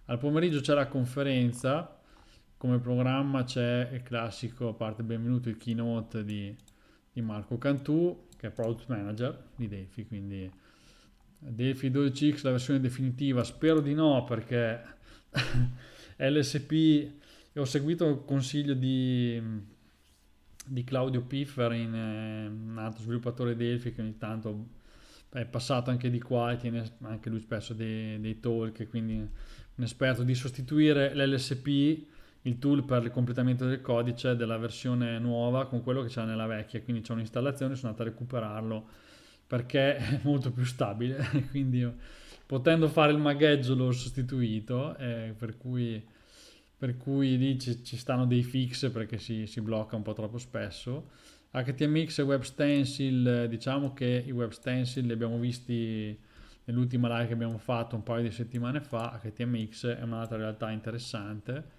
al pomeriggio c'è la conferenza, come programma c'è il classico, a parte benvenuto, il keynote di, di Marco Cantù, che è Product Manager di Delphi, quindi DFI 12X la versione definitiva? Spero di no perché LSP ho seguito il consiglio di, di Claudio Piffer, in, eh, un altro sviluppatore Delphi che ogni tanto è passato anche di qua e tiene anche lui spesso dei, dei talk, quindi un esperto di sostituire l'LSP, il tool per il completamento del codice della versione nuova con quello che c'è nella vecchia, quindi c'è un'installazione, sono andato a recuperarlo perché è molto più stabile, quindi io, potendo fare il magheggio l'ho sostituito, eh, per, cui, per, cui, lì ci, ci, stanno dei fix perché si, si, blocca un po' troppo spesso. HTMX e Web WebStencil, diciamo che i Web WebStencil li abbiamo visti nell'ultima live che abbiamo fatto un paio di settimane fa, HTMX è un'altra realtà interessante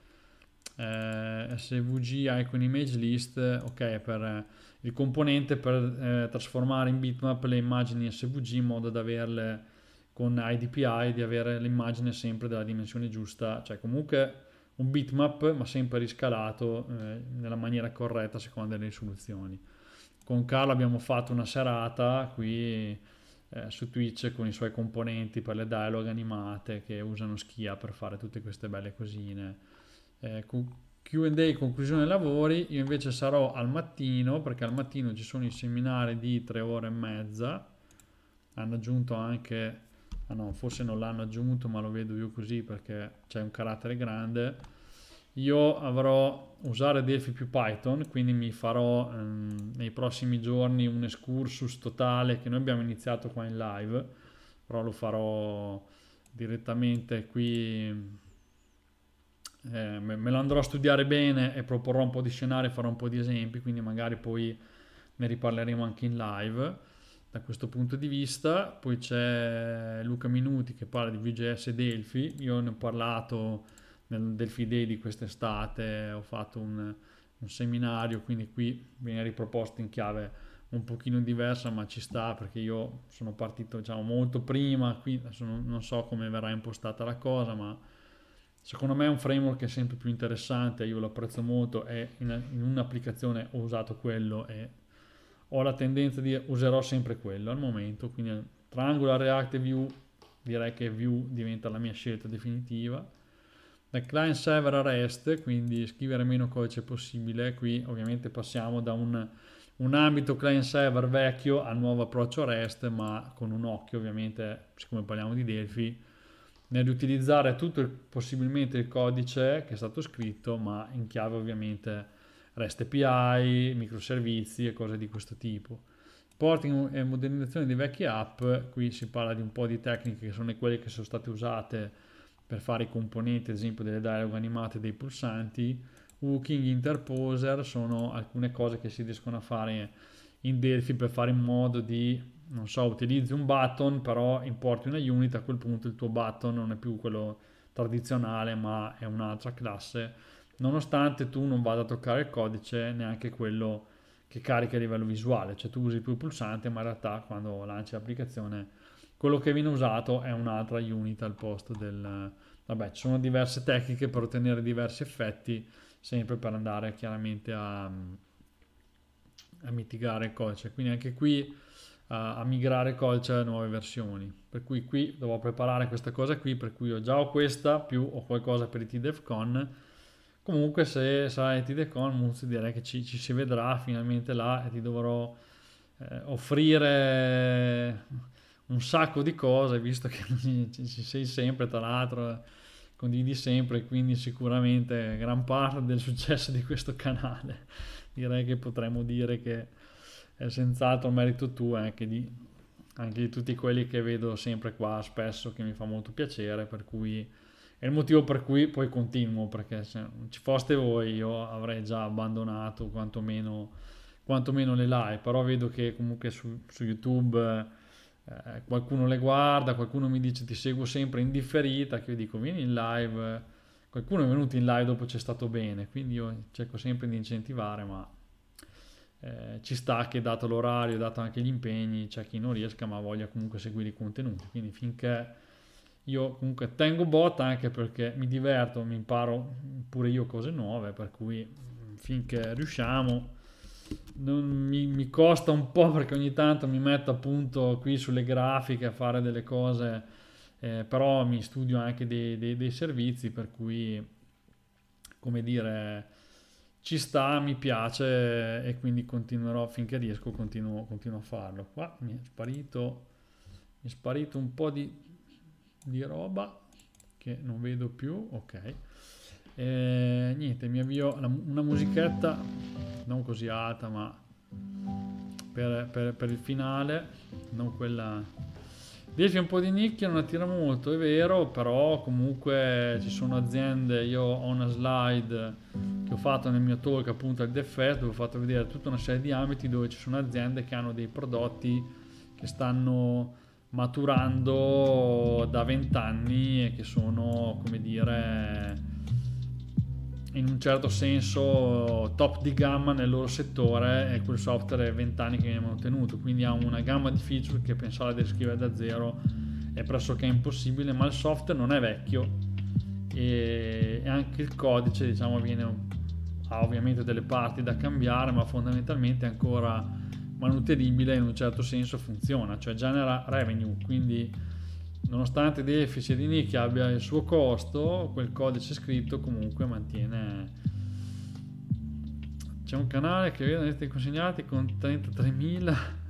eh, svg icon image list ok per eh, il componente per eh, trasformare in bitmap le immagini svg in modo da averle con idpi di avere l'immagine sempre della dimensione giusta cioè comunque un bitmap ma sempre riscalato eh, nella maniera corretta a seconda delle risoluzioni con Carlo abbiamo fatto una serata qui eh, su Twitch con i suoi componenti per le dialog animate che usano Schia per fare tutte queste belle cosine eh, Q&A conclusione dei lavori, io invece sarò al mattino perché al mattino ci sono i seminari di tre ore e mezza, hanno aggiunto anche, ah no, forse non l'hanno aggiunto ma lo vedo io così perché c'è un carattere grande, io avrò usare Delphi più Python, quindi mi farò ehm, nei prossimi giorni un excursus totale che noi abbiamo iniziato qua in live, però lo farò direttamente qui eh, me lo andrò a studiare bene e proporrò un po' di scenari, farò un po' di esempi, quindi magari poi ne riparleremo anche in live da questo punto di vista. Poi c'è Luca Minuti che parla di VGS e Delphi, io ne ho parlato nel Delphi Day di quest'estate, ho fatto un, un seminario, quindi qui viene riproposto in chiave un pochino diversa ma ci sta perché io sono partito diciamo molto prima, qui adesso non so come verrà impostata la cosa ma Secondo me è un framework è sempre più interessante, io lo apprezzo molto e in, in un'applicazione ho usato quello e ho la tendenza di userò sempre quello al momento, quindi tra Angular, React e Vue direi che Vue diventa la mia scelta definitiva. Da client server a REST, quindi scrivere meno codice possibile, qui ovviamente passiamo da un, un ambito client server vecchio al nuovo approccio REST, ma con un occhio ovviamente, siccome parliamo di Delphi, nel riutilizzare tutto il, possibilmente il codice che è stato scritto, ma in chiave ovviamente REST API, microservizi e cose di questo tipo. Porting e modernizzazione di vecchie app, qui si parla di un po' di tecniche che sono quelle che sono state usate per fare i componenti, ad esempio delle dialog animate dei pulsanti, hooking, interposer, sono alcune cose che si riescono a fare in Delphi per fare in modo di non so, utilizzi un button, però importi una unit, a quel punto il tuo button non è più quello tradizionale, ma è un'altra classe, nonostante tu non vada a toccare il codice neanche quello che carica a livello visuale, cioè tu usi più il pulsante, ma in realtà quando lanci l'applicazione quello che viene usato è un'altra unit al posto del... Vabbè, ci sono diverse tecniche per ottenere diversi effetti, sempre per andare chiaramente a, a mitigare il codice. Quindi anche qui a, eh, a migrare Colce alle nuove versioni. Per cui qui dovrò preparare questa cosa qui, per cui ho già ho questa, più ho qualcosa per i TDEFCON. Comunque se sarà ETDECON, Muzzi direi che ci, ci, si vedrà finalmente là e ti dovrò eh, offrire un sacco di cose, visto che ci, ci sei sempre, tra l'altro condividi sempre, quindi sicuramente gran parte del successo di questo canale direi che potremmo dire che è senz'altro merito tuo anche di, anche di tutti quelli che vedo sempre qua spesso, che mi fa molto piacere, per cui è il motivo per cui poi continuo, perché se non ci foste voi io avrei già abbandonato quantomeno, quantomeno le live, però vedo che comunque su, su YouTube eh, qualcuno le guarda, qualcuno mi dice ti seguo sempre in differita, che io dico vieni in live, qualcuno è venuto in live dopo c'è stato bene, quindi io cerco sempre di incentivare, ma eh, ci sta che dato l'orario, dato anche gli impegni, c'è chi non riesca ma voglia comunque seguire i contenuti. Quindi finché io comunque tengo botta anche perché mi diverto, mi imparo pure io cose nuove, per cui mm, finché riusciamo... Mi, mi, costa un po' perché ogni tanto mi metto appunto qui sulle grafiche a fare delle cose, eh, però mi studio anche dei, dei, dei servizi per cui, come dire, ci sta, mi piace e quindi continuerò finché riesco, continuo, continuo a farlo. Qua mi è sparito, mi è sparito un po' di, di roba che non vedo più, ok. E, niente, mi avvio una musichetta, non così alta ma per, per, per il finale, non quella 10 è un po' di nicchia, non attira molto, è vero, però comunque ci sono aziende, io ho una slide che ho fatto nel mio talk appunto al DFS dove ho fatto vedere tutta una serie di ambiti dove ci sono aziende che hanno dei prodotti che stanno maturando da 20 anni e che sono, come dire, in un certo senso top di gamma nel loro settore e quel software è 20 anni che viene mantenuto quindi ha una gamma di feature che pensare di scrivere da zero è pressoché impossibile, ma il software non è vecchio e anche il codice diciamo viene, ha ovviamente delle parti da cambiare, ma fondamentalmente è ancora manutenibile in un certo senso funziona, cioè genera revenue, quindi Nonostante deficit di nicchia abbia il suo costo, quel codice scritto comunque mantiene... C'è un canale che vede dei consegnati con 33.000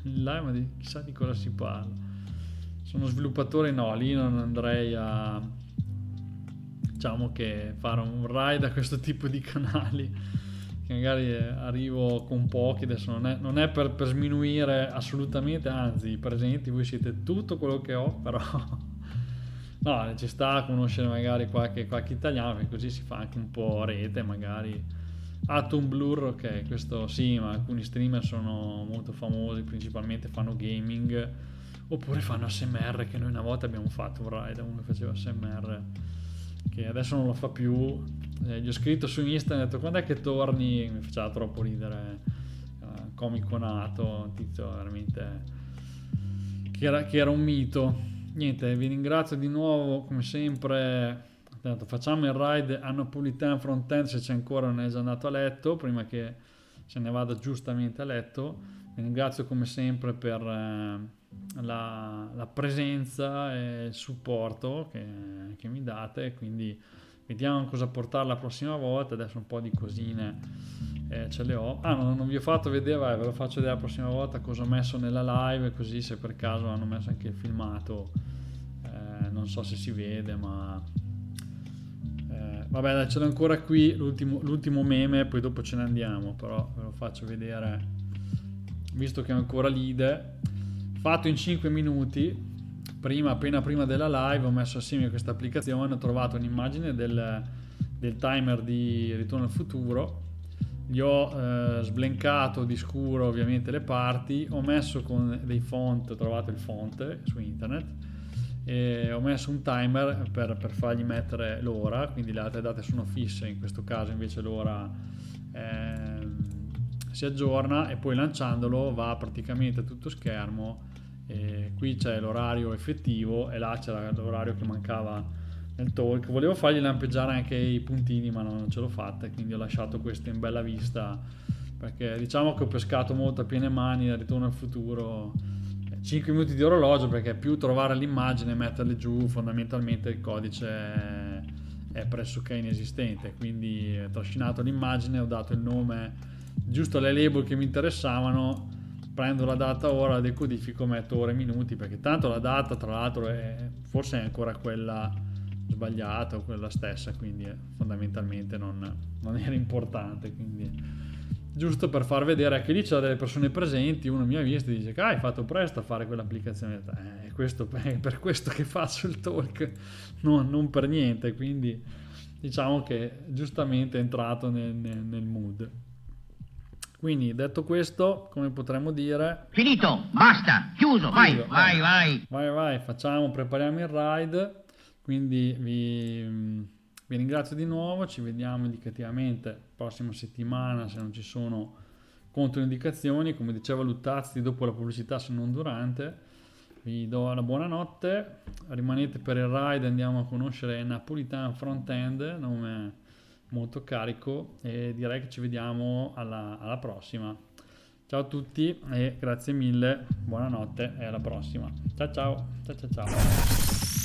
in live, ma di chissà di cosa si parla. Sono sviluppatore, no, lì non andrei a... diciamo che fare un raid a questo tipo di canali che magari eh, arrivo con pochi, adesso non è, non è per, per, sminuire assolutamente, anzi presenti, voi siete tutto quello che ho, però no, ci sta a conoscere magari qualche, qualche italiano, perché così si fa anche un po' rete, magari Atom Blur, ok, questo sì, ma alcuni streamer sono molto famosi, principalmente fanno gaming, oppure fanno SMR, che noi una volta abbiamo fatto un ride, uno che faceva SMR, che adesso non lo fa più, eh, gli ho scritto su Instagram, ho detto quando è che torni, mi faceva troppo ridere, eh, comico nato, un tizio veramente che era, che era un mito. Niente, vi ringrazio di nuovo come sempre Tanto facciamo il ride a Napolitan Frontend se c'è ancora non è già andato a letto prima che se ne vada giustamente a letto. Vi ringrazio come sempre per eh, la, la presenza e il supporto che, che mi date, quindi Vediamo cosa portare la prossima volta. Adesso un po' di cosine eh, ce le ho. Ah, non, non vi ho fatto vedere, vai, ve lo faccio vedere la prossima volta cosa ho messo nella live. Così se per caso hanno messo anche il filmato, eh, non so se si vede, ma eh, vabbè, dai, ce l'ho ancora qui. L'ultimo, l'ultimo meme, poi dopo ce ne andiamo. Però ve lo faccio vedere visto che è ancora lead. Fatto in 5 minuti, prima, appena prima della live, ho messo assieme questa applicazione, ho trovato un'immagine del, del timer di Ritorno al futuro, gli ho eh, sblencato di scuro ovviamente le parti, ho messo con dei font, ho trovato il font su internet, e ho messo un timer per, per fargli mettere l'ora, quindi le altre date sono fisse, in questo caso invece l'ora... Eh, si aggiorna e poi lanciandolo va praticamente a tutto schermo e qui c'è l'orario effettivo e là c'era l'orario che mancava nel talk. Volevo fargli lampeggiare anche i puntini, ma non ce l'ho fatta, quindi ho lasciato questo in bella vista perché diciamo che ho pescato molto a piene mani dal ritorno al futuro. 5 minuti di orologio perché più trovare l'immagine e metterle giù, fondamentalmente il codice è pressoché inesistente, quindi ho eh, trascinato l'immagine, ho dato il nome giusto alle label che mi interessavano prendo la data ora, la decodifico, metto ore e minuti, perché tanto la data tra l'altro è forse è ancora quella sbagliata o quella stessa, quindi eh, fondamentalmente non, non era importante. Quindi giusto per far vedere che ecco, lì c'erano delle persone presenti, uno mi ha visto e dice ah, hai fatto presto a fare quell'applicazione, eh, questo, è per questo che faccio il talk, no, non per niente, quindi diciamo che giustamente è entrato nel, nel, nel mood. Quindi detto questo, come potremmo dire... Finito, basta, chiuso, vai, chiuso. vai, vai. Vai, vai, facciamo, prepariamo il ride. Quindi vi, vi ringrazio di nuovo, ci vediamo indicativamente prossima settimana se non ci sono controindicazioni. Come diceva Luttazzi, dopo la pubblicità se non durante. Vi do la buonanotte, rimanete per il ride, andiamo a conoscere Napolitan Frontend, nome molto carico e direi che ci vediamo alla, alla prossima. Ciao a tutti e grazie mille, buonanotte e alla prossima. Ciao ciao, ciao ciao ciao.